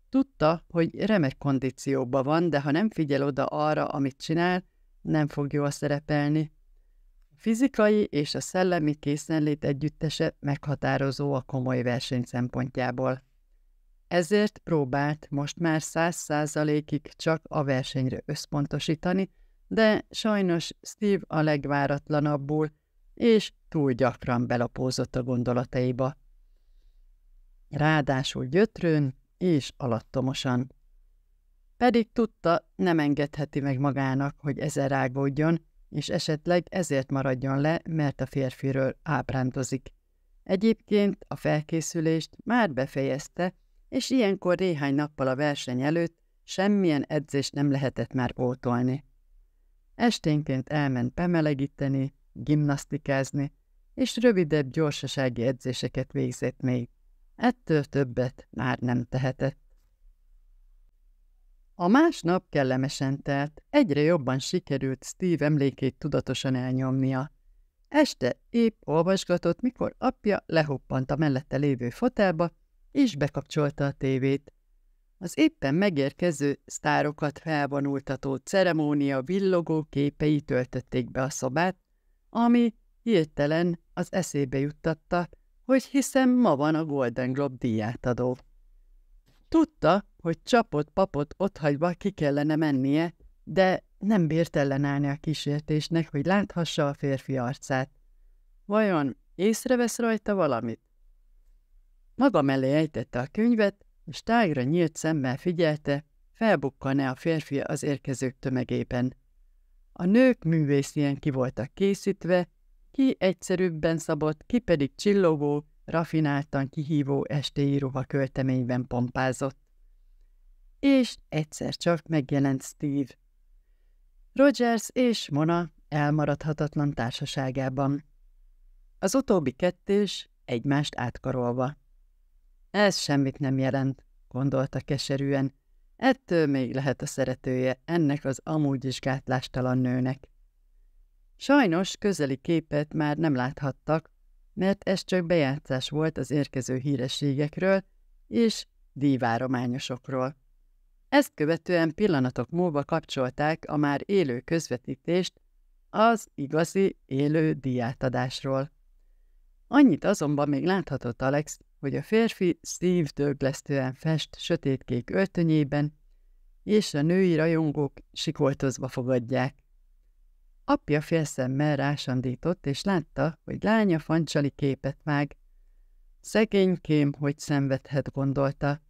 Speaker 1: Tudta, hogy remek kondícióban van, de ha nem figyel oda arra, amit csinál, nem fog jól szerepelni, fizikai és a szellemi készenlét együttese meghatározó a komoly verseny szempontjából. Ezért próbált most már száz százalékig csak a versenyre összpontosítani, de sajnos Steve a legváratlanabbul, és túl gyakran belapózott a gondolataiba. Ráadásul gyötrőn és alattomosan. Pedig tudta, nem engedheti meg magának, hogy ezen rágódjon, és esetleg ezért maradjon le, mert a férfiről ábrándozik. Egyébként a felkészülést már befejezte, és ilyenkor néhány nappal a verseny előtt semmilyen edzést nem lehetett már pótolni. Esténként elment bemelegíteni, gimnasztikázni, és rövidebb gyorsasági edzéseket végzett még. Ettől többet már nem tehetett. A másnap kellemesen telt, egyre jobban sikerült Steve emlékét tudatosan elnyomnia. Este épp olvasgatott, mikor apja lehoppant a mellette lévő fotelba, és bekapcsolta a tévét. Az éppen megérkező sztárokat felvonultató ceremónia villogó képei töltötték be a szobát, ami hirtelen az eszébe juttatta, hogy hiszen ma van a Golden Globe díjátadó. Tudta, hogy csapott papot otthagyva ki kellene mennie, de nem bírt ellenállni a kísértésnek, hogy láthassa a férfi arcát. Vajon észrevesz rajta valamit? Maga mellé ejtette a könyvet, és tágra nyílt szemmel figyelte, e a férfi az érkezők tömegében. A nők művészien ki voltak készítve, ki egyszerűbben szabott, ki pedig csillogó, rafináltan kihívó estéi ruha költeményben pompázott. És egyszer csak megjelent Steve. Rogers és Mona elmaradhatatlan társaságában. Az utóbbi kettős egymást átkarolva. Ez semmit nem jelent, gondolta keserűen. Ettől még lehet a szeretője ennek az amúgy is gátlástalan nőnek. Sajnos közeli képet már nem láthattak, mert ez csak bejátszás volt az érkező hírességekről és díjvárományosokról. Ezt követően pillanatok múlva kapcsolták a már élő közvetítést az igazi élő diátadásról. Annyit azonban még láthatott Alex, hogy a férfi szívdöglesztően fest sötétkék öltönyében, és a női rajongók sikoltozva fogadják. Apja félszemmel rásandított, és látta, hogy lánya fancsali képet vág. Szegénykém, hogy szenvedhet, gondolta.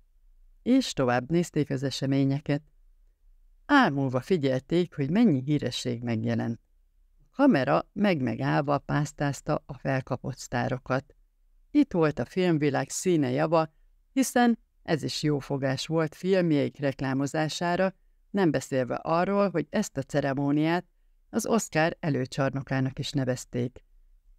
Speaker 1: És tovább nézték az eseményeket. álmulva figyelték, hogy mennyi híresség megjelent. A kamera megmegállva pásztázta a felkapott sztárokat. Itt volt a filmvilág színe java, hiszen ez is jó fogás volt filmjeik reklámozására, nem beszélve arról, hogy ezt a ceremóniát az Oscar előcsarnokának is nevezték.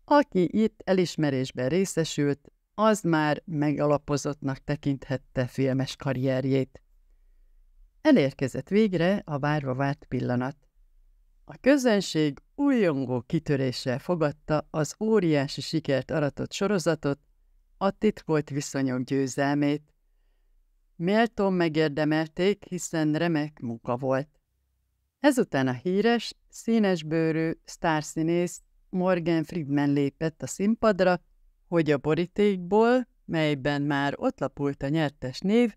Speaker 1: Aki itt elismerésben részesült, az már megalapozottnak tekinthette filmes karrierjét. Elérkezett végre a várva várt pillanat. A közönség újongó kitöréssel fogadta az óriási sikert aratott sorozatot, a titkolt viszonyok győzelmét. Méltón megérdemelték, hiszen remek munka volt. Ezután a híres, színesbőrű sztárszínész Morgan Friedman lépett a színpadra, hogy a borítékból, melyben már ott lapult a nyertes név,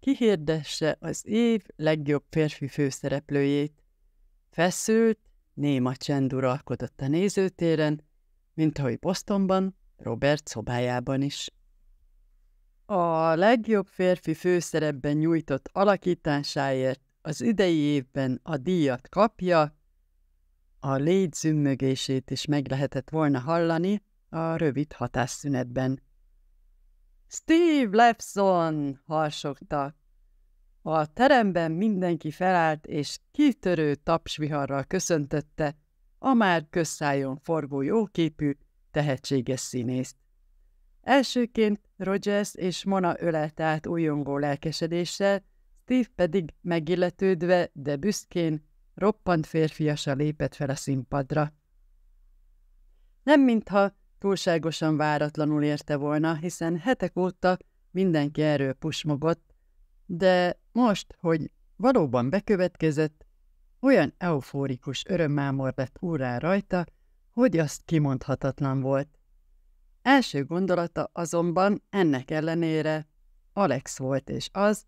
Speaker 1: kihirdesse az év legjobb férfi főszereplőjét. Feszült, néma csend uralkodott a nézőtéren, mint ahogy Bostonban, Robert szobájában is. A legjobb férfi főszerepben nyújtott alakításáért az idei évben a díjat kapja, a légy zümmögését is meg lehetett volna hallani a rövid hatásszünetben. Steve Lefson! harsogta. A teremben mindenki felállt, és kitörő tapsviharral köszöntötte a már közszájon forgó jóképű, tehetséges színészt. Elsőként Rogers és Mona ölelt át újongó lelkesedéssel, Steve pedig megilletődve, de büszkén, roppant férfiasa lépett fel a színpadra. Nem mintha túlságosan váratlanul érte volna, hiszen hetek óta mindenki erről pusmogott, de most, hogy valóban bekövetkezett, olyan eufórikus örömmámor lett úrá rajta, hogy azt kimondhatatlan volt. Első gondolata azonban ennek ellenére Alex volt, és az,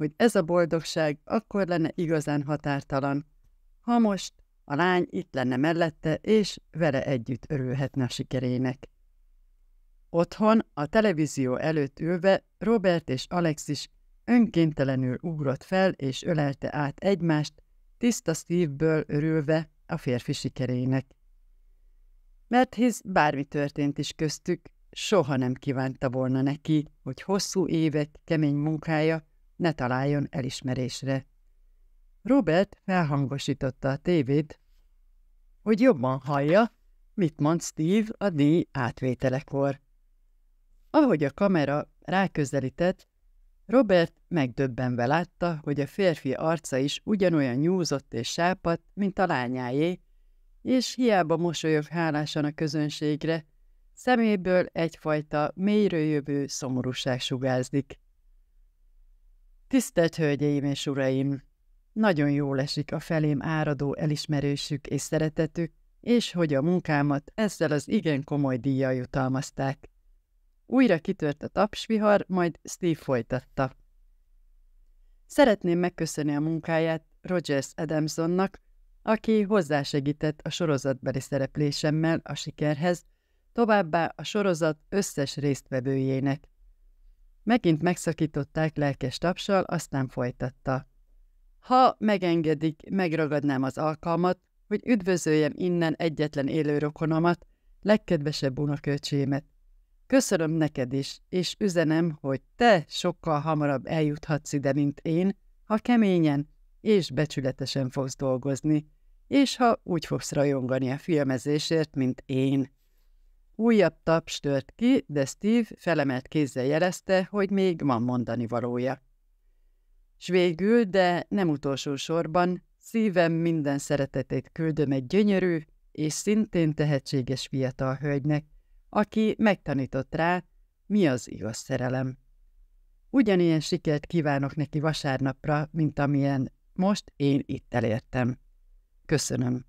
Speaker 1: hogy ez a boldogság akkor lenne igazán határtalan, ha most a lány itt lenne mellette, és vele együtt örülhetne a sikerének. Otthon, a televízió előtt ülve, Robert és Alexis önkéntelenül ugrott fel és ölelte át egymást, tiszta szívből örülve a férfi sikerének. Mert hisz bármi történt is köztük, soha nem kívánta volna neki, hogy hosszú évek kemény munkája ne találjon elismerésre. Robert felhangosította a tévét, hogy jobban hallja, mit mond Steve a díj átvételekor. Ahogy a kamera ráközelített, Robert megdöbbenve látta, hogy a férfi arca is ugyanolyan nyúzott és sápadt, mint a lányáé, és hiába mosolyog hálásan a közönségre, szeméből egyfajta mélyről jövő szomorúság sugázdik. Tisztelt Hölgyeim és Uraim! Nagyon jól esik a felém áradó elismerősük és szeretetük, és hogy a munkámat ezzel az igen komoly díjjal jutalmazták. Újra kitört a tapsvihar, majd Steve folytatta. Szeretném megköszönni a munkáját Rogers Adamsonnak, aki hozzásegített a sorozatbeli szereplésemmel a sikerhez, továbbá a sorozat összes résztvevőjének. Megint megszakították lelkes tapsal, aztán folytatta. Ha megengedik, megragadnám az alkalmat, hogy üdvözöljem innen egyetlen élő rokonomat, legkedvesebb unoköcsémet. Köszönöm neked is, és üzenem, hogy te sokkal hamarabb eljuthatsz ide, mint én, ha keményen és becsületesen fogsz dolgozni, és ha úgy fogsz rajongani a filmezésért, mint én. Újabb taps tört ki, de Steve felemelt kézzel jelezte, hogy még van mondani valója. S végül, de nem utolsó sorban, szívem minden szeretetét küldöm egy gyönyörű és szintén tehetséges fiatal hölgynek, aki megtanított rá, mi az igaz szerelem. Ugyanilyen sikert kívánok neki vasárnapra, mint amilyen most én itt elértem. Köszönöm.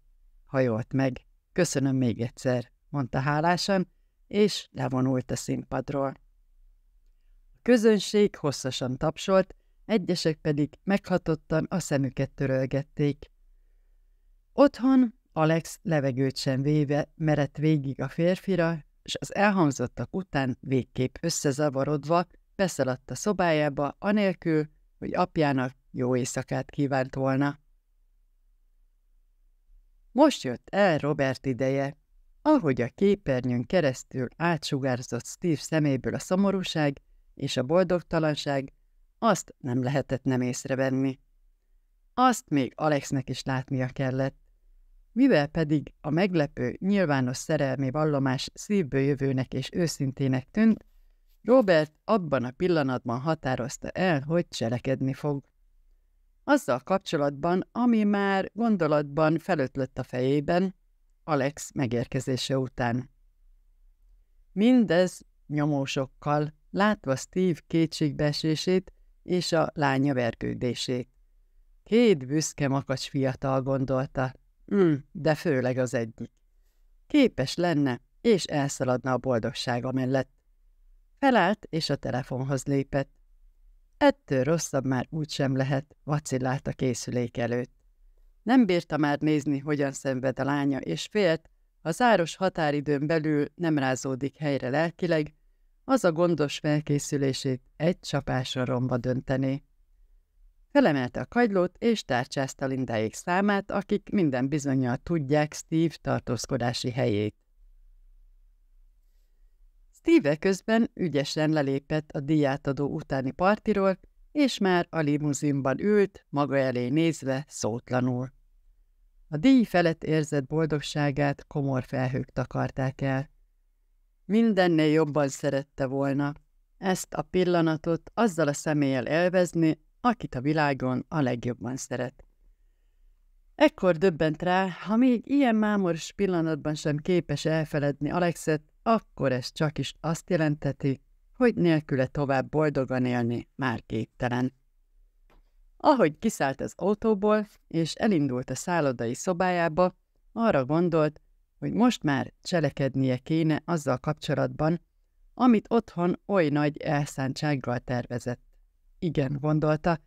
Speaker 1: Hajolt meg. Köszönöm még egyszer mondta hálásan, és levonult a színpadról. A közönség hosszasan tapsolt, egyesek pedig meghatottan a szemüket törölgették. Otthon Alex levegőt sem véve merett végig a férfira, és az elhangzottak után végképp összezavarodva beszaladt a szobájába, anélkül, hogy apjának jó éjszakát kívánt volna. Most jött el Robert ideje. Ahogy a képernyőn keresztül átsugárzott Steve szeméből a szomorúság és a boldogtalanság, azt nem lehetett nem észrevenni. Azt még Alexnek is látnia kellett. Mivel pedig a meglepő, nyilvános szerelmi vallomás szívből jövőnek és őszintének tűnt, Robert abban a pillanatban határozta el, hogy cselekedni fog. Azzal kapcsolatban, ami már gondolatban felötlött a fejében, Alex megérkezése után. Mindez nyomósokkal, látva Steve kétségbeesését és a lánya vergődését. Két büszke makacs fiatal gondolta, mm, de főleg az egyik. Képes lenne, és elszaladna a boldogsága mellett. Felállt, és a telefonhoz lépett. Ettől rosszabb már úgysem sem lehet, vacillált a készülék előtt. Nem bírta már nézni, hogyan szenved a lánya, és félt, ha záros határidőn belül nem rázódik helyre lelkileg, az a gondos felkészülését egy csapásra romba döntené. Felemelte a kagylót, és tárcsázta Lindáék számát, akik minden bizonyal tudják Steve tartózkodási helyét. Steve közben ügyesen lelépett a díjátadó utáni partiról, és már a limuzinban ült, maga elé nézve szótlanul. A díj felett érzett boldogságát komor felhők takarták el. Mindennél jobban szerette volna ezt a pillanatot azzal a személlyel elvezni, akit a világon a legjobban szeret. Ekkor döbbent rá, ha még ilyen mámoros pillanatban sem képes elfeledni Alexet, akkor ez csak is azt jelenteti, hogy nélküle tovább boldogan élni már képtelen. Ahogy kiszállt az autóból, és elindult a szállodai szobájába, arra gondolt, hogy most már cselekednie kéne azzal kapcsolatban, amit otthon oly nagy elszántsággal tervezett. Igen, gondolta,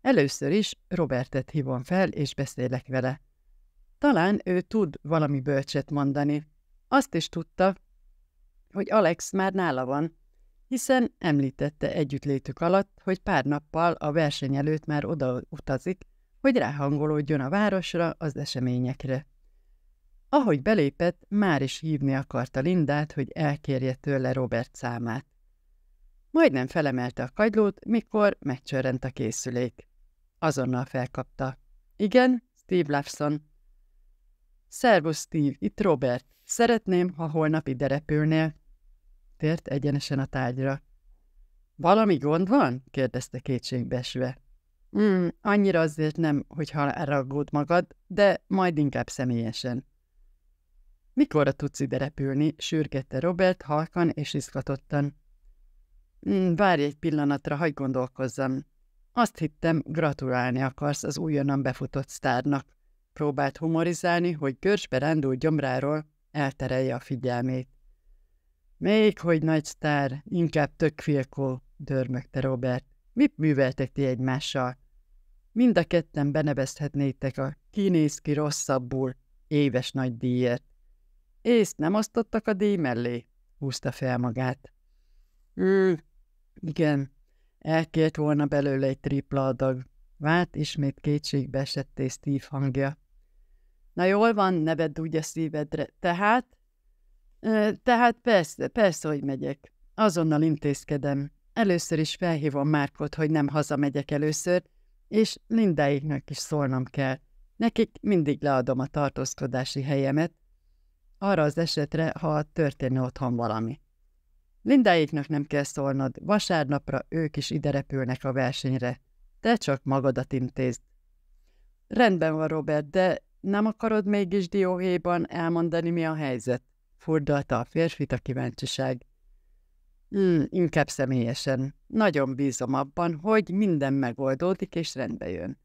Speaker 1: először is Robertet hívom fel, és beszélek vele. Talán ő tud valami bölcset mondani. Azt is tudta, hogy Alex már nála van, hiszen említette együttlétük alatt, hogy pár nappal a verseny előtt már oda utazik, hogy ráhangolódjon a városra, az eseményekre. Ahogy belépett, már is hívni akarta Lindát, hogy elkérje tőle Robert számát. Majdnem felemelte a kagylót, mikor megcsörrent a készülék. Azonnal felkapta. Igen, Steve Lafson. Szervusz, Steve, itt Robert. Szeretném, ha holnap ide repülnél tért egyenesen a tárgyra. Valami gond van? kérdezte kétségbesve. Mm, annyira azért nem, hogy elraggód magad, de majd inkább személyesen. Mikorra tudsz ide repülni? sürgette Robert halkan és izgatottan. Mm, várj egy pillanatra, hagyd gondolkozzam. Azt hittem, gratulálni akarsz az újonnan befutott sztárnak. Próbált humorizálni, hogy görcsbe rándult gyomráról elterelje a figyelmét. Még hogy nagy sztár, inkább tök firkó, dörmögte Robert. Mit műveltek ti egymással? Mind a ketten benevezhetnétek a kinéz ki rosszabbul éves nagy díjért. Észt nem osztottak a díj mellé? húzta fel magát. Ő, igen, elkért volna belőle egy tripla adag. Vált ismét kétségbe esetté Steve hangja. Na jól van, neved úgy a szívedre. Tehát tehát persze, persze, hogy megyek. Azonnal intézkedem. Először is felhívom Márkot, hogy nem hazamegyek először, és Lindáiknak is szólnom kell. Nekik mindig leadom a tartózkodási helyemet, arra az esetre, ha történne otthon valami. Lindáiknak nem kell szólnod, vasárnapra ők is ide repülnek a versenyre. Te csak magadat intézd. Rendben van, Robert, de nem akarod mégis dióhéjban elmondani, mi a helyzet? furdalta a férfit a kíváncsiság. Hmm, inkább személyesen. Nagyon bízom abban, hogy minden megoldódik és rendbe jön.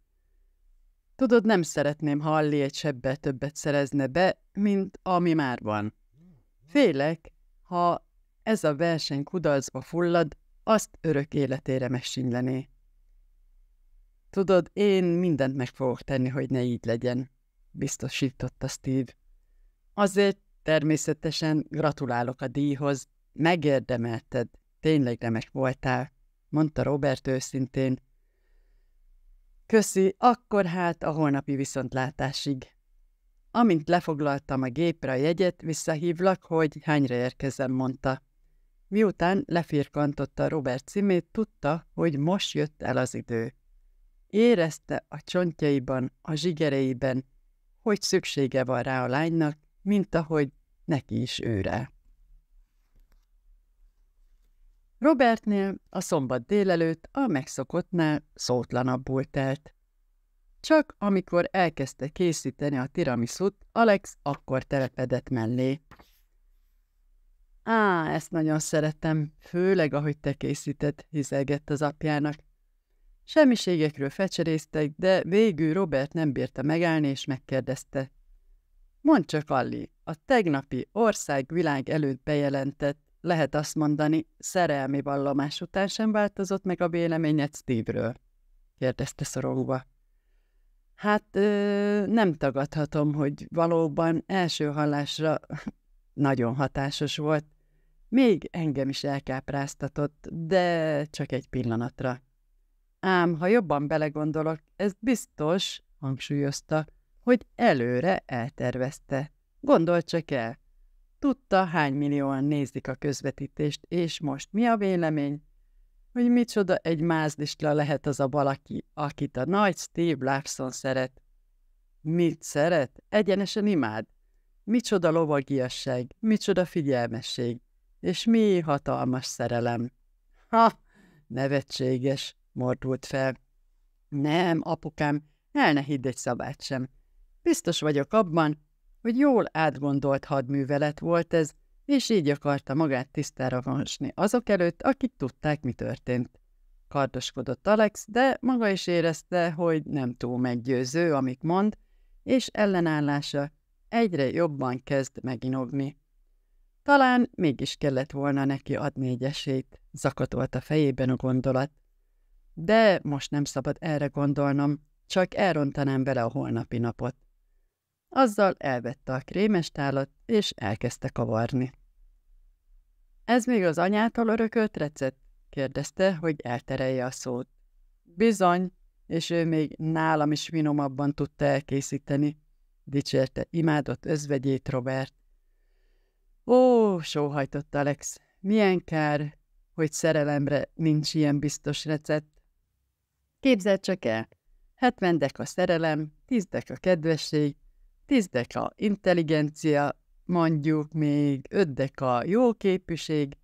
Speaker 1: Tudod, nem szeretném, ha Alli egy sebbe többet szerezne be, mint ami már van. Félek, ha ez a verseny kudarcba fullad, azt örök életére messinylené. Tudod, én mindent meg fogok tenni, hogy ne így legyen, biztosította Steve. Azért Természetesen gratulálok a díjhoz, megérdemelted, tényleg nemes voltál, mondta Robert őszintén. Köszi, akkor hát a holnapi viszontlátásig. Amint lefoglaltam a gépre a jegyet, visszahívlak, hogy hányra érkezem, mondta. Miután lefirkantotta Robert címét, tudta, hogy most jött el az idő. Érezte a csontjaiban, a zsigereiben, hogy szüksége van rá a lánynak, mint ahogy neki is őre. Robertnél a szombat délelőtt a megszokottnál szótlanabbul telt. Csak amikor elkezdte készíteni a tiramisút, Alex akkor telepedett mellé. Á, ezt nagyon szeretem, főleg ahogy te készített, hizelgett az apjának. Semmiségekről fecseréztek, de végül Robert nem bírta megállni, és megkérdezte. Mond csak, Alli, a tegnapi országvilág előtt bejelentett, lehet azt mondani, szerelmi vallomás után sem változott meg a véleményed Steve-ről? kérdezte szorongva. Hát ö, nem tagadhatom, hogy valóban első hallásra nagyon hatásos volt. Még engem is elkápráztatott, de csak egy pillanatra. Ám, ha jobban belegondolok, ez biztos, hangsúlyozta, hogy előre eltervezte. Gondolt csak el! Tudta, hány millióan nézik a közvetítést, és most mi a vélemény? Hogy micsoda egy mázlisla lehet az a valaki, akit a nagy Steve Larson szeret. Mit szeret? Egyenesen imád. Micsoda lovagiasság, micsoda figyelmesség, és mi hatalmas szerelem. Ha, nevetséges, mordult fel. Nem, apukám, el ne hidd egy szabát sem. Biztos vagyok abban, hogy jól átgondolt hadművelet volt ez, és így akarta magát tisztára vonsni azok előtt, akik tudták, mi történt. Kardoskodott Alex, de maga is érezte, hogy nem túl meggyőző, amit mond, és ellenállása egyre jobban kezd meginogni. Talán mégis kellett volna neki adni egy esélyt, zakatolt a fejében a gondolat. De most nem szabad erre gondolnom, csak elrontanám vele a holnapi napot. Azzal elvette a krémes tálat, és elkezdte kavarni. Ez még az anyától örökölt recept? kérdezte, hogy elterelje a szót. Bizony, és ő még nálam is finomabban tudta elkészíteni, dicsérte imádott özvegyét Robert. Ó, sóhajtott Alex, milyen kár, hogy szerelemre nincs ilyen biztos recept. Képzeld csak el, hetven dek a szerelem, tíz dek a kedvesség, 10 deka intelligencia, mondjuk még 5 deka jó képűség,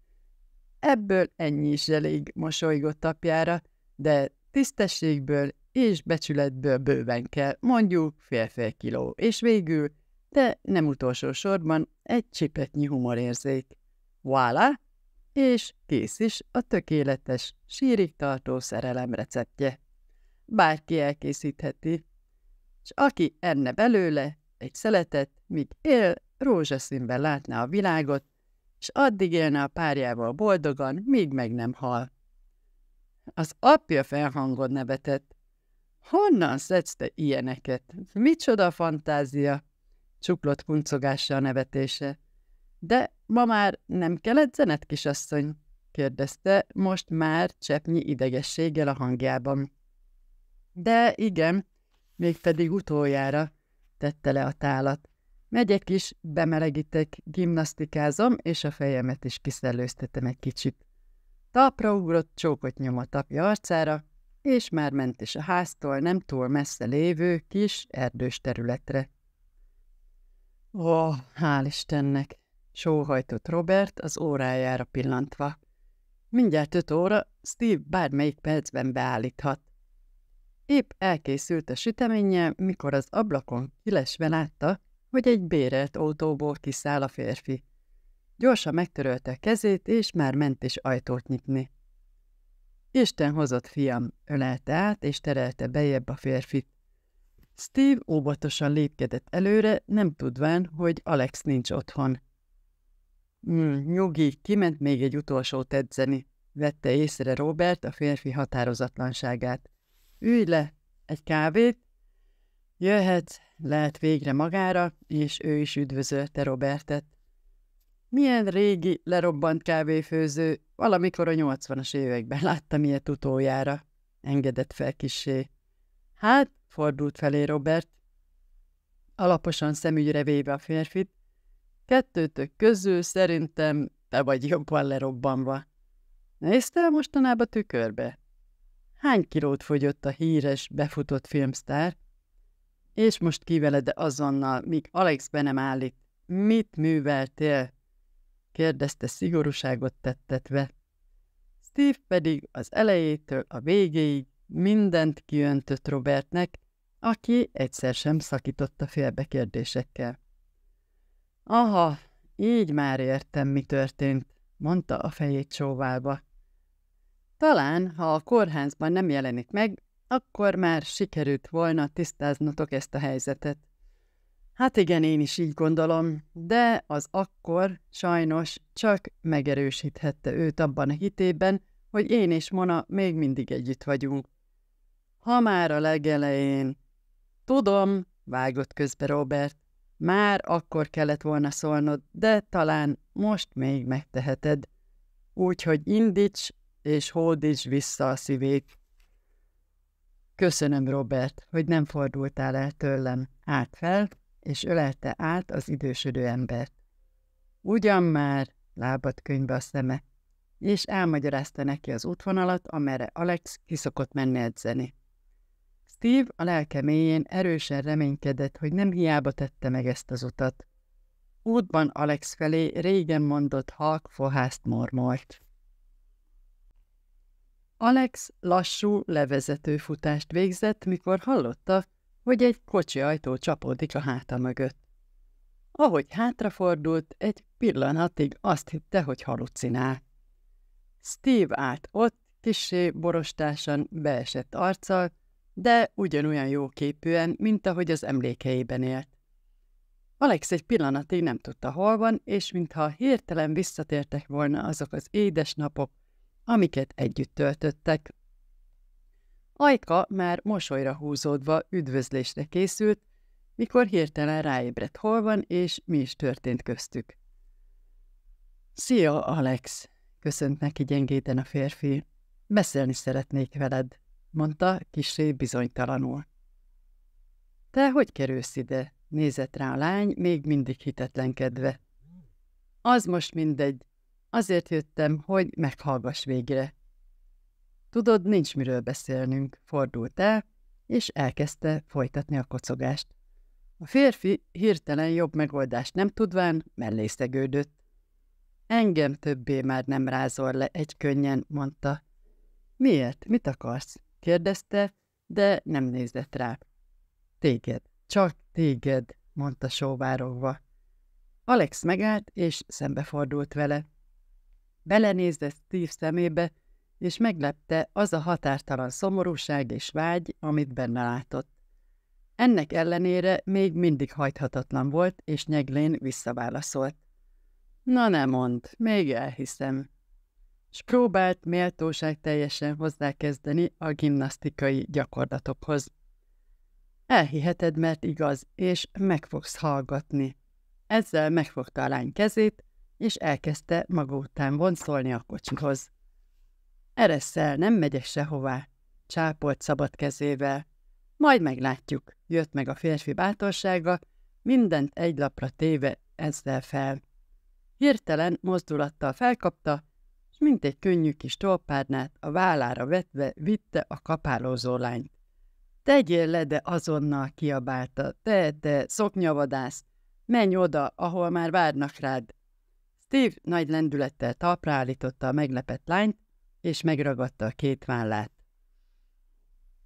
Speaker 1: ebből ennyi is elég mosolygott apjára, de tisztességből és becsületből bőven kell, mondjuk fél-fél kiló, és végül, de nem utolsó sorban, egy csipetnyi humorérzék. Voilà! És kész is a tökéletes, sírig tartó szerelem receptje. Bárki elkészítheti, és aki enne belőle, egy szeletet, míg él, rózsaszínben látná a világot, és addig élne a párjával boldogan, míg meg nem hal. Az apja felhangon nevetett. Honnan szedsz te ilyeneket? Micsoda fantázia! Csuklott a nevetése. De ma már nem kellett zenet, kisasszony? kérdezte, most már cseppnyi idegességgel a hangjában. De igen, mégpedig utoljára, tette le a tálat. Megyek is, bemelegítek, gimnasztikázom, és a fejemet is kiszellőztetem egy kicsit. Talpra ugrott, csókot nyomott apja arcára, és már ment is a háztól nem túl messze lévő kis erdős területre. Ó, oh, hál' Istennek! sóhajtott Robert az órájára pillantva. Mindjárt öt óra, Steve bármelyik percben beállíthat. Épp elkészült a süteménye, mikor az ablakon kilesve látta, hogy egy bérelt autóból kiszáll a férfi. Gyorsan megtörölte a kezét, és már ment is ajtót nyitni. Isten hozott fiam, ölelte át, és terelte bejebb a férfit. Steve óvatosan lépkedett előre, nem tudván, hogy Alex nincs otthon. Hmm, nyugi, kiment még egy utolsót edzeni, vette észre Robert a férfi határozatlanságát ülj le egy kávét, jöhet, lehet végre magára, és ő is üdvözölte Robertet. Milyen régi, lerobbant kávéfőző, valamikor a 80 években láttam ilyet utoljára. Engedett fel kisé. Hát, fordult felé Robert, alaposan szemügyre véve a férfit. Kettőtök közül szerintem te vagy jobban lerobbanva. Néztél mostanában tükörbe? hány kilót fogyott a híres, befutott filmsztár, és most kiveled azonnal, míg Alex be nem állít. Mit műveltél? kérdezte szigorúságot tettetve. Steve pedig az elejétől a végéig mindent kiöntött Robertnek, aki egyszer sem szakította félbe kérdésekkel. Aha, így már értem, mi történt, mondta a fejét csóválva. Talán, ha a kórházban nem jelenik meg, akkor már sikerült volna tisztáznotok ezt a helyzetet. Hát igen, én is így gondolom, de az akkor sajnos csak megerősíthette őt abban a hitében, hogy én és Mona még mindig együtt vagyunk. Ha már a legelején. Tudom, vágott közbe Robert. Már akkor kellett volna szólnod, de talán most még megteheted. Úgyhogy indíts, és hódíts vissza a szívét. Köszönöm, Robert, hogy nem fordultál el tőlem. Állt fel, és ölelte át az idősödő embert. Ugyan már, lábadt könyvbe a szeme, és elmagyarázta neki az útvonalat, amerre Alex kiszokott menni edzeni. Steve a lelke mélyén erősen reménykedett, hogy nem hiába tette meg ezt az utat. Útban Alex felé régen mondott halk fohászt mormolt. Alex lassú, levezető futást végzett, mikor hallotta, hogy egy kocsi ajtó csapódik a háta mögött. Ahogy hátrafordult, egy pillanatig azt hitte, hogy halucinál. Steve állt ott, kissé borostásan, beesett arccal, de ugyanolyan jó képűen, mint ahogy az emlékeiben élt. Alex egy pillanatig nem tudta, hol van, és mintha hirtelen visszatértek volna azok az édes napok, amiket együtt töltöttek. Ajka már mosolyra húzódva üdvözlésre készült, mikor hirtelen ráébredt hol van, és mi is történt köztük. Szia, Alex! köszönt neki gyengéden a férfi. Beszélni szeretnék veled, mondta kisé bizonytalanul. Te hogy kerülsz ide? nézett rá a lány, még mindig hitetlenkedve. Az most mindegy, Azért jöttem, hogy meghallgass végre. Tudod, nincs miről beszélnünk, fordult el, és elkezdte folytatni a kocogást. A férfi hirtelen jobb megoldást nem tudván, szegődött. Engem többé már nem rázol le egy könnyen, mondta. Miért? Mit akarsz? kérdezte, de nem nézett rá. Téged, csak téged, mondta sóvárogva. Alex megállt, és szembefordult vele. Belenézett Steve szemébe, és meglepte az a határtalan szomorúság és vágy, amit benne látott. Ennek ellenére még mindig hajthatatlan volt, és nyeglén visszaválaszolt. Na nem, mond, még elhiszem. S próbált méltóság teljesen hozzákezdeni a gimnasztikai gyakorlatokhoz. Elhiheted, mert igaz, és meg fogsz hallgatni. Ezzel megfogta a lány kezét, és elkezdte maga után vonszolni a kocsihoz. Ereszel, nem megyek sehová, csápolt szabad kezével. Majd meglátjuk, jött meg a férfi bátorsága, mindent egy lapra téve ezzel fel. Hirtelen mozdulattal felkapta, és mint egy könnyű kis tolpárnát a vállára vetve vitte a kapálózó lányt. Tegyél le, de azonnal kiabálta, te, de szoknyavadász, menj oda, ahol már várnak rád, Steve nagy lendülettel talpra állította a meglepett lányt, és megragadta a két vállát.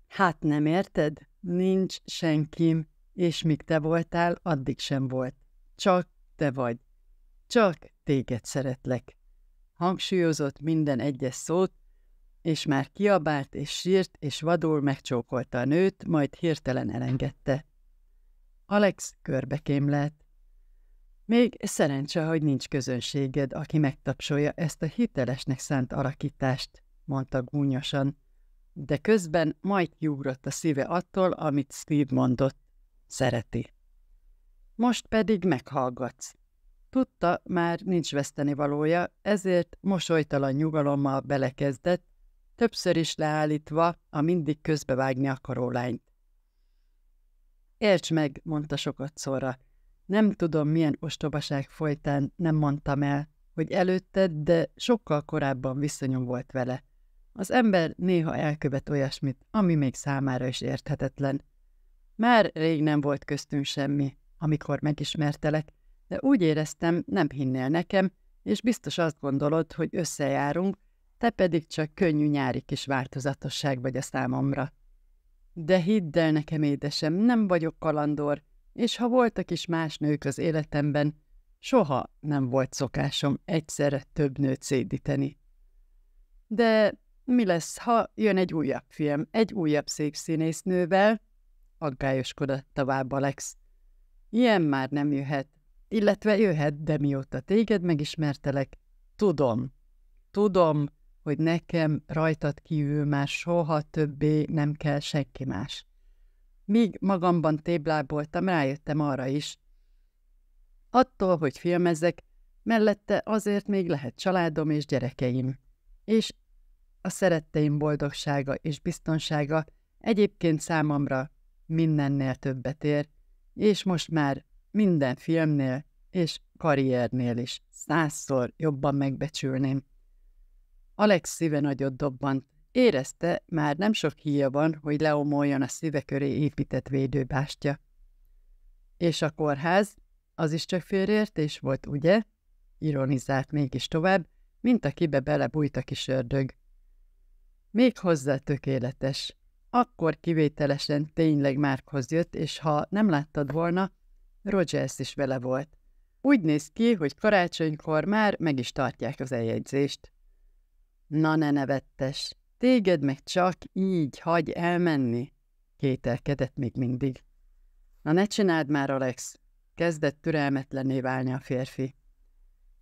Speaker 1: Hát nem érted? Nincs senkim, és míg te voltál, addig sem volt. Csak te vagy. Csak téged szeretlek. Hangsúlyozott minden egyes szót, és már kiabált és sírt, és vadul megcsókolta a nőt, majd hirtelen elengedte. Alex lett. Még szerencse, hogy nincs közönséged, aki megtapsolja ezt a hitelesnek szánt alakítást, mondta gúnyosan, de közben majd kiugrott a szíve attól, amit Steve mondott. Szereti. Most pedig meghallgatsz. Tudta, már nincs vesztenivalója, ezért mosolytalan nyugalommal belekezdett, többször is leállítva a mindig közbevágni akaró lányt. Érts meg, mondta sokat szóra, nem tudom milyen ostobaság folytán nem mondtam el, hogy előtted, de sokkal korábban viszonyom volt vele. Az ember néha elkövet olyasmit, ami még számára is érthetetlen. Már rég nem volt köztünk semmi, amikor megismertelek, de úgy éreztem, nem hinnél nekem, és biztos azt gondolod, hogy összejárunk, te pedig csak könnyű nyári kis változatosság vagy a számomra. De hidd el nekem, édesem, nem vagyok kalandor, és ha voltak is más nők az életemben, soha nem volt szokásom egyszerre több nőt szédíteni. De mi lesz, ha jön egy újabb film, egy újabb szép színésznővel? Aggályoskodott tovább Alex. Ilyen már nem jöhet. Illetve jöhet, de mióta téged megismertelek, tudom. Tudom, hogy nekem rajtad kívül már soha többé nem kell senki más. Míg magamban tébláboltam, rájöttem arra is. Attól, hogy filmezek, mellette azért még lehet családom és gyerekeim. És a szeretteim boldogsága és biztonsága egyébként számomra mindennél többet ér, és most már minden filmnél és karriernél is százszor jobban megbecsülném. Alex szíve nagyot dobbant, Érezte, már nem sok híja van, hogy leomoljon a szíve köré épített védőbástya. És a kórház, az is csak félreértés volt, ugye? Ironizált mégis tovább, mint akibe belebújt a kis ördög. Még hozzá tökéletes. Akkor kivételesen tényleg Márkhoz jött, és ha nem láttad volna, Rogers is vele volt. Úgy néz ki, hogy karácsonykor már meg is tartják az eljegyzést. Na ne nevettes! Téged meg csak így hagy elmenni, kételkedett még mindig. Na ne csináld már, Alex, kezdett türelmetlenné válni a férfi.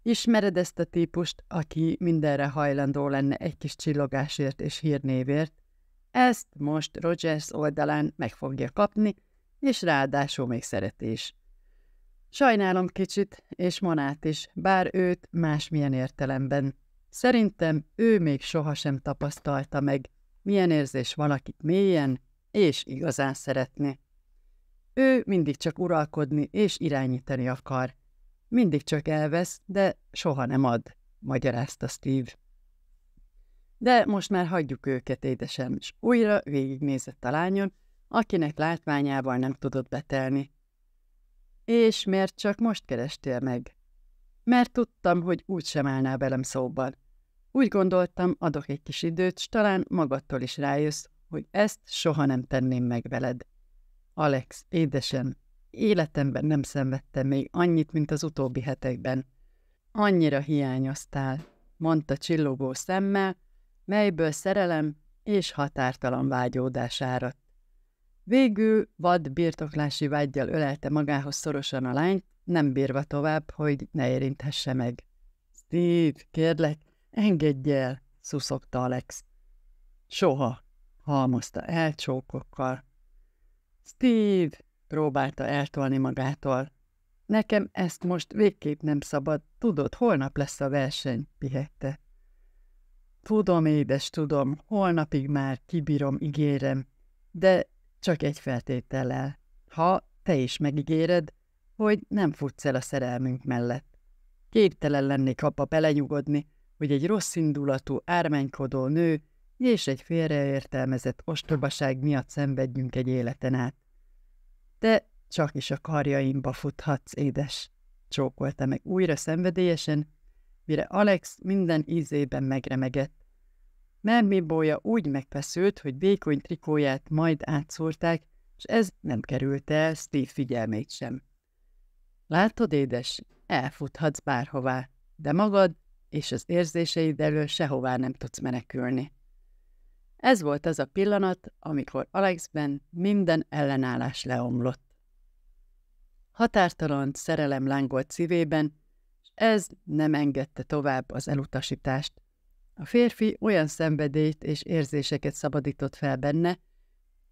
Speaker 1: Ismered ezt a típust, aki mindenre hajlandó lenne egy kis csillogásért és hírnévért? Ezt most Rogers oldalán meg fogja kapni, és ráadásul még szereti is. Sajnálom kicsit, és Monát is, bár őt másmilyen értelemben. Szerintem ő még sohasem tapasztalta meg, milyen érzés valakit mélyen és igazán szeretni. Ő mindig csak uralkodni és irányítani akar. Mindig csak elvesz, de soha nem ad, magyarázta Steve. De most már hagyjuk őket, édesem, és újra végignézett a lányon, akinek látványával nem tudott betelni. És miért csak most kerestél meg? Mert tudtam, hogy úgysem állnál velem szóban. Úgy gondoltam, adok egy kis időt, s talán magadtól is rájössz, hogy ezt soha nem tenném meg veled. Alex, édesem, életemben nem szenvedtem még annyit, mint az utóbbi hetekben. Annyira hiányoztál, mondta csillogó szemmel, melyből szerelem és határtalan vágyódás áradt. Végül vad birtoklási vágyjal ölelte magához szorosan a lányt, nem bírva tovább, hogy ne érinthesse meg. Steve, kérlek, Engedj el, szuszogta Alex. Soha, halmozta el csókokkal. Steve, próbálta eltolni magától. Nekem ezt most végképp nem szabad, tudod, holnap lesz a verseny, pihette. Tudom, édes, tudom, holnapig már kibírom, ígérem, de csak egy feltétellel. Ha te is megígéred, hogy nem futsz el a szerelmünk mellett. Képtelen lennék abba belenyugodni, hogy egy rossz indulatú, ármánykodó nő és egy félreértelmezett ostobaság miatt szenvedjünk egy életen át. Te csak is a karjaimba futhatsz, édes, csókolta meg újra szenvedélyesen, mire Alex minden ízében megremegett. Mermi bója úgy megfeszült, hogy vékony trikóját majd átszúrták, és ez nem került el Steve figyelmét sem. Látod, édes, elfuthatsz bárhová, de magad és az érzéseid elől sehová nem tudsz menekülni. Ez volt az a pillanat, amikor Alexben minden ellenállás leomlott. Határtalan szerelem lángolt szívében, és ez nem engedte tovább az elutasítást. A férfi olyan szenvedélyt és érzéseket szabadított fel benne,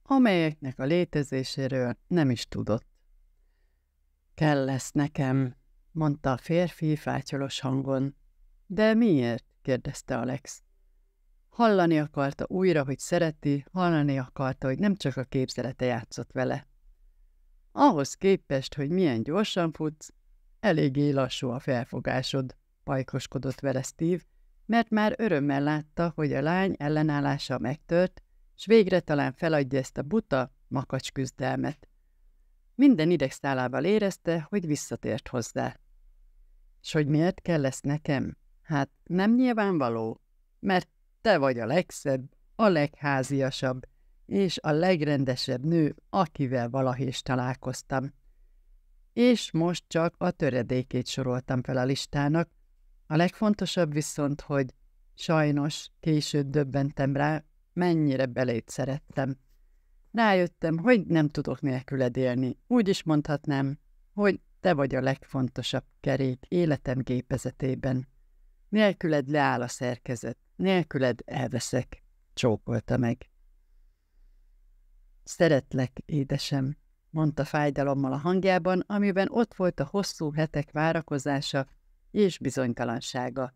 Speaker 1: amelyeknek a létezéséről nem is tudott. Kell lesz nekem, mondta a férfi fátyolos hangon. De miért? kérdezte Alex. Hallani akarta újra, hogy szereti, hallani akarta, hogy nem csak a képzelete játszott vele. Ahhoz képest, hogy milyen gyorsan futsz, eléggé lassú a felfogásod, pajkoskodott vele Steve, mert már örömmel látta, hogy a lány ellenállása megtört, s végre talán feladja ezt a buta, makacs küzdelmet. Minden idegszálával érezte, hogy visszatért hozzá. S hogy miért kell lesz nekem? Hát nem nyilvánvaló, mert te vagy a legszebb, a legháziasabb és a legrendesebb nő, akivel valahé is találkoztam. És most csak a töredékét soroltam fel a listának. A legfontosabb viszont, hogy sajnos később döbbentem rá, mennyire belét szerettem. Rájöttem, hogy nem tudok nélküled élni. Úgy is mondhatnám, hogy te vagy a legfontosabb kerék életem gépezetében. Nélküled leáll a szerkezet, nélküled elveszek, csókolta meg. Szeretlek, édesem, mondta fájdalommal a hangjában, amiben ott volt a hosszú hetek várakozása és bizonytalansága.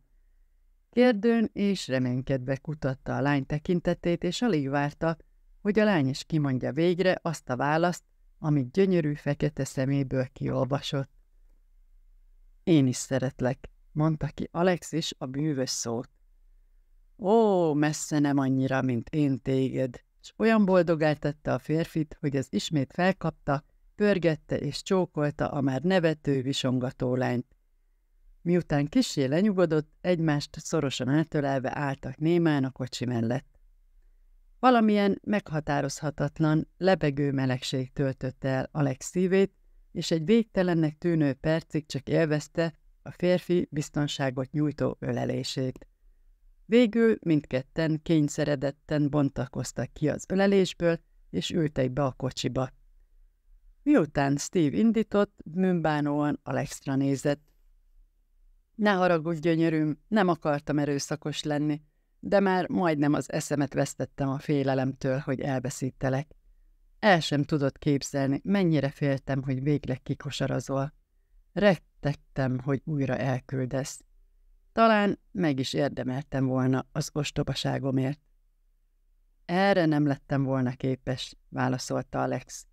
Speaker 1: Kérdőn és reménykedve kutatta a lány tekintetét, és alig várta, hogy a lány is kimondja végre azt a választ, amit gyönyörű fekete szeméből kiolvasott. Én is szeretlek, mondta ki Alexis a bűvös szót. Ó, messze nem annyira, mint én téged, és olyan boldogá tette a férfit, hogy ez ismét felkapta, pörgette és csókolta a már nevető visongató lányt. Miután kisé lenyugodott, egymást szorosan eltölelve álltak némán a kocsi mellett. Valamilyen meghatározhatatlan, lebegő melegség töltötte el Alex szívét, és egy végtelennek tűnő percig csak élvezte, a férfi biztonságot nyújtó ölelését. Végül mindketten kényszeredetten bontakoztak ki az ölelésből, és ültek be a kocsiba. Miután Steve indított, bűnbánóan Alexra nézett. Ne haragudj, gyönyörűm, nem akartam erőszakos lenni, de már majdnem az eszemet vesztettem a félelemtől, hogy elbeszítelek. El sem tudott képzelni, mennyire féltem, hogy végleg kikosarazol. Rettegtem, hogy újra elküldesz. Talán meg is érdemeltem volna az ostobaságomért. Erre nem lettem volna képes, válaszolta Alex.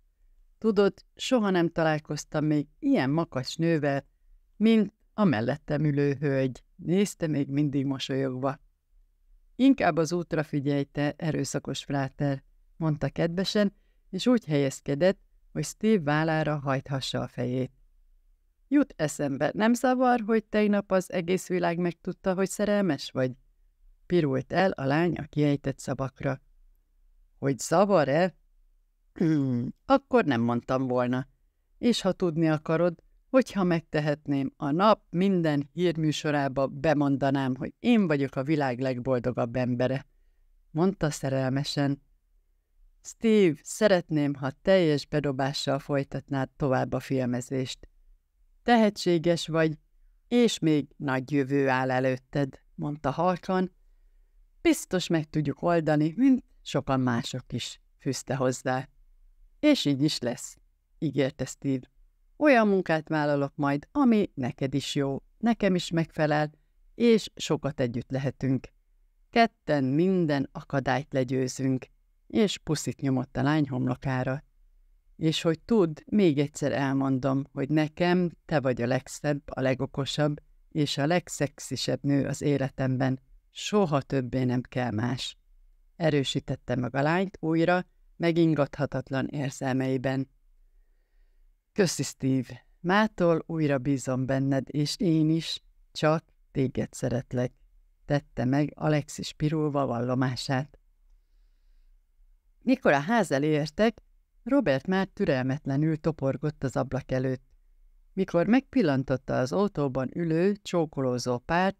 Speaker 1: Tudod, soha nem találkoztam még ilyen makacs nővel, mint a mellettem ülő hölgy, nézte még mindig mosolyogva. Inkább az útra figyelj te erőszakos fráter, mondta kedvesen, és úgy helyezkedett, hogy Steve vállára hajthassa a fejét. Jut eszembe, nem zavar, hogy tegnap az egész világ megtudta, hogy szerelmes vagy? Pirult el a lány a kiejtett szavakra. Hogy zavar-e? Akkor nem mondtam volna. És ha tudni akarod, hogyha megtehetném, a nap minden hírműsorába bemondanám, hogy én vagyok a világ legboldogabb embere, mondta szerelmesen. Steve, szeretném, ha teljes bedobással folytatnád tovább a filmezést. Tehetséges vagy, és még nagy jövő áll előtted, mondta halkan. Biztos meg tudjuk oldani, mint sokan mások is, fűzte hozzá. És így is lesz, ígérte Steve. Olyan munkát vállalok majd, ami neked is jó, nekem is megfelel, és sokat együtt lehetünk. Ketten minden akadályt legyőzünk, és puszit nyomott a lány homlokára és hogy tud, még egyszer elmondom, hogy nekem te vagy a legszebb, a legokosabb és a legszexisebb nő az életemben. Soha többé nem kell más. Erősítette meg a lányt újra, megingathatatlan érzelmeiben. Köszi, Steve. Mától újra bízom benned, és én is, csak téged szeretlek. Tette meg Alexis pirulva vallomását. Mikor a ház elértek, Robert már türelmetlenül toporgott az ablak előtt. Mikor megpillantotta az autóban ülő, csókolózó párt,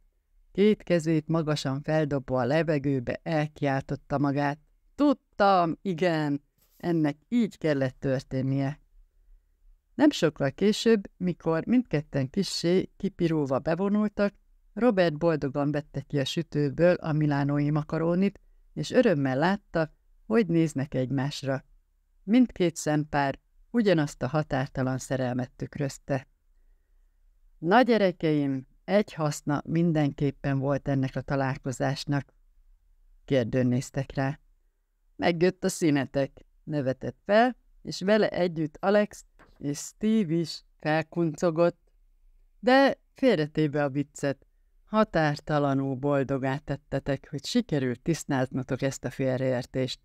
Speaker 1: két kezét magasan feldobva a levegőbe elkiáltotta magát. Tudtam, igen, ennek így kellett történnie. Nem sokkal később, mikor mindketten kissé kipirulva bevonultak, Robert boldogan vette ki a sütőből a milánói makarónit, és örömmel látta, hogy néznek egymásra mindkét szempár ugyanazt a határtalan szerelmet tükrözte. Na gyerekeim, egy haszna mindenképpen volt ennek a találkozásnak. Kérdőn néztek rá. Megjött a színetek, nevetett fel, és vele együtt Alex és Steve is felkuncogott, de félretébe a viccet. Határtalanul boldogát tettetek, hogy sikerült tisztáznatok ezt a félreértést.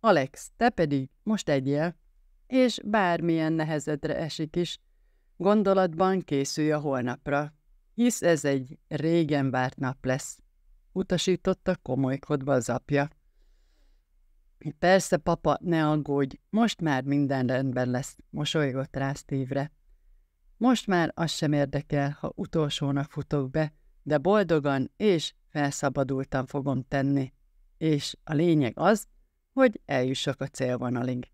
Speaker 1: Alex, te pedig most egyél, és bármilyen nehezedre esik is, gondolatban készülj a holnapra, hisz ez egy régen várt nap lesz, utasította komolykodva az apja. Persze, papa, ne aggódj, most már minden rendben lesz, mosolygott rá Steve-re. Most már az sem érdekel, ha utolsónak futok be, de boldogan és felszabadultan fogom tenni. És a lényeg az, hogy eljussak a célvonalig.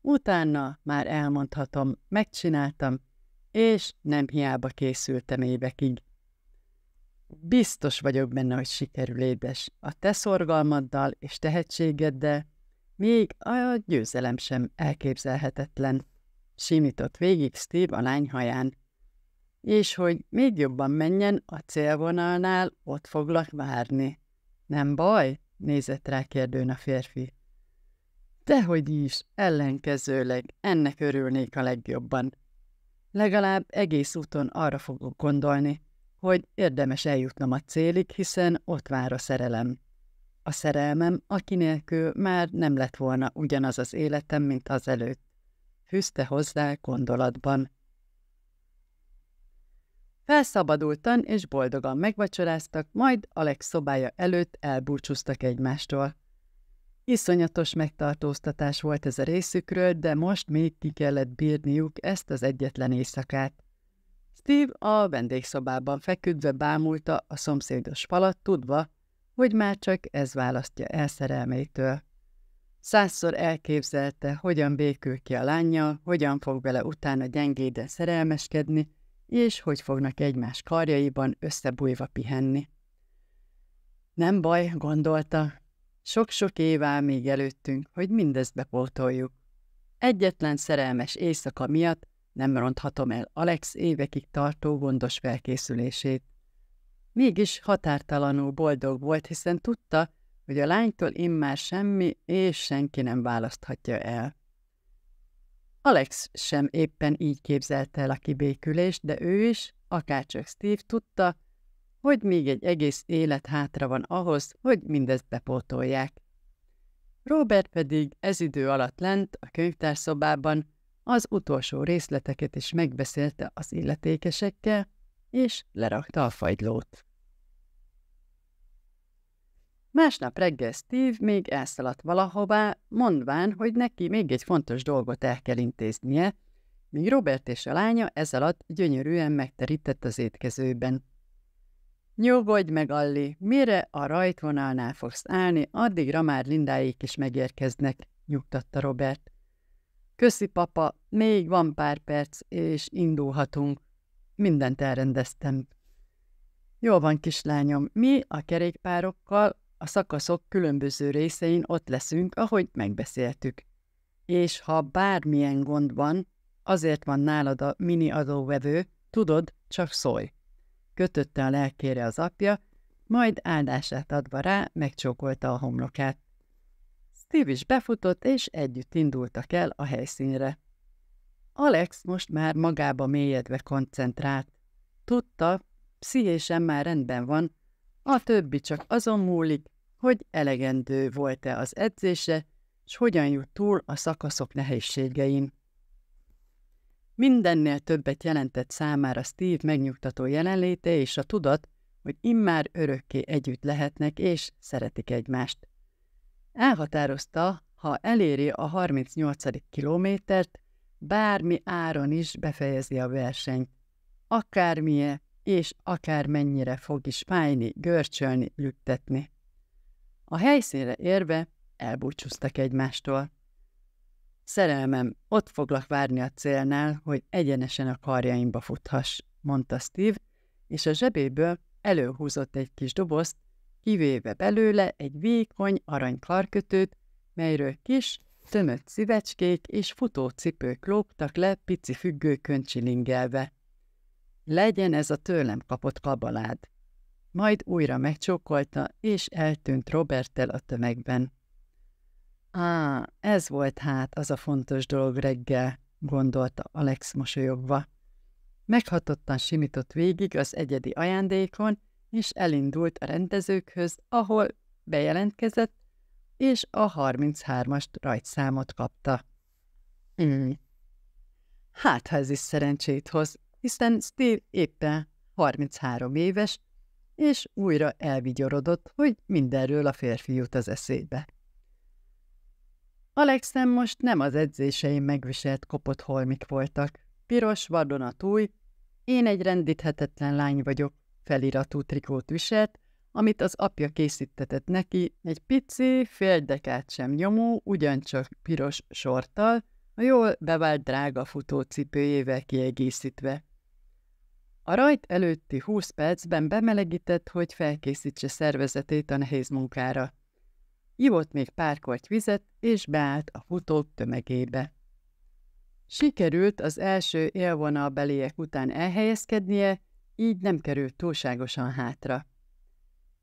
Speaker 1: Utána már elmondhatom, megcsináltam, és nem hiába készültem évekig. Biztos vagyok benne, hogy sikerül édes. A te szorgalmaddal és tehetségeddel még a győzelem sem elképzelhetetlen. Simított végig Steve a lány haján. És hogy még jobban menjen, a célvonalnál ott foglak várni. Nem baj? nézett rá kérdőn a férfi. Dehogy is, ellenkezőleg, ennek örülnék a legjobban. Legalább egész úton arra fogok gondolni, hogy érdemes eljutnom a célig, hiszen ott vár a szerelem. A szerelmem, aki nélkül már nem lett volna ugyanaz az életem, mint az előtt. Fűzte hozzá gondolatban. Felszabadultan és boldogan megvacsoráztak, majd Alex szobája előtt elbúcsúztak egymástól. Iszonyatos megtartóztatás volt ez a részükről, de most még ki kellett bírniuk ezt az egyetlen éjszakát. Steve a vendégszobában feküdve bámulta a szomszédos falat, tudva, hogy már csak ez választja el szerelmétől. Százszor elképzelte, hogyan békül ki a lánya, hogyan fog vele utána gyengéden szerelmeskedni, és hogy fognak egymás karjaiban összebújva pihenni. Nem baj, gondolta, sok-sok év áll még előttünk, hogy mindezt bepótoljuk. Egyetlen szerelmes éjszaka miatt nem ronthatom el Alex évekig tartó gondos felkészülését. Mégis határtalanul boldog volt, hiszen tudta, hogy a lánytól immár semmi és senki nem választhatja el. Alex sem éppen így képzelte el a kibékülést, de ő is, akárcsak Steve tudta, hogy még egy egész élet hátra van ahhoz, hogy mindezt bepótolják. Robert pedig ez idő alatt lent a könyvtárszobában az utolsó részleteket is megbeszélte az illetékesekkel, és lerakta a fagylót. Másnap reggel Steve még elszaladt valahová, mondván, hogy neki még egy fontos dolgot el kell intéznie, míg Robert és a lánya ez alatt gyönyörűen megterített az étkezőben. Nyugodj meg, Alli, mire a rajtvonalnál fogsz állni, addigra már Lindáék is megérkeznek, nyugtatta Robert. Köszi, papa, még van pár perc, és indulhatunk. Mindent elrendeztem. Jól van, kislányom, mi a kerékpárokkal a szakaszok különböző részein ott leszünk, ahogy megbeszéltük. És ha bármilyen gond van, azért van nálad a mini adóvevő, tudod, csak szólj kötötte a lelkére az apja, majd áldását adva rá megcsókolta a homlokát. Steve is befutott, és együtt indultak el a helyszínre. Alex most már magába mélyedve koncentrált. Tudta, pszichésen már rendben van, a többi csak azon múlik, hogy elegendő volt-e az edzése, és hogyan jut túl a szakaszok nehézségein. Mindennél többet jelentett számára Steve megnyugtató jelenléte és a tudat, hogy immár örökké együtt lehetnek és szeretik egymást. Elhatározta, ha eléri a 38. kilométert, bármi áron is befejezi a versenyt. Akármilyen és akármennyire fog is fájni, görcsölni, lüktetni. A helyszínre érve elbúcsúztak egymástól. Szerelmem, ott foglak várni a célnál, hogy egyenesen a karjaimba futhass, mondta Steve, és a zsebéből előhúzott egy kis dobozt, kivéve belőle egy vékony arany karkötőt, melyről kis, tömött szívecskék és futócipők lógtak le pici függőkön csilingelve. Legyen ez a tőlem kapott kabalád. Majd újra megcsókolta, és eltűnt Roberttel a tömegben. Á, ez volt hát az a fontos dolog reggel, gondolta Alex mosolyogva. Meghatottan simított végig az egyedi ajándékon, és elindult a rendezőkhöz, ahol bejelentkezett, és a 33-as rajtszámot kapta. Mm. Hát, ha ez is szerencsét hoz, hiszen Steve éppen 33 éves, és újra elvigyorodott, hogy mindenről a férfi jut az eszébe. Alexem most nem az edzéseim megviselt kopott holmik voltak. Piros, túj, én egy rendíthetetlen lány vagyok, feliratú trikót viselt, amit az apja készítetett neki, egy pici, dekát sem nyomó, ugyancsak piros sorttal, a jól bevált drága futócipőjével kiegészítve. A rajt előtti húsz percben bemelegített, hogy felkészítse szervezetét a nehéz munkára. Ivott még pár korty vizet, és beállt a futók tömegébe. Sikerült az első élvonal beliek után elhelyezkednie, így nem került túlságosan hátra.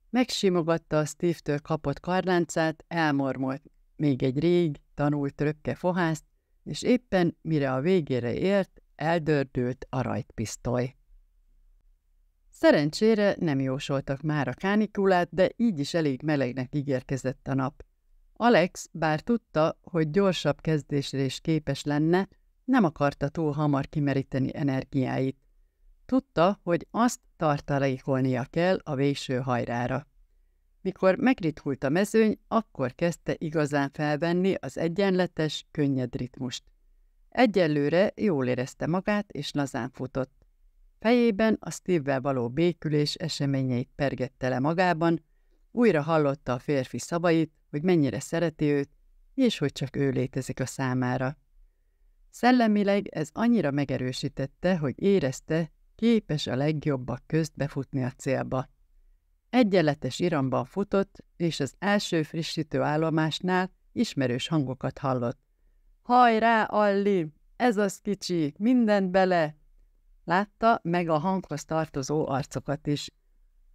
Speaker 1: Megsimogatta a Steve-től kapott karláncát, elmormolt még egy rég, tanult röpke fohászt, és éppen mire a végére ért, eldördült a rajtpisztoly. Szerencsére nem jósoltak már a kánikulát, de így is elég melegnek ígérkezett a nap. Alex, bár tudta, hogy gyorsabb kezdésre is képes lenne, nem akarta túl hamar kimeríteni energiáit. Tudta, hogy azt tartalékolnia kell a véső hajrára. Mikor megritkult a mezőny, akkor kezdte igazán felvenni az egyenletes, könnyed ritmust. Egyelőre jól érezte magát, és lazán futott. Fejében a steve való békülés eseményeit pergette le magában, újra hallotta a férfi szavait, hogy mennyire szereti őt, és hogy csak ő létezik a számára. Szellemileg ez annyira megerősítette, hogy érezte, képes a legjobbak közt befutni a célba. Egyenletes iramban futott, és az első frissítő állomásnál ismerős hangokat hallott. Hajrá, Alli! Ez az kicsi! Mindent bele! Látta meg a hanghoz tartozó arcokat is.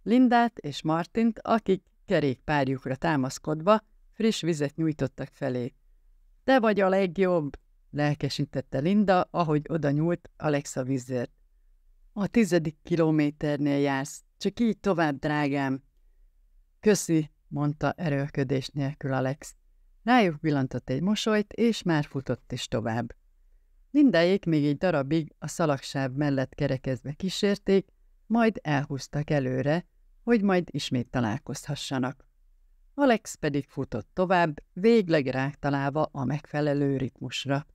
Speaker 1: Lindát és Martint, akik kerékpárjukra támaszkodva friss vizet nyújtottak felé. – Te vagy a legjobb! – lelkesítette Linda, ahogy oda nyúlt Alexa vízért. – A tizedik kilométernél jársz, csak így tovább, drágám! – Köszi! – mondta erőlködés nélkül Alex. Rájuk villantott egy mosolyt, és már futott is tovább. Lindáék még egy darabig a szalagsáv mellett kerekezve kísérték, majd elhúztak előre, hogy majd ismét találkozhassanak. Alex pedig futott tovább, végleg rágtalálva a megfelelő ritmusra.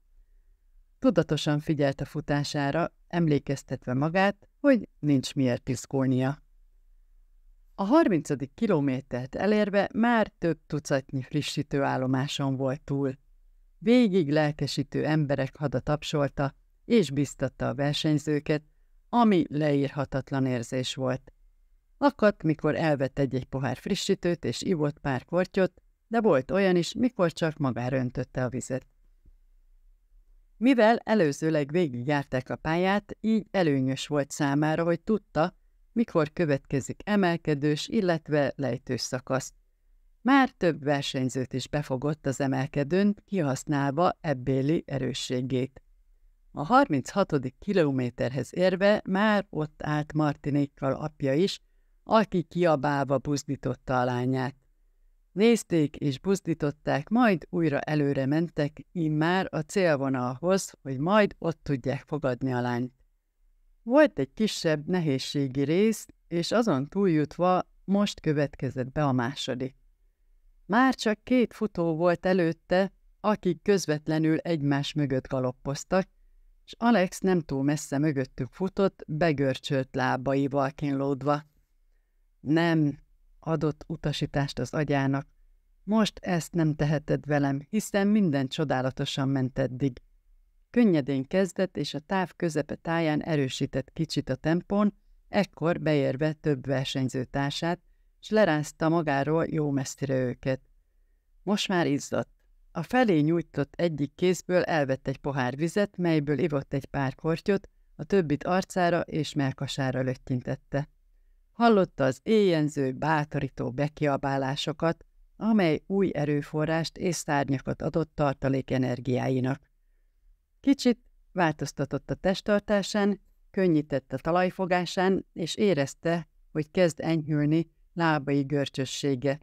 Speaker 1: Tudatosan figyelt a futására, emlékeztetve magát, hogy nincs miért piszkolnia. A 30. kilométert elérve már több tucatnyi frissítő állomáson volt túl végig lelkesítő emberek hada tapsolta és biztatta a versenyzőket, ami leírhatatlan érzés volt. Akadt, mikor elvett egy-egy pohár frissítőt és ivott pár kortyot, de volt olyan is, mikor csak magára öntötte a vizet. Mivel előzőleg végigjárták a pályát, így előnyös volt számára, hogy tudta, mikor következik emelkedős, illetve lejtős szakasz. Már több versenyzőt is befogott az emelkedőn, kihasználva ebbéli erősségét. A 36. kilométerhez érve már ott állt Martinékkal apja is, aki kiabálva buzdította a lányát. Nézték és buzdították, majd újra előre mentek, immár a célvonalhoz, hogy majd ott tudják fogadni a lányt. Volt egy kisebb nehézségi rész, és azon túljutva most következett be a második. Már csak két futó volt előtte, akik közvetlenül egymás mögött galoppoztak, és Alex nem túl messze mögöttük futott, begörcsölt lábaival kínlódva. Nem, adott utasítást az agyának. Most ezt nem teheted velem, hiszen minden csodálatosan ment eddig. Könnyedén kezdett, és a táv közepe táján erősített kicsit a tempón, ekkor beérve több versenyzőtársát, és lerázta magáról jó messzire őket. Most már izzadt. A felé nyújtott egyik kézből elvett egy pohár vizet, melyből ivott egy pár kortyot, a többit arcára és melkasára löttyintette. Hallotta az éjjenző, bátorító bekiabálásokat, amely új erőforrást és szárnyakat adott tartalék energiáinak. Kicsit változtatott a testtartásán, könnyített a talajfogásán, és érezte, hogy kezd enyhülni lábai görcsössége.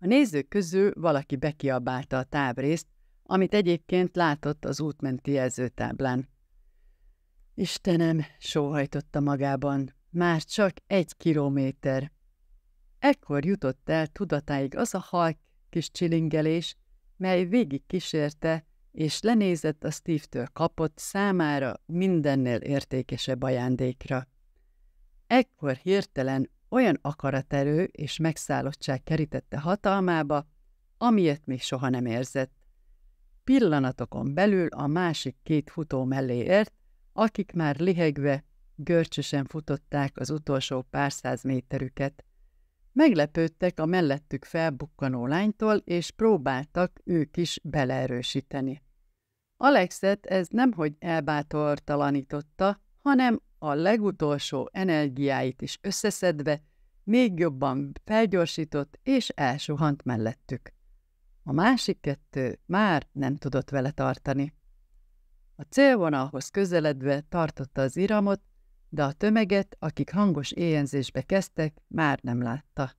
Speaker 1: A nézők közül valaki bekiabálta a tábrészt, amit egyébként látott az útmenti jelzőtáblán. Istenem, sóhajtotta magában, már csak egy kilométer. Ekkor jutott el tudatáig az a halk kis csilingelés, mely végig kísérte, és lenézett a Steve-től kapott számára mindennél értékesebb ajándékra. Ekkor hirtelen olyan akaraterő és megszállottság kerítette hatalmába, amilyet még soha nem érzett. Pillanatokon belül a másik két futó mellé ért, akik már lihegve, görcsösen futották az utolsó pár száz méterüket. Meglepődtek a mellettük felbukkanó lánytól, és próbáltak ők is beleerősíteni. Alexet ez nemhogy elbátortalanította, hanem a legutolsó energiáit is összeszedve, még jobban felgyorsított és elsuhant mellettük. A másik kettő már nem tudott vele tartani. A célvonalhoz közeledve tartotta az iramot, de a tömeget, akik hangos éjjelzésbe kezdtek, már nem látta.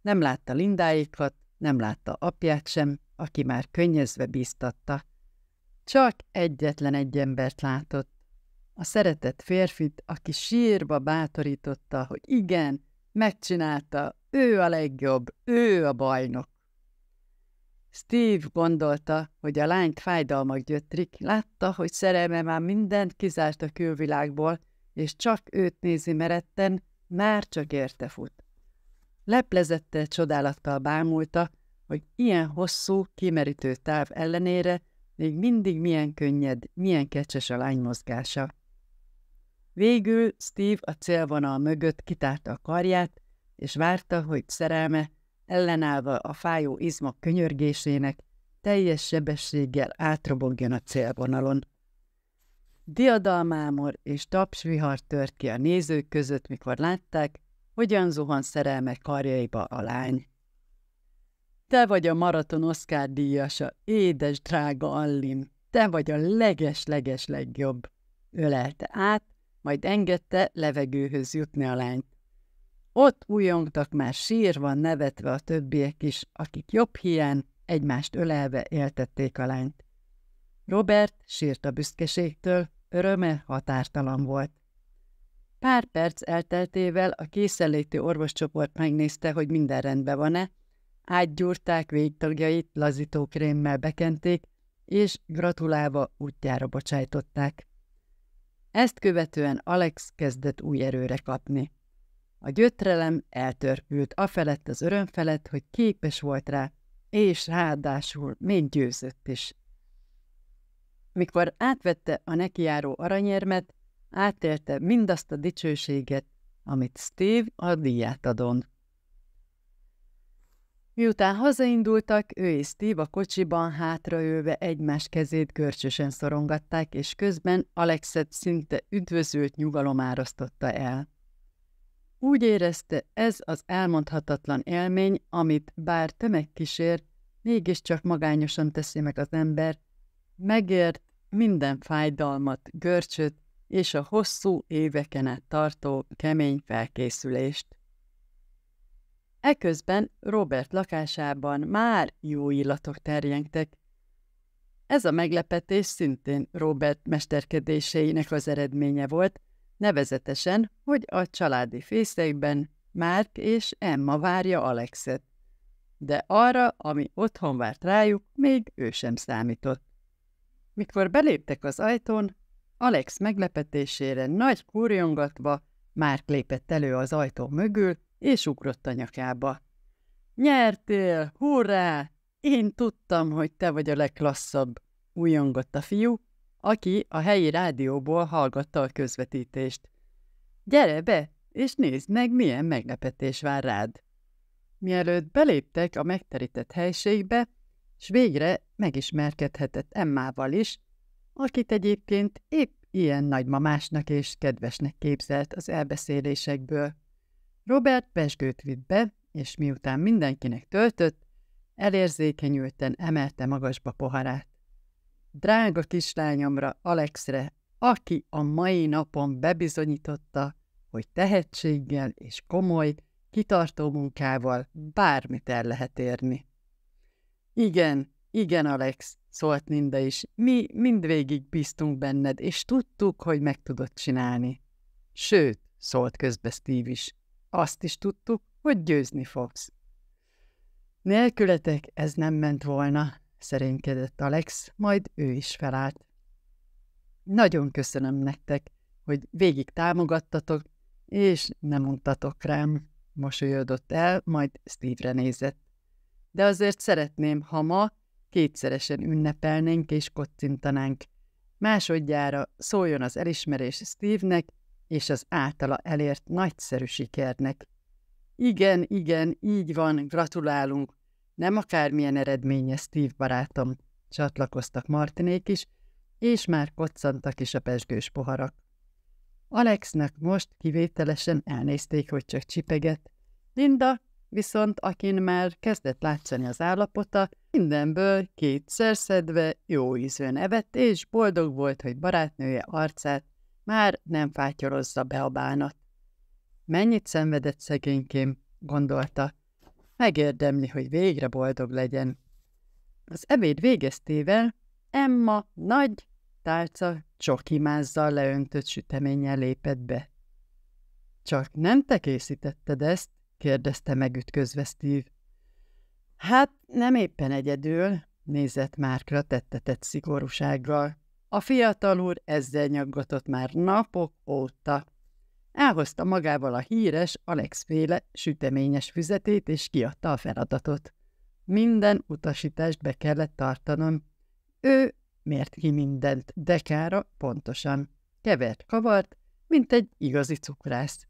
Speaker 1: Nem látta Lindáikat, nem látta apját sem, aki már könnyezve bíztatta. Csak egyetlen egy embert látott, a szeretett férfit, aki sírba bátorította, hogy igen, megcsinálta, ő a legjobb, ő a bajnok. Steve gondolta, hogy a lányt fájdalmak gyötrik, látta, hogy szerelme már mindent kizárt a külvilágból, és csak őt nézi meretten, már csak érte fut. Leplezette csodálattal bámulta, hogy ilyen hosszú, kimerítő táv ellenére még mindig milyen könnyed, milyen kecses a lány mozgása. Végül Steve a célvonal mögött kitárta a karját, és várta, hogy szerelme, ellenállva a fájó izmok könyörgésének, teljes sebességgel átrobogjon a célvonalon. Diadalmámor és tapsvihar tört ki a nézők között, mikor látták, hogyan zuhan szerelme karjaiba a lány. Te vagy a maraton Oscar díjasa, édes drága Allim, te vagy a leges-leges legjobb. Ölelte át, majd engedte levegőhöz jutni a lányt. Ott újongtak már sírva, nevetve a többiek is, akik jobb hiány egymást ölelve éltették a lányt. Robert sírt a büszkeségtől, öröme határtalan volt. Pár perc elteltével a készenléti orvoscsoport megnézte, hogy minden rendben van-e, átgyúrták végtagjait, lazítókrémmel bekenték, és gratulálva útjára bocsájtották. Ezt követően Alex kezdett új erőre kapni. A gyötrelem eltörpült, afelett az öröm felett, hogy képes volt rá, és ráadásul még győzött is. Mikor átvette a nekiáró aranyérmet, átélte mindazt a dicsőséget, amit Steve a díját adon. Miután hazaindultak, ő és Steve a kocsiban hátraőve egymás kezét görcsösen szorongatták, és közben Alexet szinte üdvözült nyugalom árasztotta el. Úgy érezte, ez az elmondhatatlan élmény, amit bár tömeg kísér, mégiscsak magányosan teszi meg az ember, megért minden fájdalmat, görcsöt és a hosszú éveken át tartó kemény felkészülést. Eközben Robert lakásában már jó illatok terjengtek. Ez a meglepetés szintén Robert mesterkedéseinek az eredménye volt, nevezetesen, hogy a családi fészekben Márk és Emma várja Alexet. De arra, ami otthon várt rájuk, még ő sem számított. Mikor beléptek az ajtón, Alex meglepetésére nagy kurjongatva Márk lépett elő az ajtó mögül, és ugrott a nyakába. Nyertél! Hurrá! Én tudtam, hogy te vagy a legklasszabb, újongott a fiú, aki a helyi rádióból hallgatta a közvetítést. Gyere be, és nézd meg, milyen meglepetés vár rád! Mielőtt beléptek a megterített helységbe, s végre megismerkedhetett Emmával is, akit egyébként épp ilyen nagymamásnak és kedvesnek képzelt az elbeszélésekből. Robert pesgőt vitt be, és miután mindenkinek töltött, elérzékenyülten emelte magasba poharát. Drága kislányomra, Alexre, aki a mai napon bebizonyította, hogy tehetséggel és komoly, kitartó munkával bármit el lehet érni. Igen, igen, Alex, szólt Ninda is, mi mindvégig bíztunk benned, és tudtuk, hogy meg tudod csinálni. Sőt, szólt közbe Steve is, azt is tudtuk, hogy győzni fogsz. Nélkületek ez nem ment volna, szerénykedett Alex, majd ő is felállt. Nagyon köszönöm nektek, hogy végig támogattatok, és nem untatok rám, mosolyodott el, majd Steve-re nézett. De azért szeretném, ha ma kétszeresen ünnepelnénk és kocintanánk. Másodjára szóljon az elismerés Steve-nek, és az általa elért nagyszerű sikernek. Igen, igen, így van, gratulálunk. Nem akármilyen eredménye Steve barátom, csatlakoztak Martinék is, és már koccantak is a pesgős poharak. Alexnek most kivételesen elnézték, hogy csak csipeget. Linda viszont, akin már kezdett látszani az állapota, mindenből kétszer szedve, jó ízűen evett, és boldog volt, hogy barátnője arcát már nem fátyolozza be a bánat. Mennyit szenvedett szegénykém, gondolta. Megérdemli, hogy végre boldog legyen. Az ebéd végeztével Emma nagy tálca csokimázzal leöntött süteménnyel lépett be. Csak nem te készítetted ezt? kérdezte megütközve Steve. Hát nem éppen egyedül, nézett Márkra tettetett szigorúsággal. A fiatal úr ezzel nyaggatott már napok óta. Elhozta magával a híres Alex féle süteményes füzetét, és kiadta a feladatot. Minden utasítást be kellett tartanom. Ő mért ki mindent dekára pontosan. Kevert kavart, mint egy igazi cukrász.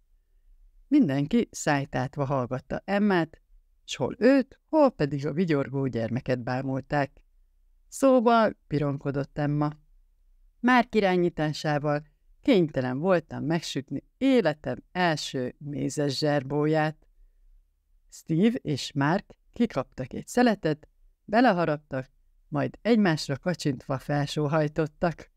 Speaker 1: Mindenki szájtátva hallgatta Emmát, s hol őt, hol pedig a vigyorgó gyermeket bámulták. Szóval pironkodott Emma már irányításával kénytelen voltam megsütni életem első mézes zserbóját. Steve és Mark kikaptak egy szeletet, beleharaptak, majd egymásra kacsintva felsóhajtottak.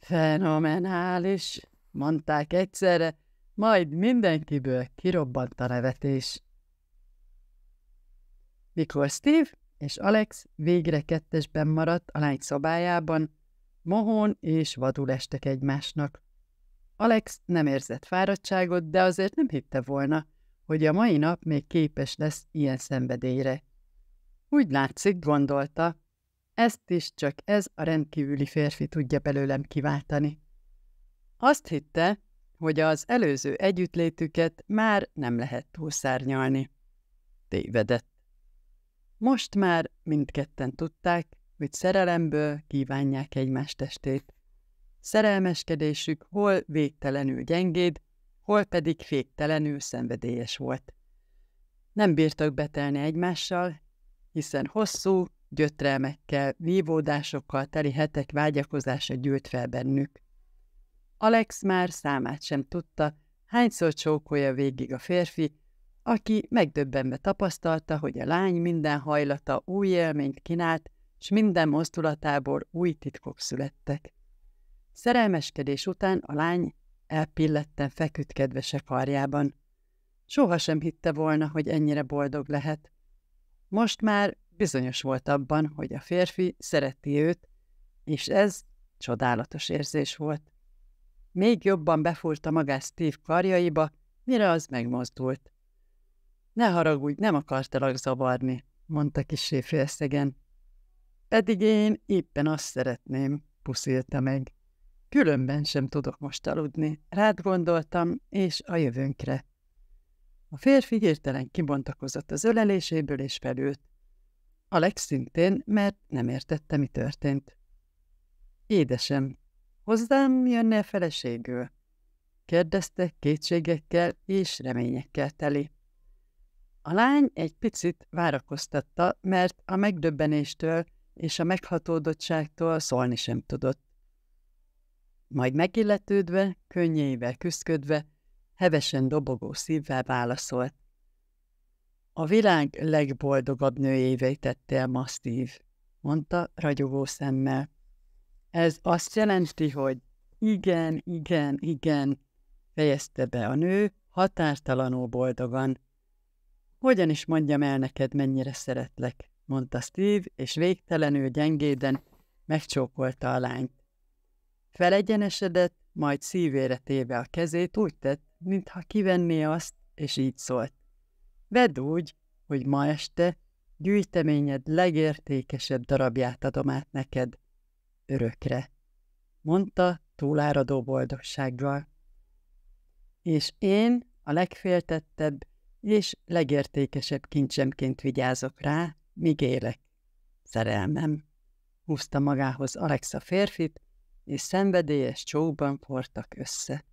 Speaker 1: Fenomenális, mondták egyszerre, majd mindenkiből kirobbant a nevetés. Mikor Steve és Alex végre kettesben maradt a lány szobájában, Mohón és vadul estek egymásnak. Alex nem érzett fáradtságot, de azért nem hitte volna, hogy a mai nap még képes lesz ilyen szenvedélyre. Úgy látszik, gondolta, ezt is csak ez a rendkívüli férfi tudja belőlem kiváltani. Azt hitte, hogy az előző együttlétüket már nem lehet túlszárnyalni. Tévedett. Most már mindketten tudták, hogy szerelemből kívánják egymás testét. Szerelmeskedésük hol végtelenül gyengéd, hol pedig féktelenül szenvedélyes volt. Nem bírtak betelni egymással, hiszen hosszú, gyötrelmekkel, vívódásokkal teli hetek vágyakozása gyűlt fel bennük. Alex már számát sem tudta, hányszor csókolja végig a férfi, aki megdöbbenve tapasztalta, hogy a lány minden hajlata új élményt kínált, s minden mozdulatából új titkok születtek. Szerelmeskedés után a lány elpilletten feküdt kedvese karjában. Soha sem hitte volna, hogy ennyire boldog lehet. Most már bizonyos volt abban, hogy a férfi szereti őt, és ez csodálatos érzés volt. Még jobban befúrta magát Steve karjaiba, mire az megmozdult. Ne haragudj, nem akartalak zavarni, mondta kisé félszegen. Pedig én éppen azt szeretném, puszilta meg. Különben sem tudok most aludni. Rád gondoltam, és a jövőnkre. A férfi hirtelen kibontakozott az öleléséből, és felült. Alex szintén, mert nem értette, mi történt. Édesem, hozzám jönne a feleségül? kérdezte kétségekkel és reményekkel teli. A lány egy picit várakoztatta, mert a megdöbbenéstől és a meghatódottságtól szólni sem tudott. Majd megilletődve, könnyeivel küszködve, hevesen dobogó szívvel válaszolt. A világ legboldogabb nőjévé tette a ma Steve, mondta ragyogó szemmel. Ez azt jelenti, hogy igen, igen, igen, fejezte be a nő határtalanul boldogan. Hogyan is mondjam el neked, mennyire szeretlek? mondta Steve, és végtelenül gyengéden megcsókolta a lányt. Felegyenesedett, majd szívére téve a kezét úgy tett, mintha kivenné azt, és így szólt. Vedd úgy, hogy ma este gyűjteményed legértékesebb darabját adom át neked. Örökre. Mondta túláradó boldogsággal. És én a legféltettebb és legértékesebb kincsemként vigyázok rá, míg élek. Szerelmem. Húzta magához Alexa férfit, és szenvedélyes csókban fortak össze.